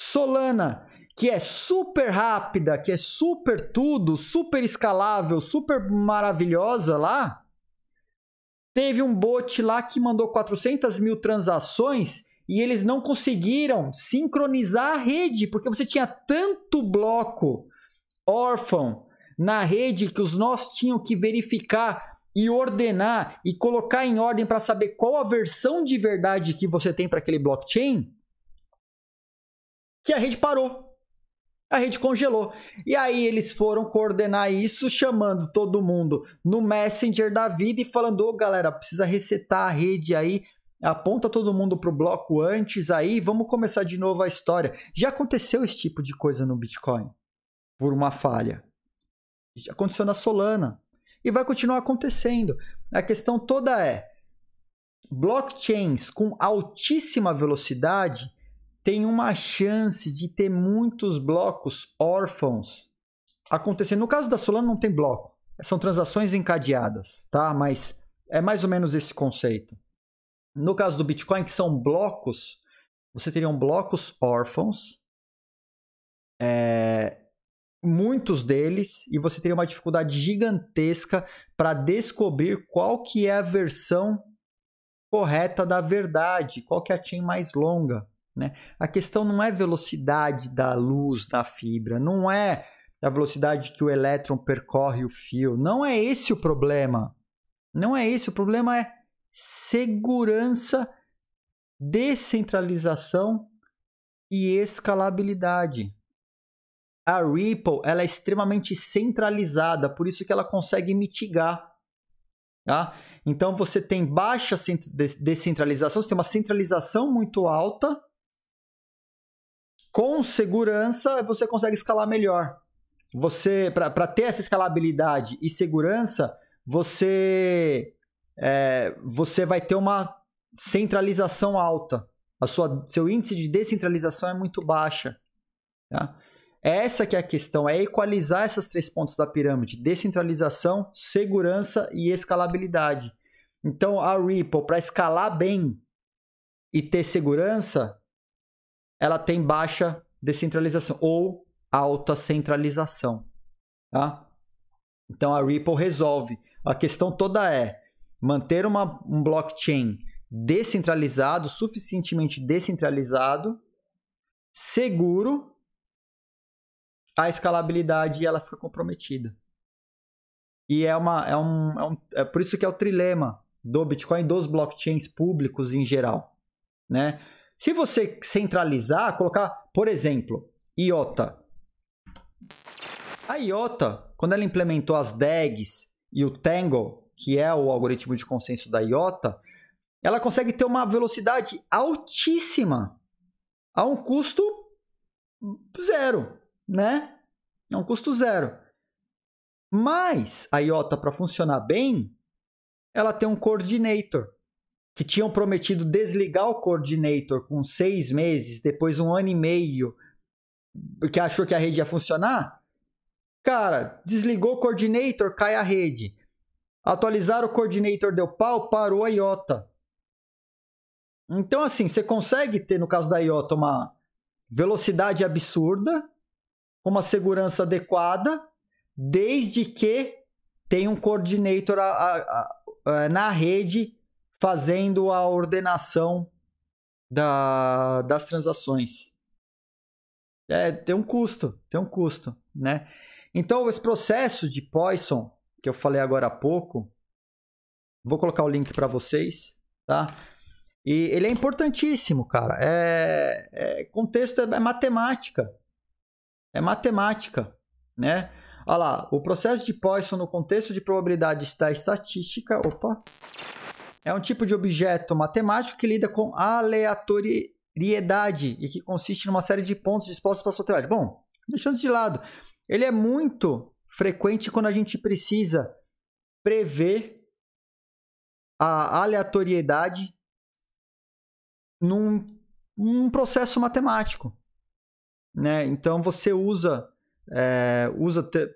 Solana, que é super rápida, que é super tudo, super escalável, super maravilhosa lá, teve um bot lá que mandou 400 mil transações e eles não conseguiram sincronizar a rede, porque você tinha tanto bloco órfão na rede que os nós tinham que verificar e ordenar e colocar em ordem para saber qual a versão de verdade que você tem para aquele blockchain, que a rede parou. A rede congelou. E aí eles foram coordenar isso, chamando todo mundo no Messenger da vida e falando: ô oh, galera, precisa resetar a rede aí, aponta todo mundo pro bloco antes aí, vamos começar de novo a história. Já aconteceu esse tipo de coisa no Bitcoin por uma falha. Aconteceu na Solana. E vai continuar acontecendo. A questão toda é: blockchains com altíssima velocidade têm uma chance de ter muitos blocos órfãos acontecendo. No caso da Solana, não tem bloco. São transações encadeadas, tá? Mas é mais ou menos esse conceito. No caso do Bitcoin, que são blocos, você teria blocos órfãos. É, muitos deles e você teria uma dificuldade gigantesca para descobrir qual que é a versão correta da verdade, qual que é a chain mais longa, né? A questão não é velocidade da luz da fibra, não é a velocidade que o elétron percorre o fio, não é esse o problema. Não é esse, o problema é segurança, descentralização e escalabilidade a Ripple ela é extremamente centralizada, por isso que ela consegue mitigar. Tá? Então você tem baixa descentralização, você tem uma centralização muito alta. Com segurança, você consegue escalar melhor. Você, para ter essa escalabilidade e segurança, você, é, você vai ter uma centralização alta. A sua, seu índice de descentralização é muito baixa. Tá? Essa que é a questão, é equalizar esses três pontos da pirâmide: descentralização, segurança e escalabilidade. Então, a Ripple, para escalar bem e ter segurança, ela tem baixa descentralização ou alta centralização. Tá? Então, a Ripple resolve. A questão toda é manter uma, um blockchain descentralizado, suficientemente descentralizado, seguro a escalabilidade ela fica comprometida. E é, uma, é, um, é, um, é por isso que é o trilema do Bitcoin dos blockchains públicos em geral. Né? Se você centralizar, colocar, por exemplo, IOTA. A IOTA, quando ela implementou as DAGs e o Tangle, que é o algoritmo de consenso da IOTA, ela consegue ter uma velocidade altíssima a um custo zero né? É um custo zero. Mas a IOTA, para funcionar bem, ela tem um coordinator, que tinham prometido desligar o coordinator com seis meses, depois um ano e meio, porque achou que a rede ia funcionar. Cara, desligou o coordinator, cai a rede. Atualizar o coordinator deu pau, parou a IOTA. Então, assim, você consegue ter, no caso da IOTA, uma velocidade absurda, com uma segurança adequada, desde que tenha um coordinator a, a, a, na rede fazendo a ordenação da, das transações. É, tem um custo, tem um custo, né? Então, esse processo de Poisson, que eu falei agora há pouco, vou colocar o link para vocês, tá? E ele é importantíssimo, cara. É, é contexto é, é matemática é matemática, né? Olha lá, o processo de Poisson no contexto de probabilidade da estatística, opa, é um tipo de objeto matemático que lida com aleatoriedade e que consiste numa série de pontos dispostos para a sua teoria. Bom, deixando isso de lado, ele é muito frequente quando a gente precisa prever a aleatoriedade num, num processo matemático. Né? Então você usa, é, usa te...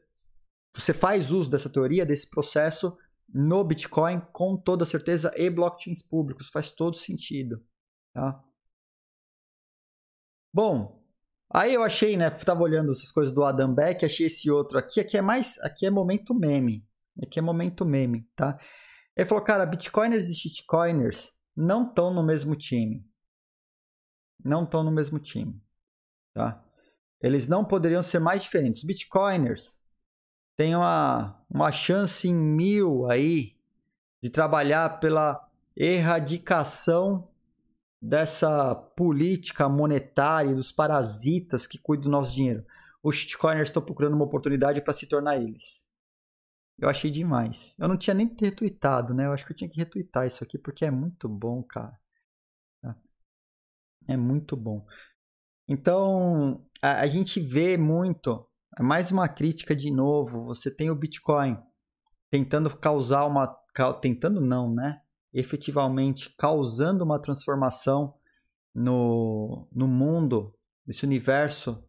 você faz uso dessa teoria, desse processo no Bitcoin com toda certeza e blockchains públicos. Faz todo sentido. Tá? Bom, aí eu achei, né? Tava olhando essas coisas do Adam Beck, achei esse outro aqui. Aqui é mais, aqui é momento meme. Aqui é momento meme, tá? Ele falou, cara, Bitcoiners e shitcoiners não estão no mesmo time. Não estão no mesmo time. Tá? Eles não poderiam ser mais diferentes. Bitcoiners têm uma, uma chance em mil aí de trabalhar pela erradicação dessa política monetária dos parasitas que cuidam do nosso dinheiro. Os shitcoiners estão procurando uma oportunidade para se tornar eles. Eu achei demais. Eu não tinha nem retweetado, né? Eu acho que eu tinha que retweetar isso aqui porque é muito bom, cara. Tá? É muito bom. Então, a, a gente vê muito, é mais uma crítica de novo, você tem o Bitcoin tentando causar uma, tentando não, né? Efetivamente causando uma transformação no, no mundo, nesse universo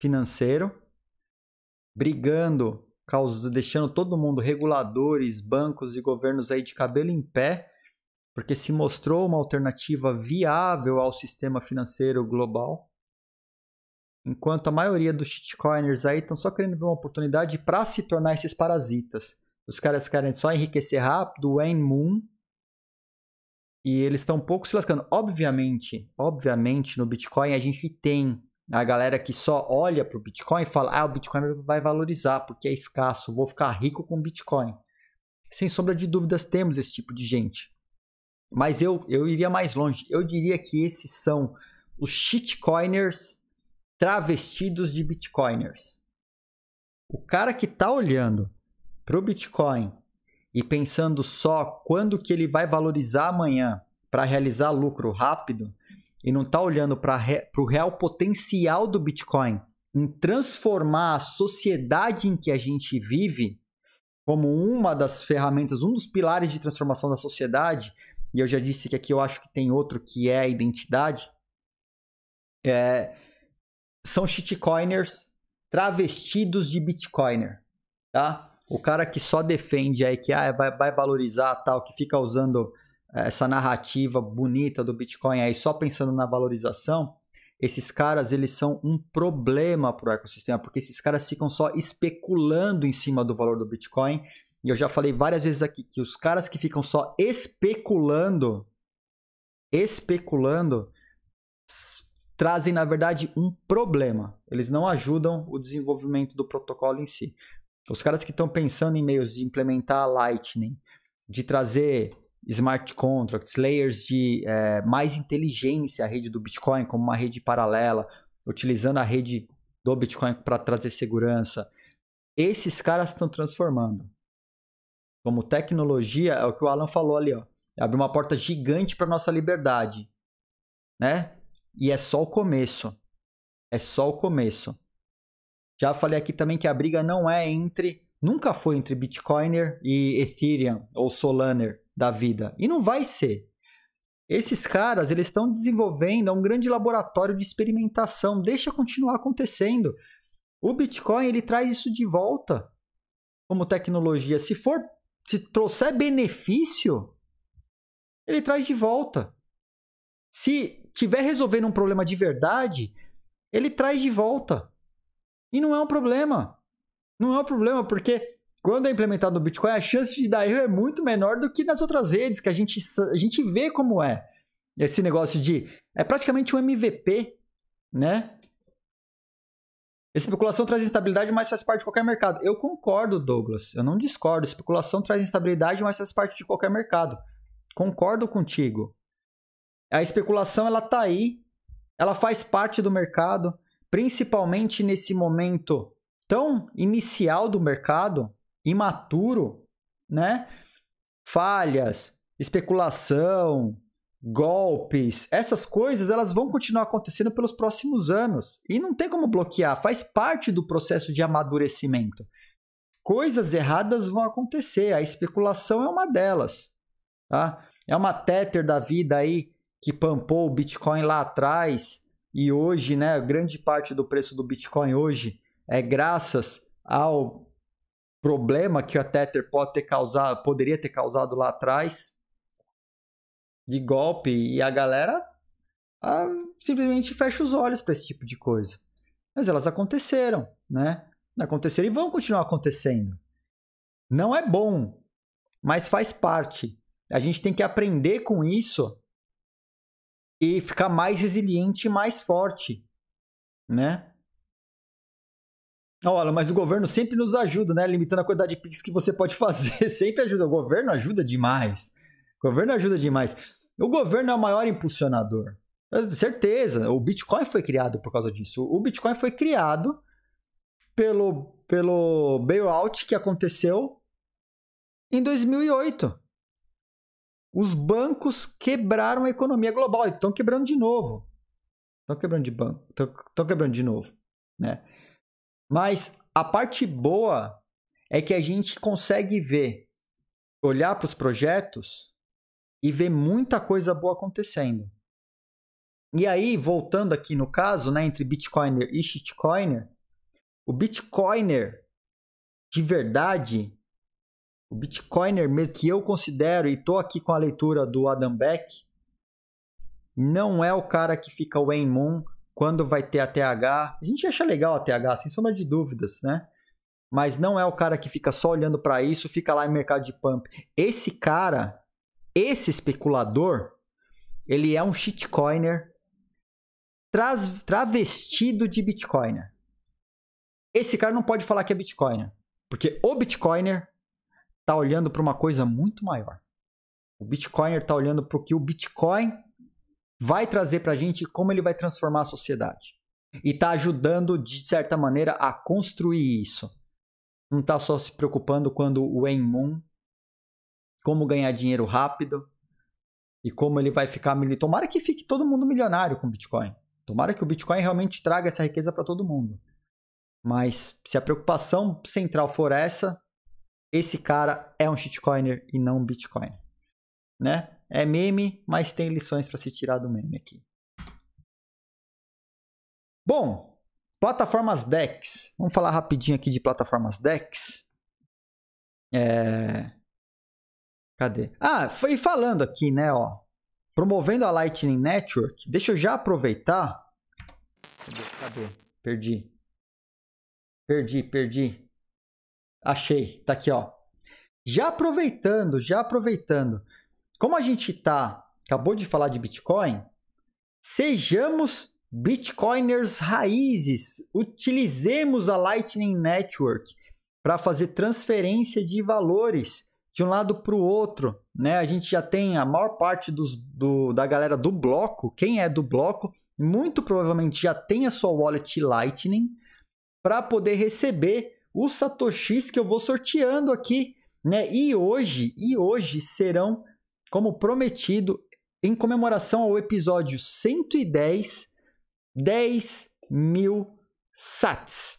financeiro, brigando, deixando todo mundo, reguladores, bancos e governos aí de cabelo em pé, porque se mostrou uma alternativa viável ao sistema financeiro global. Enquanto a maioria dos shitcoiners aí estão só querendo ver uma oportunidade para se tornar esses parasitas. Os caras querem só enriquecer rápido, Wayne Moon. E eles estão um pouco se lascando. Obviamente, obviamente no Bitcoin a gente tem a galera que só olha para o Bitcoin e fala: ah, o Bitcoin vai valorizar porque é escasso, vou ficar rico com Bitcoin. Sem sombra de dúvidas, temos esse tipo de gente. Mas eu, eu iria mais longe. Eu diria que esses são os shitcoiners travestidos de bitcoiners. O cara que está olhando para o Bitcoin e pensando só quando que ele vai valorizar amanhã para realizar lucro rápido e não está olhando para re... o real potencial do Bitcoin em transformar a sociedade em que a gente vive como uma das ferramentas, um dos pilares de transformação da sociedade, e eu já disse que aqui eu acho que tem outro que é a identidade, é, são shitcoiners travestidos de bitcoiner, tá? O cara que só defende aí que ah, vai, vai valorizar tal, que fica usando eh, essa narrativa bonita do Bitcoin aí só pensando na valorização, esses caras eles são um problema para o ecossistema, porque esses caras ficam só especulando em cima do valor do Bitcoin. E eu já falei várias vezes aqui que os caras que ficam só especulando, especulando, trazem, na verdade, um problema. Eles não ajudam o desenvolvimento do protocolo em si. Os caras que estão pensando em meios de implementar Lightning, de trazer smart contracts, layers de é, mais inteligência à rede do Bitcoin, como uma rede paralela, utilizando a rede do Bitcoin para trazer segurança. Esses caras estão transformando. Como tecnologia, é o que o Alan falou ali, ó. Abre uma porta gigante para nossa liberdade, né? E é só o começo. É só o começo. Já falei aqui também que a briga não é entre, nunca foi entre Bitcoiner e Ethereum ou Solaner da vida. E não vai ser. Esses caras, eles estão desenvolvendo é um grande laboratório de experimentação. Deixa continuar acontecendo. O Bitcoin, ele traz isso de volta como tecnologia. Se for, se trouxer benefício, ele traz de volta. Se tiver resolvendo um problema de verdade, ele traz de volta. E não é um problema. Não é um problema, porque quando é implementado no Bitcoin, a chance de dar erro é muito menor do que nas outras redes, que a gente, a gente vê como é esse negócio de. É praticamente um MVP, né? Especulação traz instabilidade, mas faz parte de qualquer mercado. Eu concordo, Douglas. Eu não discordo. Especulação traz instabilidade, mas faz parte de qualquer mercado. Concordo contigo. A especulação ela tá aí, ela faz parte do mercado, principalmente nesse momento tão inicial do mercado, imaturo, né? Falhas, especulação, golpes, essas coisas elas vão continuar acontecendo pelos próximos anos e não tem como bloquear, faz parte do processo de amadurecimento. Coisas erradas vão acontecer, a especulação é uma delas, tá? É uma tether da vida aí que pampou o Bitcoin lá atrás e hoje, né, grande parte do preço do Bitcoin hoje é graças ao problema que a Tether pode ter causado, poderia ter causado lá atrás de golpe e a galera ah, simplesmente fecha os olhos para esse tipo de coisa. Mas elas aconteceram, né? Aconteceram e vão continuar acontecendo. Não é bom, mas faz parte. A gente tem que aprender com isso e ficar mais resiliente e mais forte, né? Olha, mas o governo sempre nos ajuda, né? Limitando a quantidade de Pix que você pode fazer. sempre ajuda. O governo ajuda demais. O governo ajuda demais. O governo é o maior impulsionador. Certeza. O Bitcoin foi criado por causa disso. O Bitcoin foi criado pelo, pelo bailout que aconteceu em 2008. Os bancos quebraram a economia global e estão quebrando de novo. Estão quebrando de banco, estão quebrando de novo, né? Mas a parte boa é que a gente consegue ver, olhar para os projetos e ver muita coisa boa acontecendo. E aí, voltando aqui no caso, né, entre Bitcoiner e shitcoiner, o Bitcoiner de verdade o Bitcoiner mesmo que eu considero, e tô aqui com a leitura do Adam Beck, não é o cara que fica o Moon quando vai ter a TH. A gente acha legal a TH, sem sombra de dúvidas, né? Mas não é o cara que fica só olhando para isso, fica lá em mercado de pump. Esse cara, esse especulador, ele é um shitcoiner travestido de bitcoiner. Esse cara não pode falar que é bitcoiner, porque o bitcoiner está olhando para uma coisa muito maior. O Bitcoiner está olhando para o que o Bitcoin vai trazer para a gente e como ele vai transformar a sociedade. E está ajudando, de certa maneira, a construir isso. Não está só se preocupando quando o Enmoon, como ganhar dinheiro rápido e como ele vai ficar milionário. Tomara que fique todo mundo milionário com Bitcoin. Tomara que o Bitcoin realmente traga essa riqueza para todo mundo. Mas se a preocupação central for essa, esse cara é um shitcoiner e não um bitcoin, né? É meme, mas tem lições para se tirar do meme aqui. Bom, plataformas DEX. Vamos falar rapidinho aqui de plataformas DEX. É... Cadê? Ah, foi falando aqui, né, ó. Promovendo a Lightning Network. Deixa eu já aproveitar. Cadê? Cadê? Perdi. Perdi, perdi. Achei, tá aqui, ó. Já aproveitando, já aproveitando. Como a gente tá, acabou de falar de Bitcoin, sejamos Bitcoiners raízes. Utilizemos a Lightning Network para fazer transferência de valores de um lado para o outro, né? A gente já tem a maior parte dos, do, da galera do bloco, quem é do bloco, muito provavelmente já tem a sua wallet Lightning para poder receber os satoshis que eu vou sorteando aqui, né? E hoje, e hoje serão, como prometido, em comemoração ao episódio 110, 10 mil sats.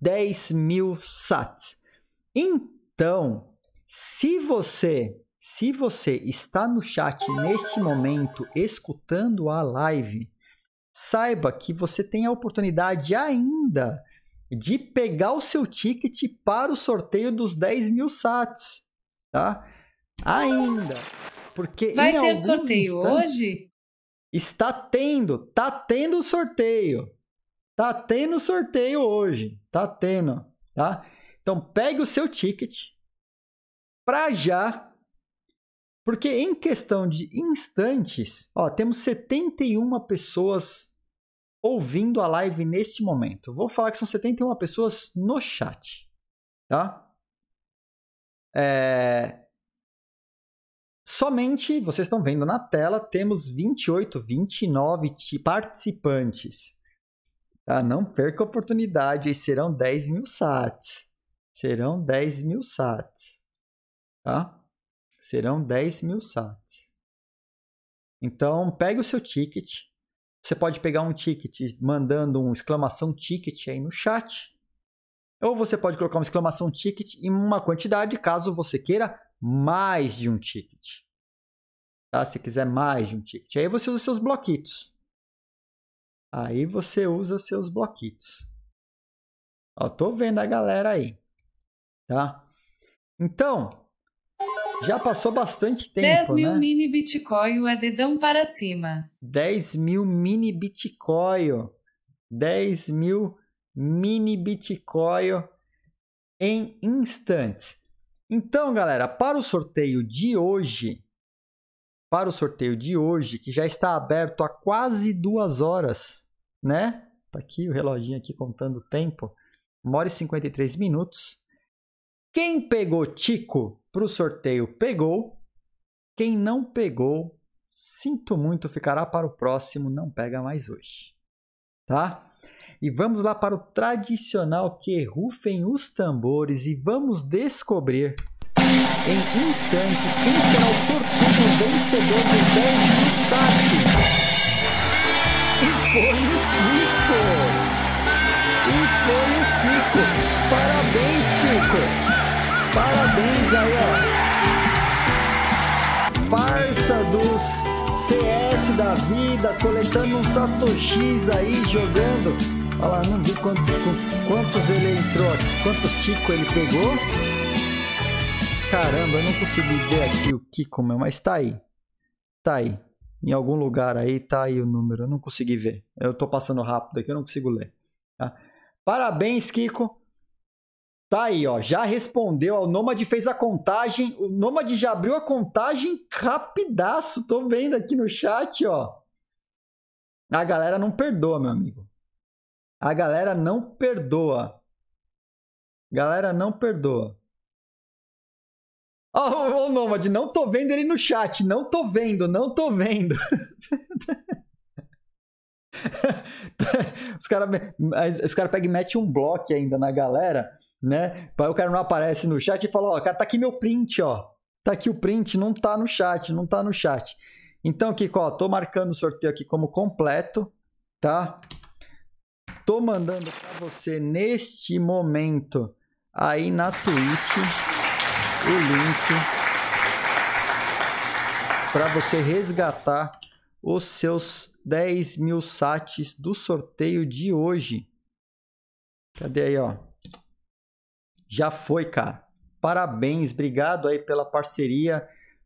10 mil sats. Então, se você, se você está no chat neste momento escutando a live, saiba que você tem a oportunidade ainda de pegar o seu ticket para o sorteio dos 10 mil sats, tá? Ainda, porque Vai em ter sorteio hoje? Está tendo, tá tendo sorteio. Tá tendo sorteio hoje, tá tendo, tá? Então pegue o seu ticket para já, porque em questão de instantes, ó, temos 71 pessoas ouvindo a live neste momento. Vou falar que são 71 pessoas no chat, tá? É... Somente, vocês estão vendo na tela, temos 28, 29 participantes. Tá? Não perca a oportunidade, serão 10 mil sats. Serão 10 mil sats. Tá? Serão 10 mil sats. Então, pegue o seu ticket, você pode pegar um ticket mandando um exclamação ticket aí no chat. Ou você pode colocar uma exclamação ticket em uma quantidade, caso você queira mais de um ticket. Tá? Se quiser mais de um ticket. Aí você usa seus bloquitos. Aí você usa seus bloquitos. Ó, tô vendo a galera aí. Tá? Então, já passou bastante tempo. 10 mil né? mini Bitcoin é dedão para cima. 10 mil mini Bitcoin. 10 mil mini Bitcoin em instantes. Então, galera, para o sorteio de hoje, para o sorteio de hoje, que já está aberto há quase duas horas, né? Tá aqui o reloginho aqui contando o tempo. 1 hora e 53 minutos. Quem pegou Tico para o sorteio pegou. Quem não pegou, sinto muito, ficará para o próximo, não pega mais hoje. Tá? E vamos lá para o tradicional que rufem os tambores e vamos descobrir em instantes quem será o sortudo vencedor do 10 mil E foi o Kiko! Parabéns aí, ó. Farsa dos CS da vida, coletando um Satoshi aí, jogando. Olha lá, não vi quantos, quantos ele entrou aqui, quantos tico ele pegou. Caramba, eu não consegui ver aqui o Kiko, meu, mas tá aí. Tá aí. Em algum lugar aí tá aí o número, eu não consegui ver. Eu tô passando rápido aqui, eu não consigo ler. Tá? Parabéns, Kiko. Tá aí, ó. Já respondeu. O Nômade fez a contagem. O Nômade já abriu a contagem rapidaço. Tô vendo aqui no chat, ó. A galera não perdoa, meu amigo. A galera não perdoa. Galera não perdoa. Ó, oh, o oh, Nômade, não tô vendo ele no chat. Não tô vendo, não tô vendo. os caras os cara pegam e metem um bloco ainda na galera né? O cara não aparece no chat e fala, ó, cara, tá aqui meu print, ó. Tá aqui o print, não tá no chat, não tá no chat. Então, Kiko, ó, tô marcando o sorteio aqui como completo, tá? Tô mandando para você neste momento aí na Twitch o link para você resgatar os seus 10 mil sats do sorteio de hoje. Cadê aí, ó? Já foi, cara. Parabéns, obrigado aí pela parceria,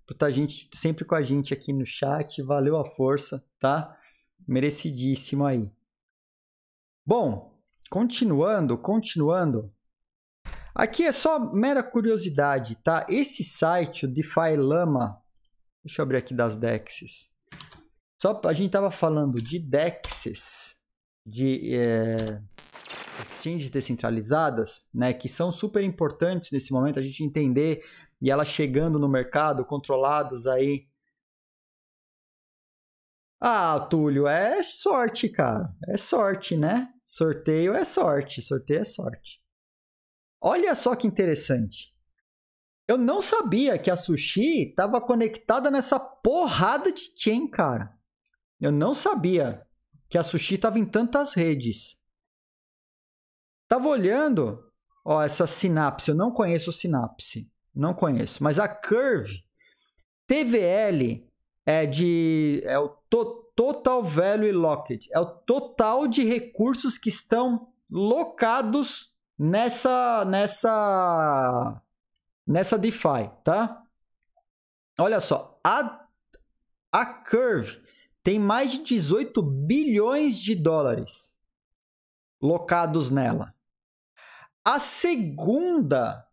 por estar tá gente, sempre com a gente aqui no chat. Valeu a força, tá? Merecidíssimo aí. Bom, continuando, continuando. Aqui é só mera curiosidade, tá? Esse site, o DeFi Lama, deixa eu abrir aqui das DEXs. Só a gente tava falando de DEXs, de é, exchanges descentralizadas, né, que são super importantes nesse momento a gente entender e elas chegando no mercado, controladas aí. Ah, Túlio, é sorte, cara. É sorte, né? Sorteio é sorte, sorteio é sorte. Olha só que interessante. Eu não sabia que a Sushi estava conectada nessa porrada de chain, cara. Eu não sabia que a Sushi estava em tantas redes. Tava olhando, ó, essa sinapse, eu não conheço sinapse, não conheço, mas a curve TVL é de é o to, total value locked, é o total de recursos que estão locados nessa nessa nessa DeFi, tá? Olha só, a a Curve tem mais de 18 bilhões de dólares locados nela. A segunda,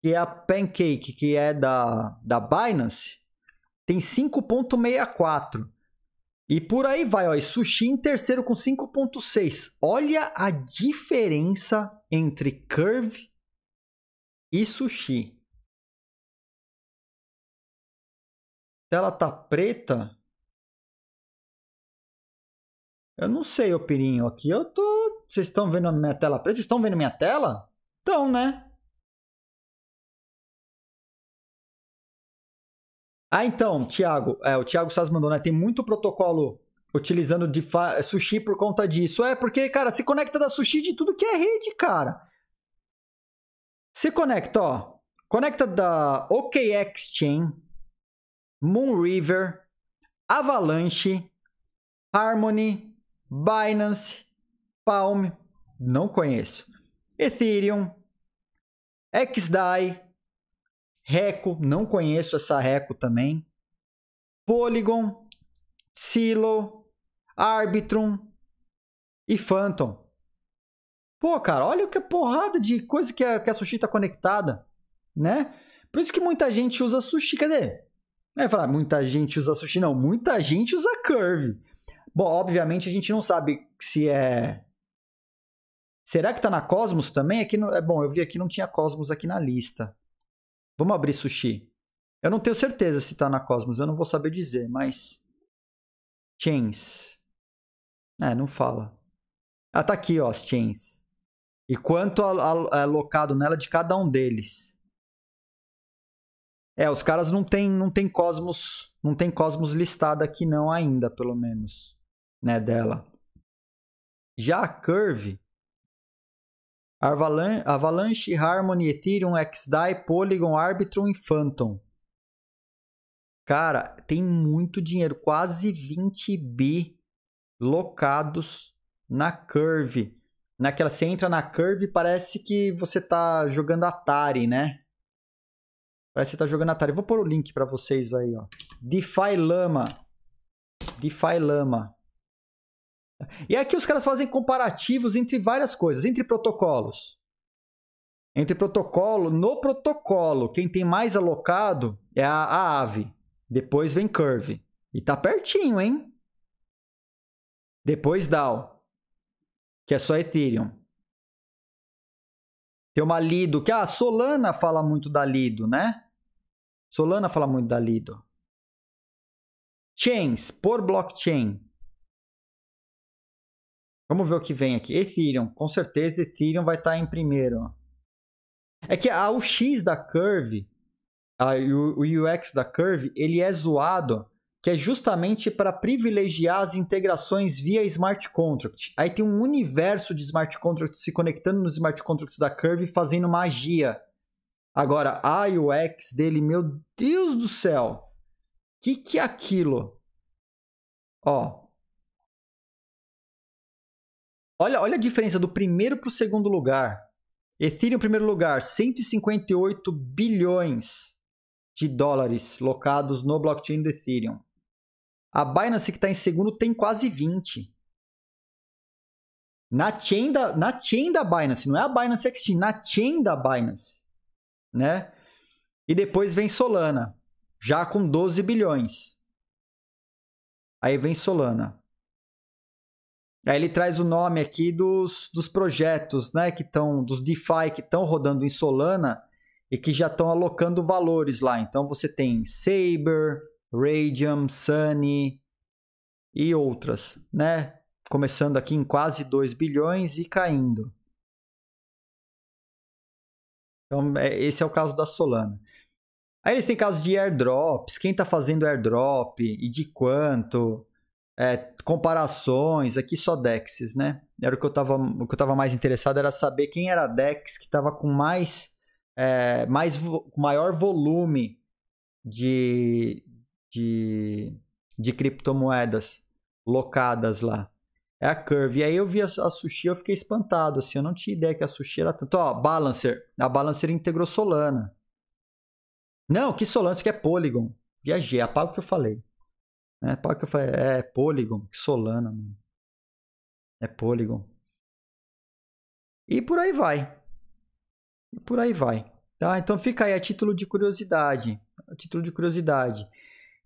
que é a Pancake, que é da, da Binance, tem 5.64. E por aí vai, ó. E sushi em terceiro com 5.6. Olha a diferença entre Curve e sushi. Ela tá preta. Eu não sei, Opirinho Aqui eu tô vocês estão vendo a minha tela preta? Vocês estão vendo minha tela? Então, né? Ah, então, Thiago, é, o Thiago Sass mandou, né? Tem muito protocolo utilizando de é, sushi por conta disso. É porque, cara, se conecta da sushi de tudo que é rede, cara. Se conecta, ó. Conecta da OKX Chain, Moon River, Avalanche, Harmony, Binance, Palm, não conheço. Ethereum, XDAI, Reco, não conheço essa Reco também. Polygon, Silo, Arbitrum e Phantom. Pô, cara, olha que porrada de coisa que a, que a Sushi tá conectada, né? Por isso que muita gente usa Sushi, quer dizer, é falar, muita gente usa Sushi, não, muita gente usa Curve. Bom, obviamente a gente não sabe se é Será que tá na Cosmos também? Aqui é no, é bom, eu vi aqui não tinha Cosmos aqui na lista. Vamos abrir sushi. Eu não tenho certeza se tá na Cosmos, eu não vou saber dizer, mas chains. É, não fala. Ah, tá aqui, ó, as chains. E quanto é alocado nela de cada um deles. É, os caras não tem, não tem Cosmos, não tem Cosmos listada aqui não ainda, pelo menos, né, dela. Já a Curve, Avalanche, Harmony, Ethereum, XDAI, Polygon, Arbitrum e Phantom. Cara, tem muito dinheiro, quase 20 bi locados na Curve. Naquela, você entra na Curve, parece que você tá jogando Atari, né? Parece que você tá jogando Atari. Vou pôr o link para vocês aí, ó. DeFi Lama. DeFi Lama. E é aqui os caras fazem comparativos entre várias coisas, entre protocolos. Entre protocolo, no protocolo, quem tem mais alocado é a, a AVE. Depois vem Curve. E tá pertinho, hein? Depois DAO, que é só Ethereum. Tem uma Lido, que a ah, Solana fala muito da Lido, né? Solana fala muito da Lido. Chains, por blockchain. Vamos ver o que vem aqui. Ethereum, com certeza Ethereum vai estar tá em primeiro. É que a UX da Curve, a, o, o UX da Curve, ele é zoado, que é justamente para privilegiar as integrações via smart contract. Aí tem um universo de smart contracts se conectando nos smart contracts da Curve, fazendo magia. Agora, a UX dele, meu Deus do céu! O que, que é aquilo? Ó, Olha, olha a diferença do primeiro para o segundo lugar. Ethereum, primeiro lugar, 158 bilhões de dólares locados no blockchain do Ethereum. A Binance, que está em segundo, tem quase 20. Na chain, da, na chain da Binance, não é a Binance Exchange, na chain da Binance. Né? E depois vem Solana, já com 12 bilhões. Aí vem Solana. Aí ele traz o nome aqui dos, dos projetos, né, que estão, dos DeFi que estão rodando em Solana e que já estão alocando valores lá. Então você tem Saber, Radium, Sunny e outras, né? Começando aqui em quase 2 bilhões e caindo. Então, é, esse é o caso da Solana. Aí eles têm casos de airdrops, quem está fazendo airdrop e de quanto é, comparações, aqui só Dexes, né? Era o que eu estava o que eu tava mais interessado era saber quem era a Dex que estava com mais, é, mais maior volume de, de, de criptomoedas locadas lá. É a Curve. E aí eu vi a, a Sushi, eu fiquei espantado, assim, eu não tinha ideia que a Sushi era tanto. Ó, Balancer. A Balancer integrou Solana. Não, que Solana, isso que é Polygon. Viajei, apaga o que eu falei. É, pau que eu falei, é, é Polygon, Solana, mano. É Polygon. E por aí vai. E por aí vai. Tá? Então fica aí a título de curiosidade. A título de curiosidade.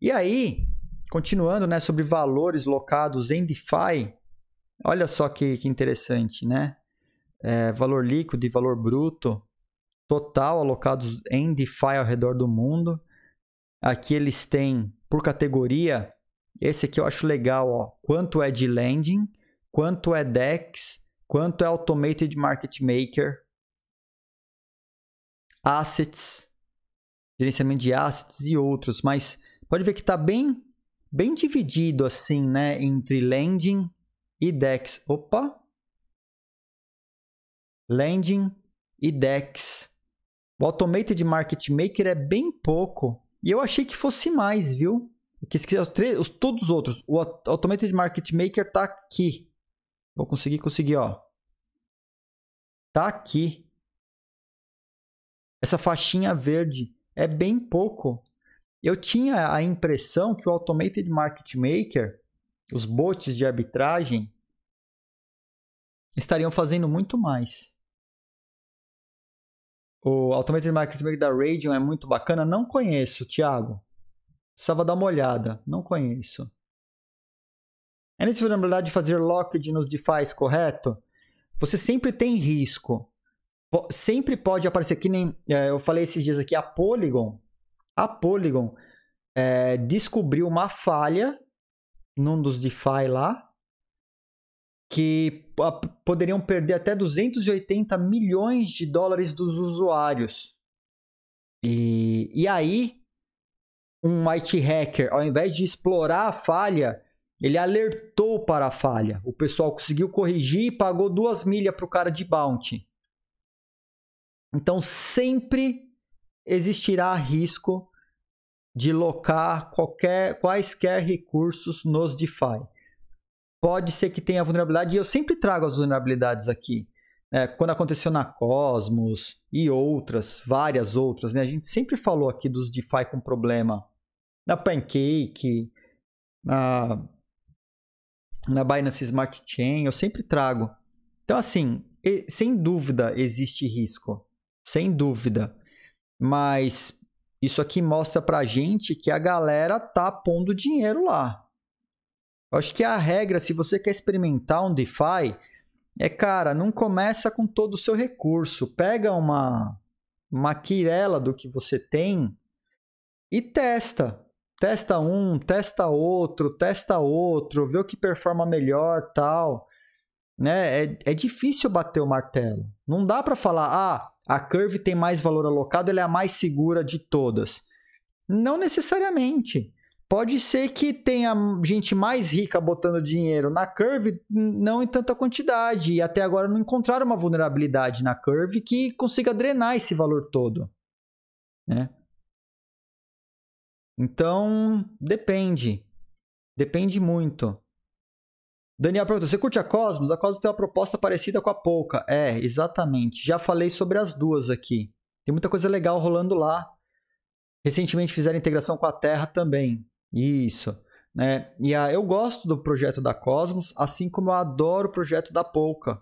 E aí, continuando né, sobre valores locados em DeFi, olha só que, que interessante, né? É, valor líquido e valor bruto total alocados em DeFi ao redor do mundo. Aqui eles têm por categoria esse aqui eu acho legal, ó. Quanto é de landing, quanto é DEX, quanto é Automated Market Maker, assets, gerenciamento de assets e outros. Mas pode ver que está bem, bem dividido assim, né? Entre landing e DEX. Opa! Landing e DEX. O Automated Market Maker é bem pouco. E eu achei que fosse mais, viu? Que esqueci os todos os outros. O Automated Market Maker tá aqui. Vou conseguir, conseguir, ó. Tá aqui. Essa faixinha verde é bem pouco. Eu tinha a impressão que o Automated Market Maker, os bots de arbitragem, estariam fazendo muito mais. O Automated Market Maker da Radeon é muito bacana. Não conheço, Thiago. Precisava dar uma olhada. Não conheço. É nessa vulnerabilidade de fazer locked nos DeFi, correto? Você sempre tem risco. Sempre pode aparecer, que nem é, eu falei esses dias aqui, a Polygon. A Polygon é, descobriu uma falha num dos DeFi lá, que poderiam perder até 280 milhões de dólares dos usuários. E, e aí, um IT hacker, ao invés de explorar a falha, ele alertou para a falha. O pessoal conseguiu corrigir e pagou duas milhas para o cara de bounty. Então sempre existirá risco de locar qualquer, quaisquer recursos nos DeFi. Pode ser que tenha vulnerabilidade, e eu sempre trago as vulnerabilidades aqui. É, quando aconteceu na Cosmos e outras, várias outras, né? A gente sempre falou aqui dos DeFi com problema na Pancake, na, na Binance Smart Chain, eu sempre trago. Então, assim, sem dúvida existe risco, sem dúvida. Mas isso aqui mostra pra gente que a galera tá pondo dinheiro lá. Eu acho que é a regra, se você quer experimentar um DeFi, é, cara, não começa com todo o seu recurso. Pega uma, maquirela do que você tem e testa. Testa um, testa outro, testa outro, vê o que performa melhor, tal. Né? É, é difícil bater o martelo. Não dá para falar, ah, a Curve tem mais valor alocado, ela é a mais segura de todas. Não necessariamente. Pode ser que tenha gente mais rica botando dinheiro na Curve, não em tanta quantidade. E até agora não encontraram uma vulnerabilidade na Curve que consiga drenar esse valor todo. Né? Então, depende. Depende muito. Daniel pergunta: você curte a Cosmos? A Cosmos tem uma proposta parecida com a Polka. É, exatamente. Já falei sobre as duas aqui. Tem muita coisa legal rolando lá. Recentemente fizeram integração com a Terra também. Isso. Né? E a, eu gosto do projeto da Cosmos, assim como eu adoro o projeto da Polka.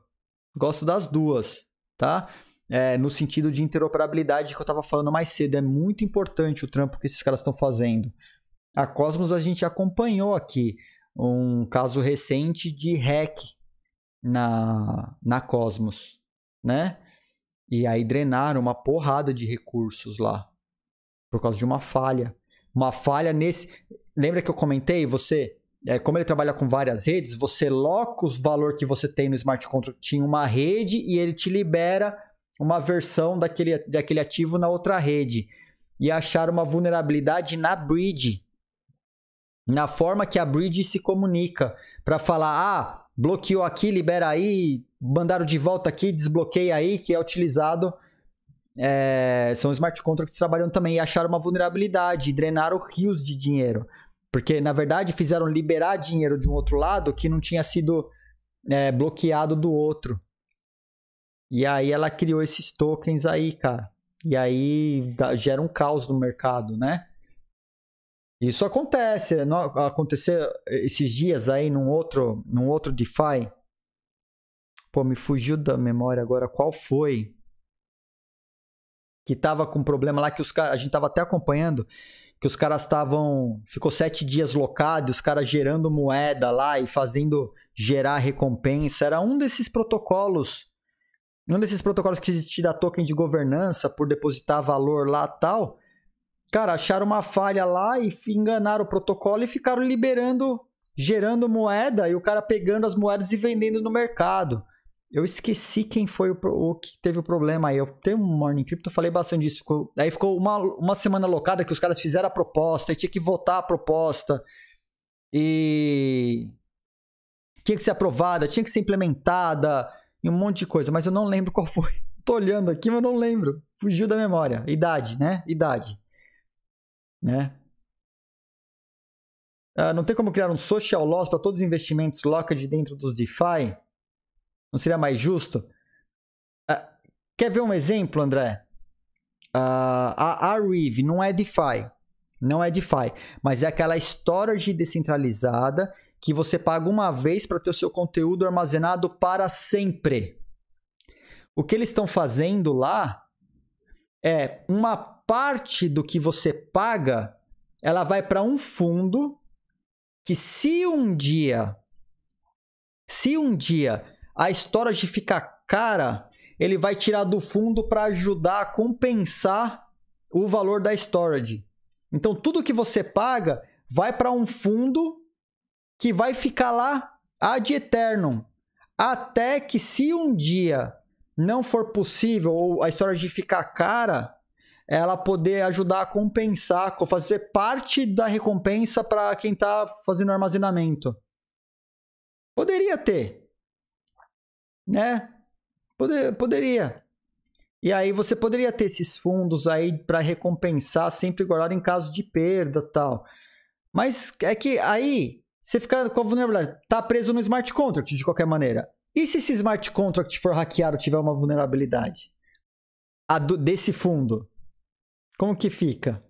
Gosto das duas, tá? É, no sentido de interoperabilidade que eu estava falando mais cedo. É muito importante o trampo que esses caras estão fazendo. A Cosmos a gente acompanhou aqui um caso recente de hack na, na Cosmos, né? E aí drenaram uma porrada de recursos lá por causa de uma falha uma falha nesse. Lembra que eu comentei? Você, é, como ele trabalha com várias redes, você loca o valor que você tem no smart contract em uma rede e ele te libera uma versão daquele, daquele ativo na outra rede. E achar uma vulnerabilidade na bridge. Na forma que a bridge se comunica. Para falar, ah, bloqueou aqui, libera aí, mandaram de volta aqui, desbloqueia aí, que é utilizado é, são smart contracts trabalhando também e acharam uma vulnerabilidade, e drenaram rios de dinheiro. Porque, na verdade, fizeram liberar dinheiro de um outro lado que não tinha sido é, bloqueado do outro. E aí ela criou esses tokens aí, cara. E aí gera um caos no mercado, né? Isso acontece, não aconteceu esses dias aí num outro, num outro DeFi. Pô, me fugiu da memória agora qual foi que tava com problema lá, que os caras. A gente tava até acompanhando, que os caras estavam. Ficou sete dias locado, os caras gerando moeda lá e fazendo gerar recompensa. Era um desses protocolos. Um desses protocolos que te dá token de governança por depositar valor lá tal. Cara, acharam uma falha lá e enganaram o protocolo e ficaram liberando, gerando moeda e o cara pegando as moedas e vendendo no mercado. Eu esqueci quem foi o, o, que teve o problema aí. Eu tenho um Morning Crypto, falei bastante disso. Ficou, aí ficou uma, uma semana locada que os caras fizeram a proposta e tinha que votar a proposta. E tinha que ser aprovada, tinha que ser implementada e um monte de coisa, mas eu não lembro qual foi. Tô olhando aqui, mas não lembro. Fugiu da memória. Idade, né? Idade. Né? Ah, não tem como criar um social loss para todos os investimentos locked dentro dos DeFi? Não seria mais justo? Uh, quer ver um exemplo, André? Uh, a, a Reeve não é DeFi. Não é DeFi. Mas é aquela storage descentralizada que você paga uma vez para ter o seu conteúdo armazenado para sempre. O que eles estão fazendo lá é uma parte do que você paga, ela vai para um fundo que se um dia se um dia a storage fica cara, ele vai tirar do fundo para ajudar a compensar o valor da storage. Então tudo que você paga vai para um fundo que vai ficar lá ad eternum, até que se um dia não for possível ou a storage ficar cara, ela poder ajudar a compensar, fazer parte da recompensa para quem está fazendo armazenamento. Poderia ter, né? Poder, poderia. E aí você poderia ter esses fundos aí para recompensar sempre guardado em caso de perda tal. Mas é que aí você fica com a vulnerabilidade. Tá preso no smart contract de qualquer maneira. E se esse smart contract for hackeado tiver uma vulnerabilidade? A do, desse fundo. Como que fica?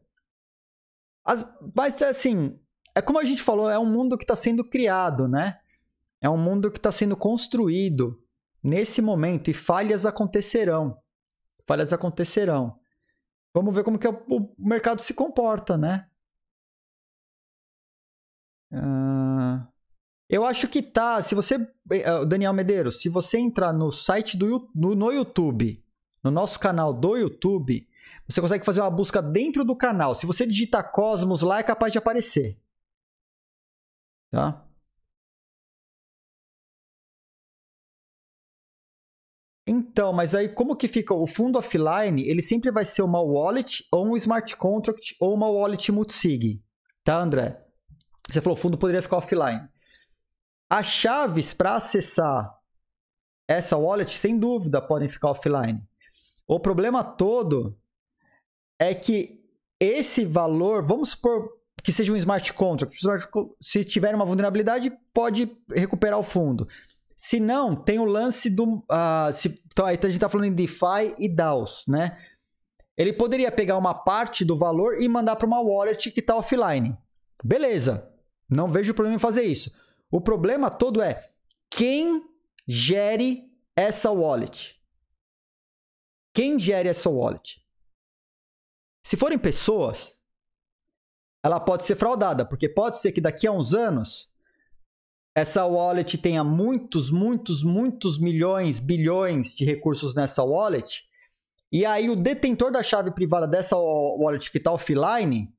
As, mas é assim, é como a gente falou, é um mundo que está sendo criado, né? É um mundo que está sendo construído nesse momento e falhas acontecerão. Falhas acontecerão. Vamos ver como que é o mercado se comporta, né? Ah, eu acho que tá. Se você, eh, ah, Daniel Medeiros, se você entrar no site do no, no YouTube, no nosso canal do YouTube, você consegue fazer uma busca dentro do canal. Se você digitar Cosmos lá, é capaz de aparecer. Tá? Então, mas aí como que fica? O fundo offline, ele sempre vai ser uma wallet ou um smart contract ou uma wallet multisig, tá, André? Você falou, o fundo poderia ficar offline. As chaves para acessar essa wallet, sem dúvida, podem ficar offline. O problema todo é que esse valor, vamos supor que seja um smart contract, se tiver uma vulnerabilidade, pode recuperar o fundo. Se não, tem o lance do. Uh, se, então, a gente está falando em DeFi e DAOs, né? Ele poderia pegar uma parte do valor e mandar para uma wallet que está offline. Beleza, não vejo problema em fazer isso. O problema todo é quem gere essa wallet. Quem gere essa wallet? Se forem pessoas, ela pode ser fraudada, porque pode ser que daqui a uns anos essa wallet tenha muitos, muitos, muitos milhões, bilhões de recursos nessa wallet, e aí o detentor da chave privada dessa wallet que está offline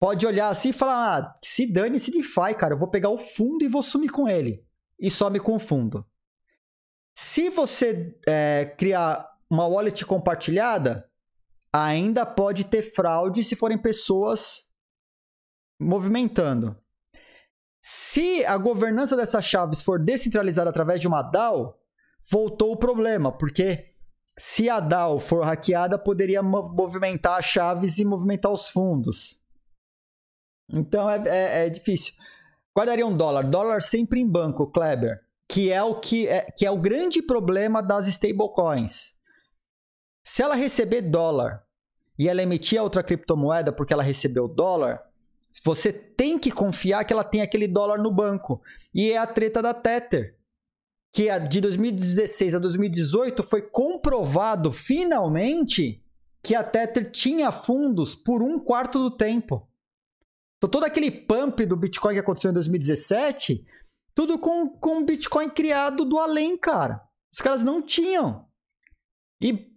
pode olhar assim e falar: ah, se dane esse DeFi, cara, eu vou pegar o fundo e vou sumir com ele. E só me confundo. Se você é, criar uma wallet compartilhada, ainda pode ter fraude se forem pessoas movimentando. Se a governança dessas chaves for descentralizada através de uma DAO, voltou o problema, porque se a DAO for hackeada, poderia movimentar as chaves e movimentar os fundos. Então é, é, é difícil. Guardaria um dólar. Dólar sempre em banco, Kleber. Que é o, que é, que é o grande problema das stablecoins. Se ela receber dólar e ela emitir a outra criptomoeda porque ela recebeu dólar, você tem que confiar que ela tem aquele dólar no banco. E é a treta da Tether. Que de 2016 a 2018 foi comprovado finalmente que a Tether tinha fundos por um quarto do tempo. Então, todo aquele pump do Bitcoin que aconteceu em 2017, tudo com, com Bitcoin criado do além, cara. Os caras não tinham. E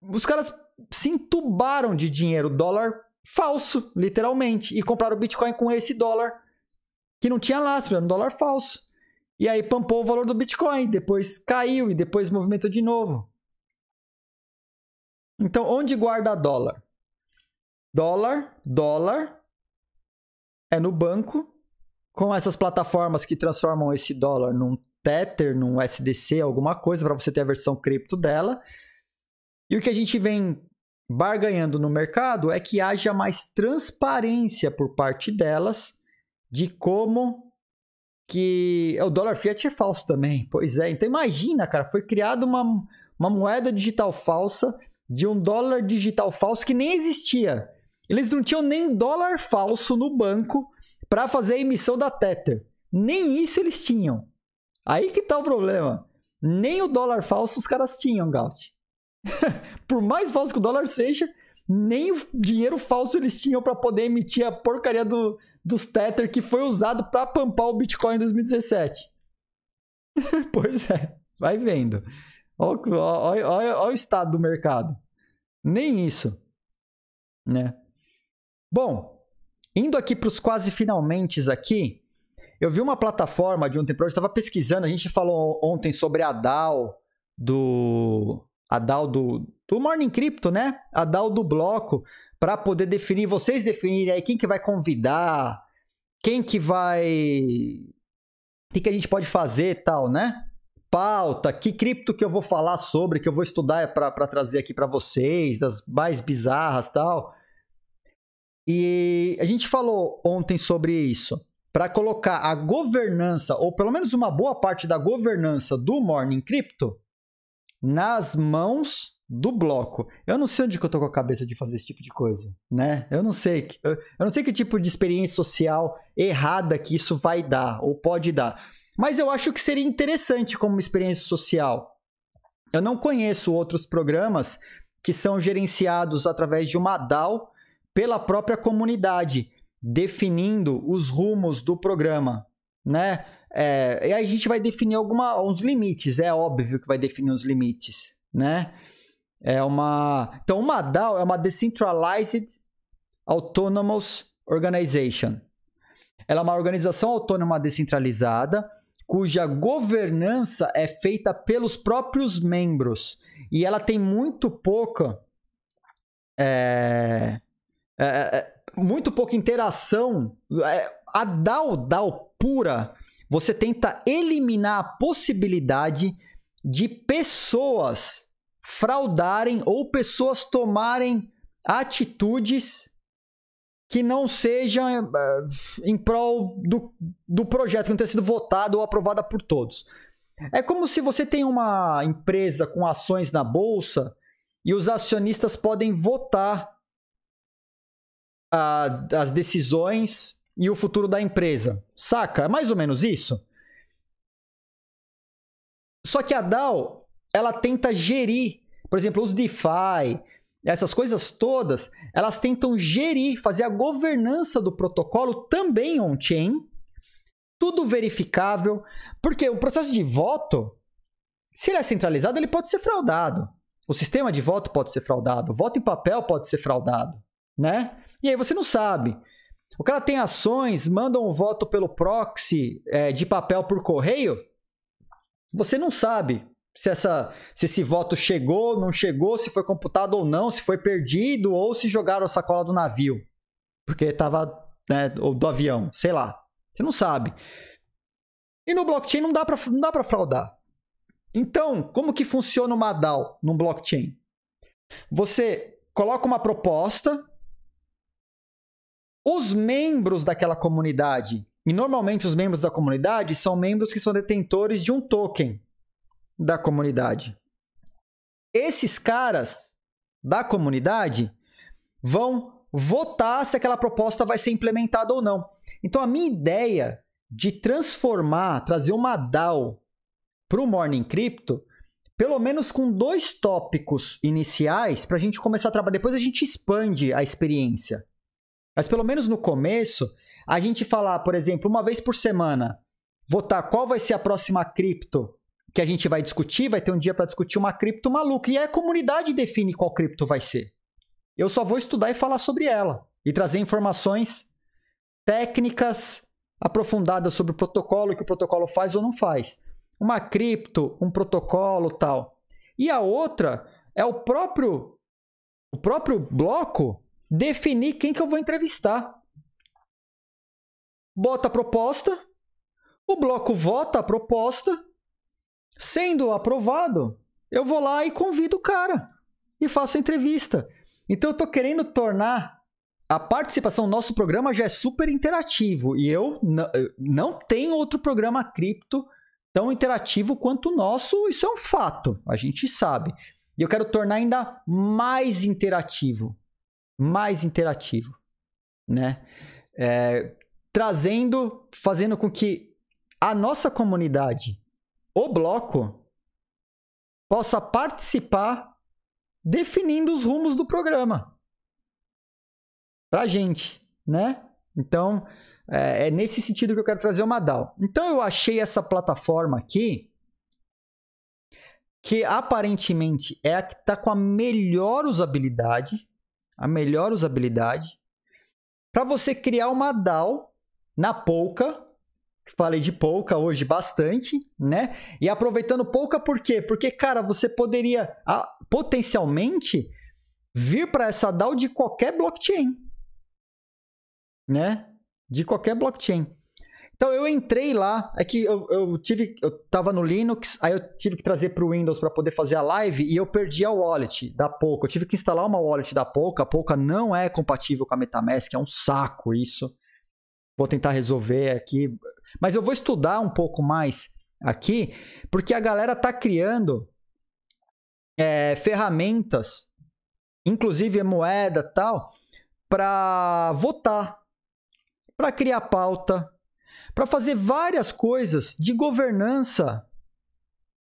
os caras se entubaram de dinheiro. O dólar falso, literalmente, e compraram o Bitcoin com esse dólar que não tinha lastro, era um dólar falso. E aí pampou o valor do Bitcoin, depois caiu e depois movimentou de novo. Então, onde guarda dólar? Dólar, dólar é no banco com essas plataformas que transformam esse dólar num Tether, num SDC, alguma coisa para você ter a versão cripto dela. E o que a gente vem barganhando no mercado é que haja mais transparência por parte delas de como que é, o dólar fiat é falso também. Pois é, então imagina, cara, foi criada uma, uma moeda digital falsa de um dólar digital falso que nem existia. Eles não tinham nem dólar falso no banco para fazer a emissão da Tether. Nem isso eles tinham. Aí que tá o problema. Nem o dólar falso os caras tinham, Gaut. por mais falso que o dólar seja, nem o dinheiro falso eles tinham para poder emitir a porcaria do, dos Tether que foi usado para pampar o Bitcoin em 2017. pois é, vai vendo. Olha, o estado do mercado. Nem isso. Né? Bom, indo aqui para os quase finalmente aqui, eu vi uma plataforma de ontem para hoje, estava pesquisando, a gente falou ontem sobre a DAO do a DAO do, do Morning Crypto, né? A DAO do bloco, para poder definir, vocês definirem aí quem que vai convidar, quem que vai. O que, que a gente pode fazer e tal, né? Pauta, que cripto que eu vou falar sobre, que eu vou estudar é para trazer aqui para vocês, as mais bizarras tal. E a gente falou ontem sobre isso. Para colocar a governança, ou pelo menos uma boa parte da governança do Morning Crypto, nas mãos do bloco. Eu não sei onde que eu tô com a cabeça de fazer esse tipo de coisa, né? Eu não sei. Eu, eu não sei que tipo de experiência social errada que isso vai dar ou pode dar. Mas eu acho que seria interessante como experiência social. Eu não conheço outros programas que são gerenciados através de uma DAO pela própria comunidade, definindo os rumos do programa, né? É, e aí a gente vai definir alguma, uns limites, é óbvio que vai definir uns limites, né? É uma. Então, uma DAO é uma Decentralized Autonomous Organization. Ela é uma organização autônoma descentralizada cuja governança é feita pelos próprios membros e ela tem muito pouca é, é, é, é muito pouca interação é, a DAO, DAO pura você tenta eliminar a possibilidade de pessoas fraudarem ou pessoas tomarem atitudes que não sejam eh, eh, em prol do, do projeto, que não tenha sido votado ou aprovada por todos. É como se você tem uma empresa com ações na bolsa e os acionistas podem votar a, ah, as decisões e o futuro da empresa. Saca? É mais ou menos isso. Só que a DAO, ela tenta gerir, por exemplo, os DeFi, essas coisas todas, elas tentam gerir, fazer a governança do protocolo também on-chain, tudo verificável, porque o processo de voto, se ele é centralizado, ele pode ser fraudado. O sistema de voto pode ser fraudado, o voto em papel pode ser fraudado, né? E aí você não sabe. O cara tem ações, manda um voto pelo proxy é, de papel por correio. Você não sabe se, essa, se esse voto chegou, não chegou, se foi computado ou não, se foi perdido ou se jogaram a sacola do navio. Porque estava. Né, ou do avião, sei lá. Você não sabe. E no blockchain não dá para fraudar. Então, como que funciona uma DAO num blockchain? Você coloca uma proposta os membros daquela comunidade. E normalmente os membros da comunidade são membros que são detentores de um token da comunidade. Esses caras da comunidade vão votar se aquela proposta vai ser implementada ou não. Então a minha ideia de transformar, trazer uma DAO para o Morning Crypto, pelo menos com dois tópicos iniciais para a gente começar a trabalhar. Depois a gente expande a experiência. Mas pelo menos no começo, a gente falar, ah, por exemplo, uma vez por semana, votar qual vai ser a próxima cripto que a gente vai discutir, vai ter um dia para discutir uma cripto maluca. E a comunidade define qual cripto vai ser. Eu só vou estudar e falar sobre ela e trazer informações técnicas aprofundadas sobre o protocolo, o que o protocolo faz ou não faz. Uma cripto, um protocolo, tal. E a outra é o próprio o próprio bloco definir quem que eu vou entrevistar. Bota a proposta, o bloco vota a proposta, sendo aprovado, eu vou lá e convido o cara e faço a entrevista. Então eu estou querendo tornar a participação, nosso programa já é super interativo e eu não tenho outro programa cripto tão interativo quanto o nosso, isso é um fato, a gente sabe. E eu quero tornar ainda mais interativo mais interativo, né? É, trazendo, fazendo com que a nossa comunidade, o bloco, possa participar definindo os rumos do programa pra gente, né? Então, é, é nesse sentido que eu quero trazer o Madal. Então, eu achei essa plataforma aqui que aparentemente é a que está com a melhor usabilidade a melhor usabilidade, para você criar uma DAO na Polka, falei de Polka hoje bastante, né? E aproveitando Polka por quê? Porque, cara, você poderia a, potencialmente vir para essa DAO de qualquer blockchain, né? De qualquer blockchain. Então eu entrei lá, é que eu, eu tive, eu tava no Linux, aí eu tive que trazer para o Windows para poder fazer a live e eu perdi a wallet da Polka. Eu tive que instalar uma wallet da Polka. A Polka não é compatível com a MetaMask, é um saco isso. Vou tentar resolver aqui, mas eu vou estudar um pouco mais aqui, porque a galera tá criando é, ferramentas, inclusive moeda tal, para votar, para criar pauta, para fazer várias coisas de governança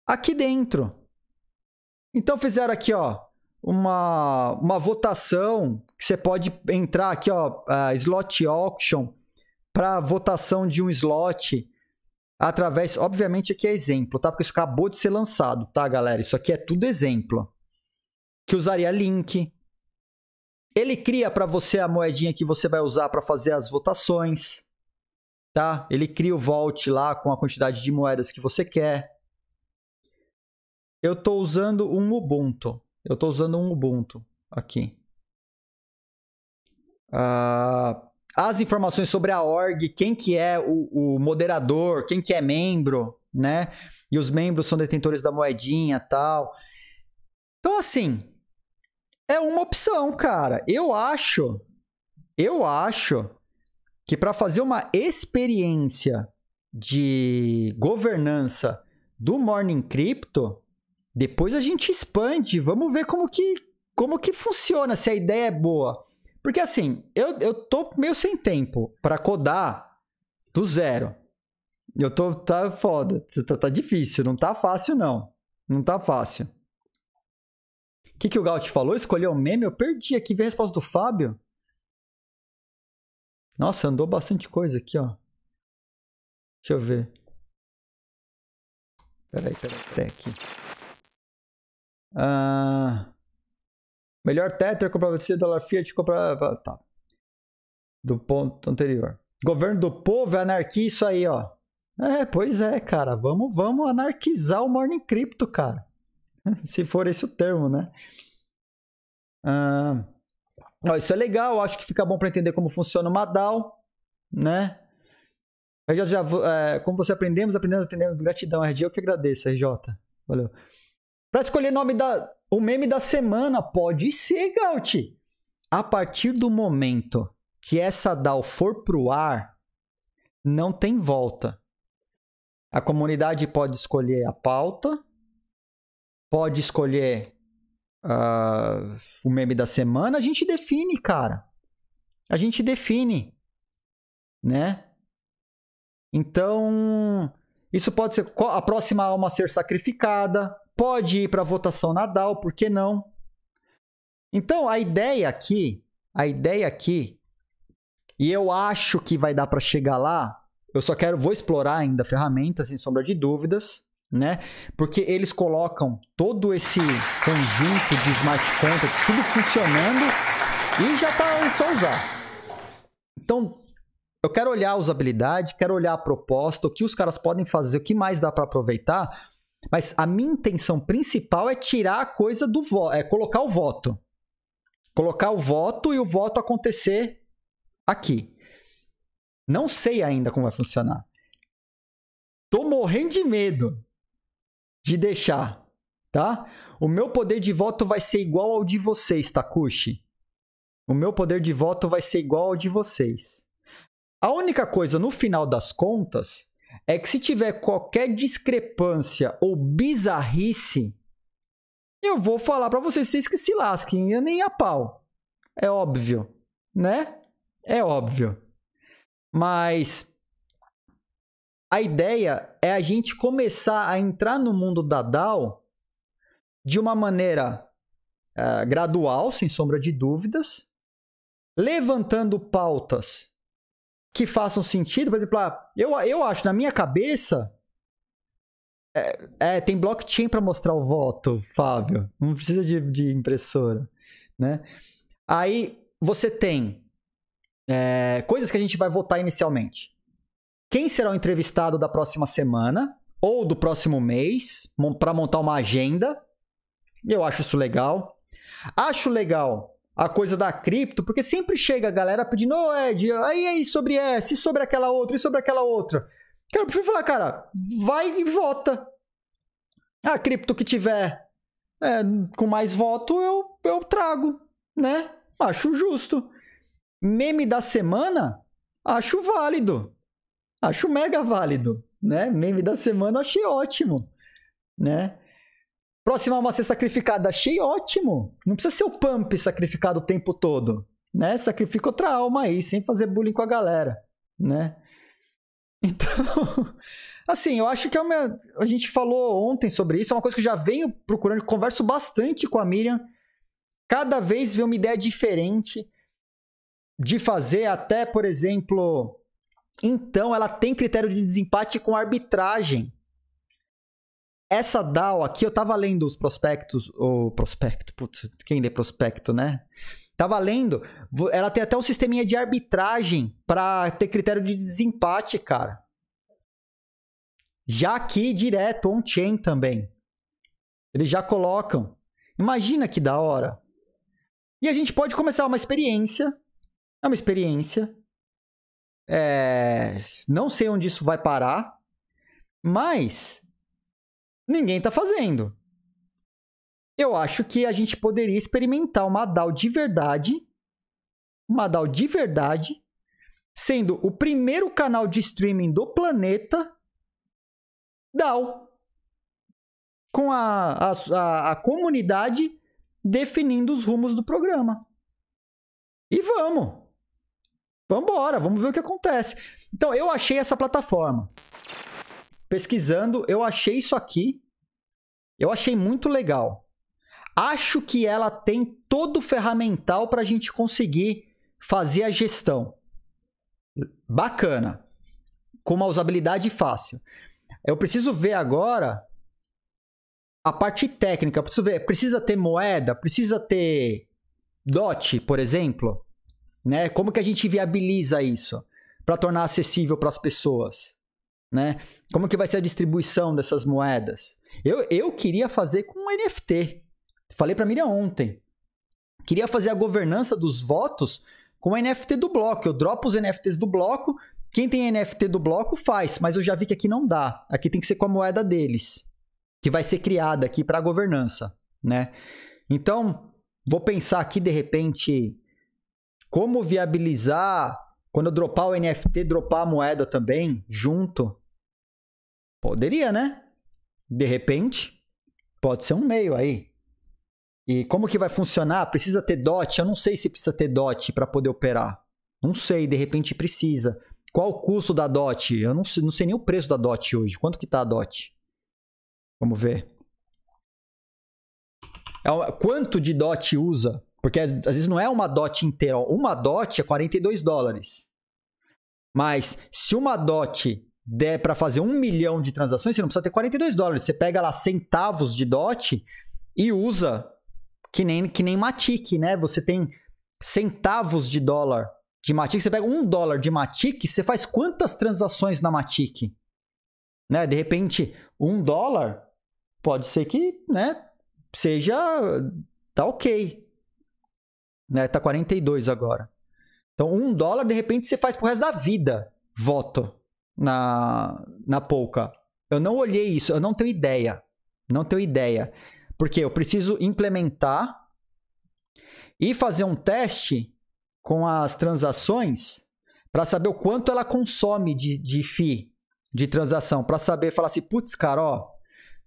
aqui dentro. Então fizeram aqui, ó, uma, uma votação que você pode entrar aqui, ó, uh, slot auction para votação de um slot através, obviamente aqui é exemplo, tá? Porque isso acabou de ser lançado, tá, galera? Isso aqui é tudo exemplo. Que usaria link. Ele cria para você a moedinha que você vai usar para fazer as votações tá? Ele cria o vault lá com a quantidade de moedas que você quer. Eu estou usando um Ubuntu. Eu estou usando um Ubuntu aqui. Uh, as informações sobre a org, quem que é o, o, moderador, quem que é membro, né? E os membros são detentores da moedinha tal. Então, assim, é uma opção, cara. Eu acho, eu acho que para fazer uma experiência de governança do Morning Crypto, depois a gente expande, vamos ver como que, como que funciona, se a ideia é boa. Porque assim, eu, eu tô meio sem tempo para codar do zero. Eu tô, tá foda, tá, tá difícil, não tá fácil não. Não tá fácil. O que, que o Gaut falou? Escolheu o meme? Eu perdi aqui, vi a resposta do Fábio. Nossa, andou bastante coisa aqui, ó. Deixa eu ver. Peraí, peraí, peraí aqui. Ah, melhor Tether comprava você, dólar Fiat comprava. Ah, tá. Do ponto anterior. Governo do povo, é anarquia, isso aí, ó. É, pois é, cara. Vamos, vamos anarquizar o Morning Crypto, cara. Se for esse o termo, né? Ah. Ó, isso é legal, acho que fica bom para entender como funciona uma DAO, né? RJ, já, é, como você aprendemos, aprendemos, aprendemos. Gratidão, RJ, eu que agradeço, RJ. Valeu. Para escolher nome da, o meme da semana, pode ser, Galt. A partir do momento que essa DAO for pro ar, não tem volta. A comunidade pode escolher a pauta, pode escolher uh, o meme da semana, a gente define, cara. A gente define, né? Então, isso pode ser a próxima alma a ser sacrificada, pode ir para votação Nadal, por que não? Então, a ideia aqui, a ideia aqui, e eu acho que vai dar para chegar lá, eu só quero, vou explorar ainda a ferramenta, sem sombra de dúvidas, né? Porque eles colocam todo esse conjunto de smart contracts, tudo funcionando e já tá só usar. Então, eu quero olhar a usabilidade, quero olhar a proposta, o que os caras podem fazer, o que mais dá para aproveitar, mas a minha intenção principal é tirar a coisa do voto, é colocar o voto. Colocar o voto e o voto acontecer aqui. Não sei ainda como vai funcionar. Tô morrendo de medo de deixar, tá? O meu poder de voto vai ser igual ao de vocês, Takushi. O meu poder de voto vai ser igual ao de vocês. A única coisa, no final das contas, é que se tiver qualquer discrepância ou bizarrice, eu vou falar para vocês, vocês que se lasquem, eu nem a pau. É óbvio, né? É óbvio. Mas a ideia é a gente começar a entrar no mundo da DAO de uma maneira uh, gradual, sem sombra de dúvidas, levantando pautas que façam sentido. Por exemplo, ah, eu, eu acho, na minha cabeça, é, é, tem blockchain para mostrar o voto, Fábio. Não precisa de, de impressora, né? Aí você tem é, coisas que a gente vai votar inicialmente quem será o entrevistado da próxima semana ou do próximo mês para montar uma agenda. Eu acho isso legal. Acho legal a coisa da cripto, porque sempre chega a galera pedindo, ô oh, Ed, aí, aí sobre essa, e sobre aquela outra, e sobre aquela outra. Cara, eu prefiro falar, cara, vai e vota. A cripto que tiver é, com mais voto, eu, eu trago, né? Acho justo. Meme da semana, acho válido. Acho mega válido, né? Meme da semana achei ótimo, né? Próxima alma ser sacrificada, achei ótimo. Não precisa ser o pump sacrificado o tempo todo, né? Sacrifica outra alma aí, sem fazer bullying com a galera, né? Então, assim, eu acho que é uma a gente falou ontem sobre isso, é uma coisa que eu já venho procurando, converso bastante com a Miriam. Cada vez vê uma ideia diferente de fazer, até, por exemplo, então, ela tem critério de desempate com arbitragem. Essa DAO aqui, eu tava lendo os prospectos, o prospecto, putz, quem lê prospecto, né? Tava lendo, ela tem até um sisteminha de arbitragem para ter critério de desempate, cara. Já aqui direto, on-chain também. Eles já colocam. Imagina que da hora. E a gente pode começar uma experiência. É uma experiência é, não sei onde isso vai parar, mas ninguém está fazendo. Eu acho que a gente poderia experimentar uma DAO de verdade, uma DAO de verdade, sendo o primeiro canal de streaming do planeta DAO. Com a, a, a comunidade definindo os rumos do programa. E vamos! Vamos embora, vamos ver o que acontece. Então, eu achei essa plataforma. Pesquisando, eu achei isso aqui. Eu achei muito legal. Acho que ela tem todo o ferramental para a gente conseguir fazer a gestão. Bacana. Com uma usabilidade fácil. Eu preciso ver agora a parte técnica. Eu preciso ver, precisa ter moeda? Precisa ter DOT, por exemplo? né? Como que a gente viabiliza isso para tornar acessível para as pessoas, né? Como que vai ser a distribuição dessas moedas? Eu, eu queria fazer com um NFT. Falei para Miriam ontem. Queria fazer a governança dos votos com o NFT do bloco. Eu dropo os NFTs do bloco. Quem tem NFT do bloco faz, mas eu já vi que aqui não dá. Aqui tem que ser com a moeda deles, que vai ser criada aqui para a governança, né? Então, vou pensar aqui de repente como viabilizar quando eu dropar o NFT, dropar a moeda também junto? Poderia, né? De repente, pode ser um meio aí. E como que vai funcionar? Precisa ter DOT? Eu não sei se precisa ter DOT para poder operar. Não sei, de repente precisa. Qual o custo da DOT? Eu não sei, não sei nem o preço da DOT hoje. Quanto que tá a DOT? Vamos ver. É quanto de DOT usa porque às vezes não é uma DOT inteira. Uma DOT é 42 dólares. Mas se uma DOT der para fazer um milhão de transações, você não precisa ter 42 dólares. Você pega lá centavos de DOT e usa que nem, que nem Matic, né? Você tem centavos de dólar de Matic. Você pega um dólar de Matic, você faz quantas transações na Matic? Né? De repente, um dólar pode ser que né, seja. tá ok né? Tá 42 agora. Então, um dólar, de repente, você faz pro resto da vida voto na, na Polka. Eu não olhei isso, eu não tenho ideia. Não tenho ideia. Porque eu preciso implementar e fazer um teste com as transações para saber o quanto ela consome de, de FII de transação. Para saber, falar assim, putz, cara, ó,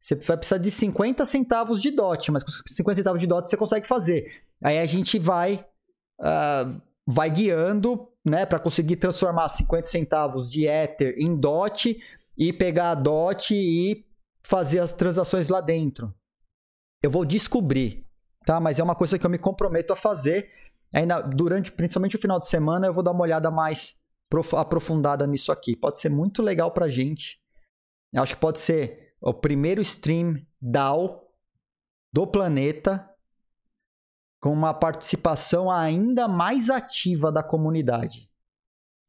você vai precisar de 50 centavos de DOT, mas com 50 centavos de DOT você consegue fazer. Aí a gente vai, uh, vai guiando, né, para conseguir transformar 50 centavos de Ether em DOT e pegar a DOT e fazer as transações lá dentro. Eu vou descobrir, tá? Mas é uma coisa que eu me comprometo a fazer. Ainda durante, principalmente o final de semana, eu vou dar uma olhada mais aprofundada nisso aqui. Pode ser muito legal pra gente. Eu acho que pode ser é o primeiro stream DAO do planeta, com uma participação ainda mais ativa da comunidade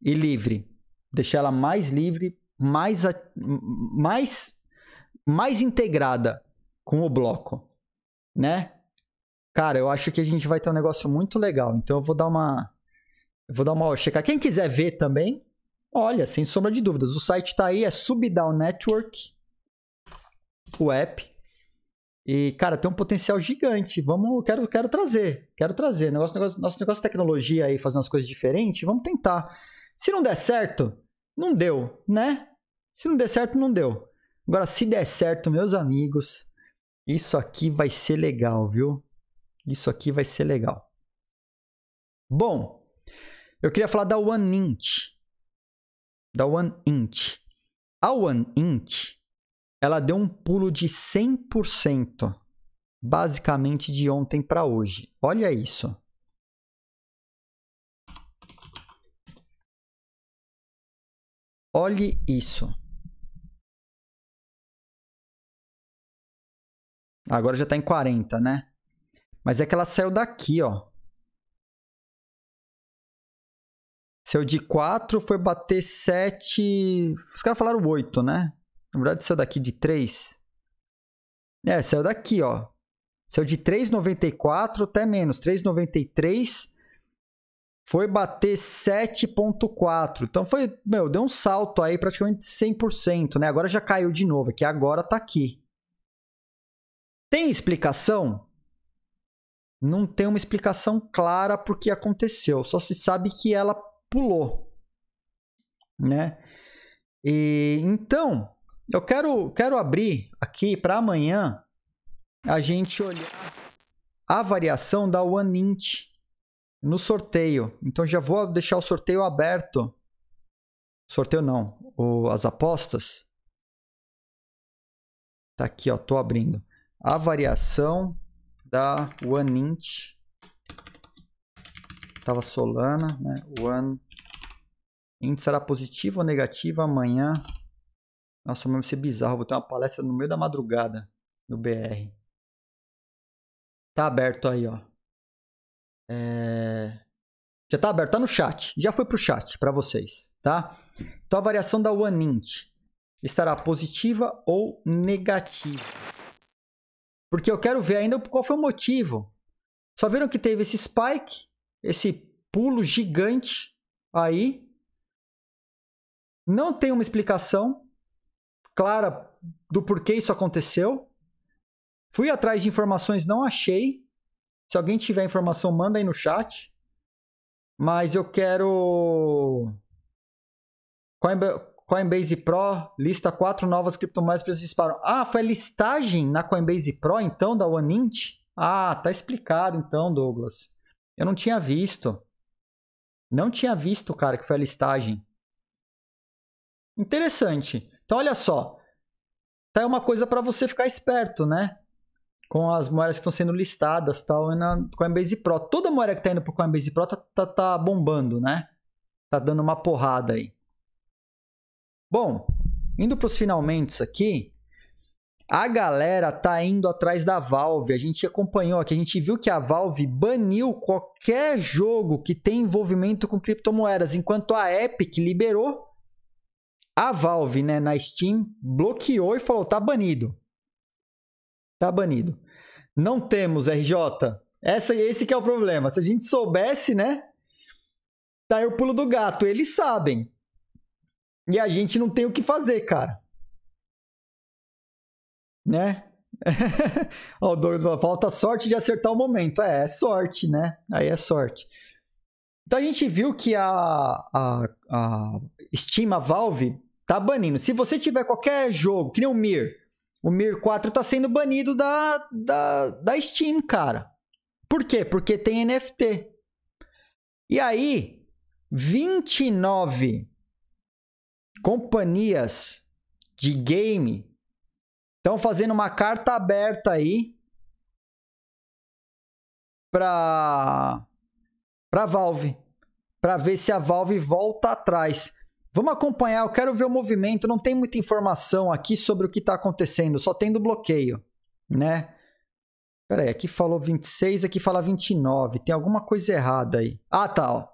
e livre. Deixar ela mais livre, mais, mais, mais integrada com o bloco, né? Cara, eu acho que a gente vai ter um negócio muito legal. Então eu vou dar uma. vou dar uma checar. Quem quiser ver também, olha, sem sombra de dúvidas. O site tá aí, é Subdown Network o app. E, cara, tem um potencial gigante. Vamos, quero, quero trazer. Quero trazer. Negócio, negócio, nosso negócio de tecnologia aí, fazer umas coisas diferentes, vamos tentar. Se não der certo, não deu, né? Se não der certo, não deu. Agora, se der certo, meus amigos, isso aqui vai ser legal, viu? Isso aqui vai ser legal. Bom, eu queria falar da OneInt. Da OneInt. A OneInt ela deu um pulo de 100%, basicamente de ontem para hoje. Olha isso. Olhe isso. Agora já está em 40, né? Mas é que ela saiu daqui, ó. Saiu de 4, foi bater 7. Os caras falaram 8, né? Na verdade, saiu daqui de 3. É, saiu daqui, ó. Saiu de 3,94 até menos. 3,93 foi bater 7,4. Então foi, meu, deu um salto aí praticamente 100%, né? Agora já caiu de novo, que agora tá aqui. Tem explicação? Não tem uma explicação clara por que aconteceu, só se sabe que ela pulou, né? E então, eu quero, quero abrir aqui para amanhã a gente olhar a variação da OneInt no sorteio. Então já vou deixar o sorteio aberto. Sorteio não, o, as apostas. Tá aqui, ó, tô abrindo. A variação da OneInt. Tava Solana, né? One Int será positiva ou negativa amanhã nossa, mas vai ser bizarro. Vou ter uma palestra no meio da madrugada no BR. Tá aberto aí, ó. É... Já tá aberto, tá no chat. Já foi pro chat para vocês, tá? Então a variação da OneInt estará positiva ou negativa. Porque eu quero ver ainda qual foi o motivo. Só viram que teve esse spike, esse pulo gigante aí. Não tem uma explicação clara do porquê isso aconteceu. Fui atrás de informações, não achei. Se alguém tiver informação, manda aí no chat. Mas eu quero. Coinbase, Pro lista quatro novas criptomoedas preços disparam. Ah, foi listagem na Coinbase Pro, então, da OneInt? Ah, tá explicado então, Douglas. Eu não tinha visto. Não tinha visto, cara, que foi a listagem. Interessante. Então, olha só. Tá é uma coisa para você ficar esperto, né? Com as moedas que estão sendo listadas tal, e na Coinbase Pro. Toda moeda que tá indo pro Coinbase Pro tá, tá, tá bombando, né? Tá dando uma porrada aí. Bom, indo pros finalmente aqui. A galera tá indo atrás da Valve. A gente acompanhou aqui, a gente viu que a Valve baniu qualquer jogo que tem envolvimento com criptomoedas, enquanto a Epic liberou a Valve, né, na Steam, bloqueou e falou: tá banido. Tá banido. Não temos RJ. Essa, esse que é o problema. Se a gente soubesse, né? Tá aí o pulo do gato. Eles sabem. E a gente não tem o que fazer, cara. Né? Ó, o Douglas falta sorte de acertar o momento. É, é sorte, né? Aí é sorte. Então a gente viu que a, a, a Steam, a Valve, Tá banindo. Se você tiver qualquer jogo, que nem o Mir, o Mir 4 tá sendo banido da, da, da Steam, cara. Por quê? Porque tem NFT. E aí, 29 companhias de game estão fazendo uma carta aberta aí para para Valve, para ver se a Valve volta atrás. Vamos acompanhar, eu quero ver o movimento, não tem muita informação aqui sobre o que está acontecendo, só tendo bloqueio, né? Pera aí, aqui falou 26, aqui fala 29, tem alguma coisa errada aí. Ah, tá, ó.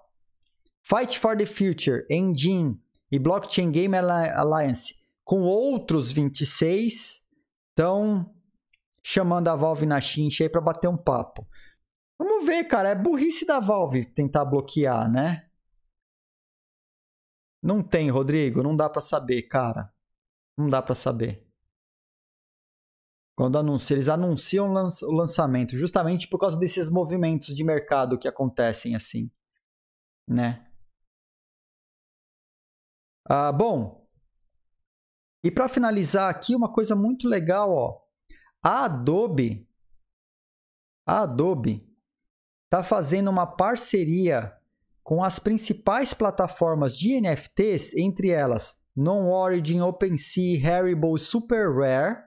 Fight for the Future, Engine e Blockchain Game Alliance, com outros 26, estão chamando a Valve na chincha aí para bater um papo. Vamos ver, cara, é burrice da Valve tentar bloquear, né? Não tem, Rodrigo, não dá para saber, cara. Não dá para saber. Quando anuncia, eles anunciam o lançamento justamente por causa desses movimentos de mercado que acontecem assim, né? Ah, bom. E para finalizar aqui uma coisa muito legal, ó. A Adobe a Adobe está fazendo uma parceria com as principais plataformas de NFTs, entre elas Non-Origin, OpenSea, Haribo, Super Rare,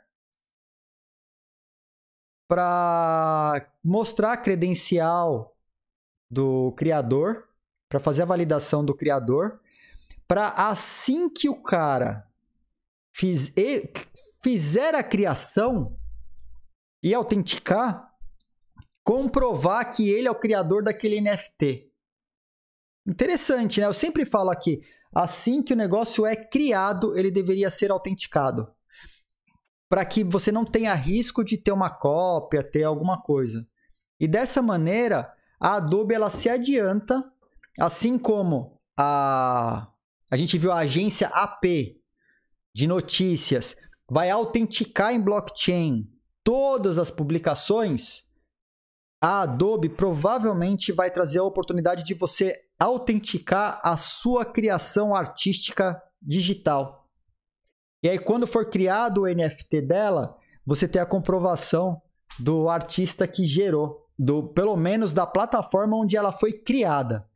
para mostrar a credencial do criador, para fazer a validação do criador, para assim que o cara fiz, fizer a criação e autenticar, comprovar que ele é o criador daquele NFT. Interessante, né? Eu sempre falo aqui, assim que o negócio é criado, ele deveria ser autenticado. Para que você não tenha risco de ter uma cópia, ter alguma coisa. E dessa maneira, a Adobe ela se adianta, assim como a a gente viu a agência AP de notícias vai autenticar em blockchain todas as publicações, a Adobe provavelmente vai trazer a oportunidade de você autenticar a sua criação artística digital. E aí, quando for criado o NFT dela, você tem a comprovação do artista que gerou, do pelo menos da plataforma onde ela foi criada.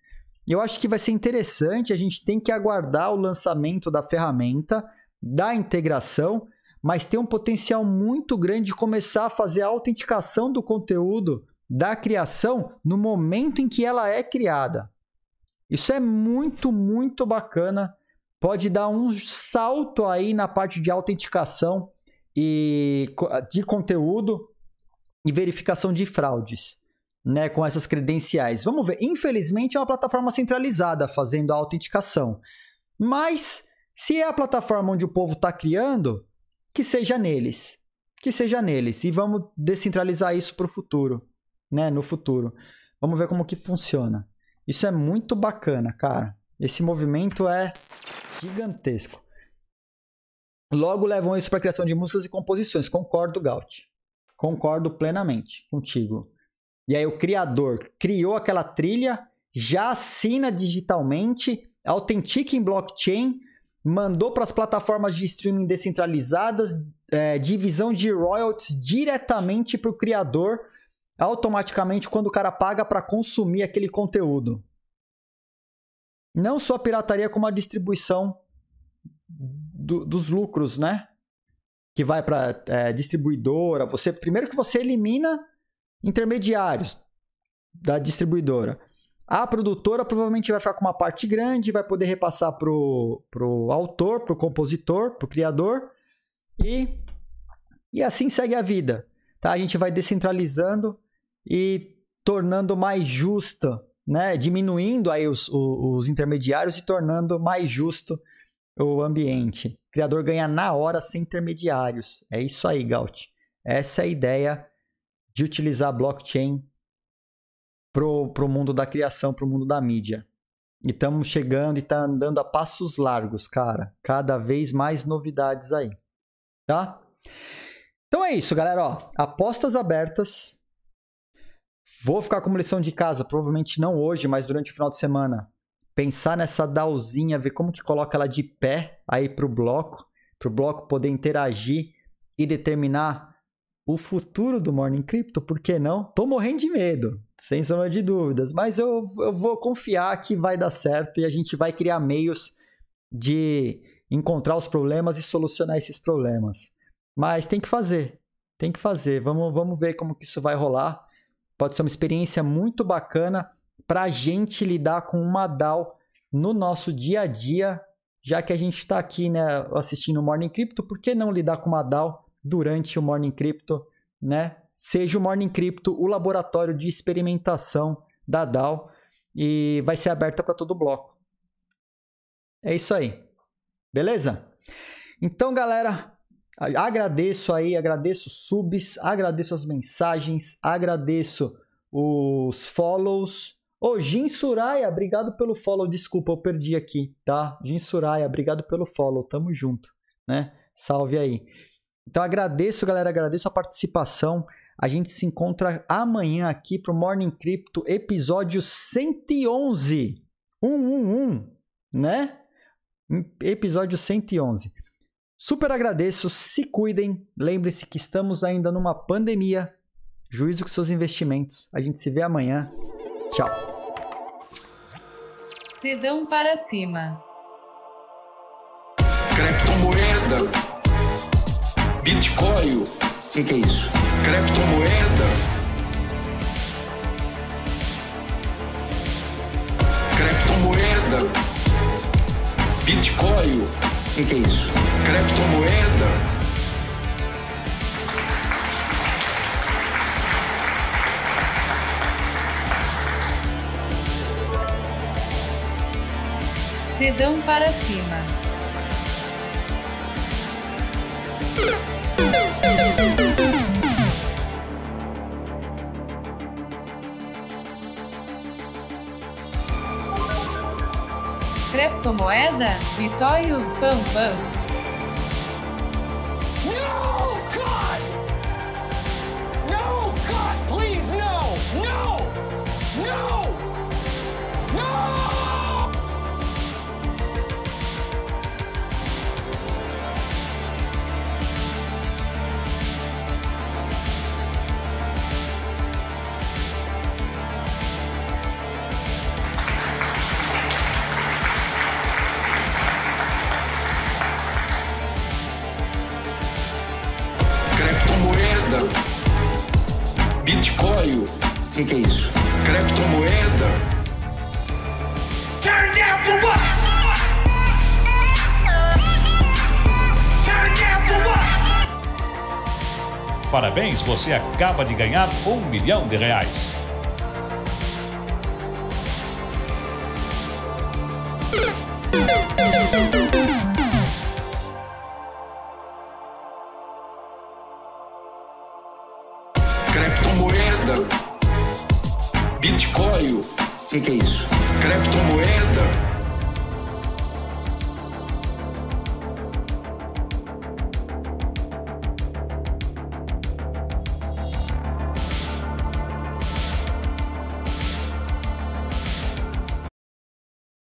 Eu acho que vai ser interessante, a gente tem que aguardar o lançamento da ferramenta, da integração, mas tem um potencial muito grande de começar a fazer a autenticação do conteúdo da criação no momento em que ela é criada. Isso é muito, muito bacana. Pode dar um salto aí na parte de autenticação e de conteúdo e verificação de fraudes, né, com essas credenciais. Vamos ver. Infelizmente é uma plataforma centralizada fazendo a autenticação. Mas se é a plataforma onde o povo está criando, que seja neles, que seja neles e vamos descentralizar isso para o futuro, né, no futuro. Vamos ver como que funciona. Isso é muito bacana, cara. Esse movimento é gigantesco. Logo levam isso para a criação de músicas e composições. Concordo, Gaut. Concordo plenamente contigo. E aí o criador criou aquela trilha, já assina digitalmente, autentica em blockchain, mandou para as plataformas de streaming descentralizadas, é, divisão de royalties diretamente para o criador automaticamente quando o cara paga para consumir aquele conteúdo. Não só a pirataria, como a distribuição do, dos lucros, né? Que vai para é, distribuidora. Você Primeiro que você elimina intermediários da distribuidora. A produtora provavelmente vai ficar com uma parte grande, vai poder repassar pro, pro autor, pro compositor, pro criador e e assim segue a vida, tá? A gente vai descentralizando e tornando mais justa, né? Diminuindo aí os, os, os intermediários e tornando mais justo o ambiente. O criador ganha na hora sem intermediários. É isso aí, Gaut. Essa é a ideia de utilizar blockchain pro, pro mundo da criação, pro mundo da mídia. E estamos chegando e está andando a passos largos, cara. Cada vez mais novidades aí, tá? Então é isso, galera. Ó, apostas abertas Vou ficar com a lição de casa, provavelmente não hoje, mas durante o final de semana. Pensar nessa DAOzinha, ver como que coloca ela de pé aí para o bloco, para o bloco poder interagir e determinar o futuro do Morning Crypto, por que não? Tô morrendo de medo, sem sombra de dúvidas, mas eu, eu vou confiar que vai dar certo e a gente vai criar meios de encontrar os problemas e solucionar esses problemas. Mas tem que fazer, tem que fazer. Vamos, vamos ver como que isso vai rolar. Pode ser uma experiência muito bacana para a gente lidar com uma DAO no nosso dia a dia, já que a gente está aqui né, assistindo o Morning Crypto, por que não lidar com uma DAO durante o Morning Crypto, né? Seja o Morning Crypto o laboratório de experimentação da DAO e vai ser aberta para todo o bloco. É isso aí. Beleza? Então, galera, Agradeço aí, agradeço subs, agradeço as mensagens, agradeço os follows. Ô, oh, Jin Suraya, obrigado pelo follow. Desculpa, eu perdi aqui, tá? Jin Suraya, obrigado pelo follow. Tamo junto, né? Salve aí. Então agradeço, galera, agradeço a participação. A gente se encontra amanhã aqui pro Morning Crypto, episódio 111. 111, né? Episódio 111. Super agradeço, se cuidem. Lembre-se que estamos ainda numa pandemia. Juízo com seus investimentos. A gente se vê amanhã. Tchau. Dedão para cima. Criptomoeda. Bitcoin. O que, que é isso? Criptomoeda. Criptomoeda. Bitcoin. O que, que é isso? Criptomoeda. Dedão para cima. criptomoeda, Bitcoin, Pam Pam. Parabéns, você acaba de ganhar um milhão de reais.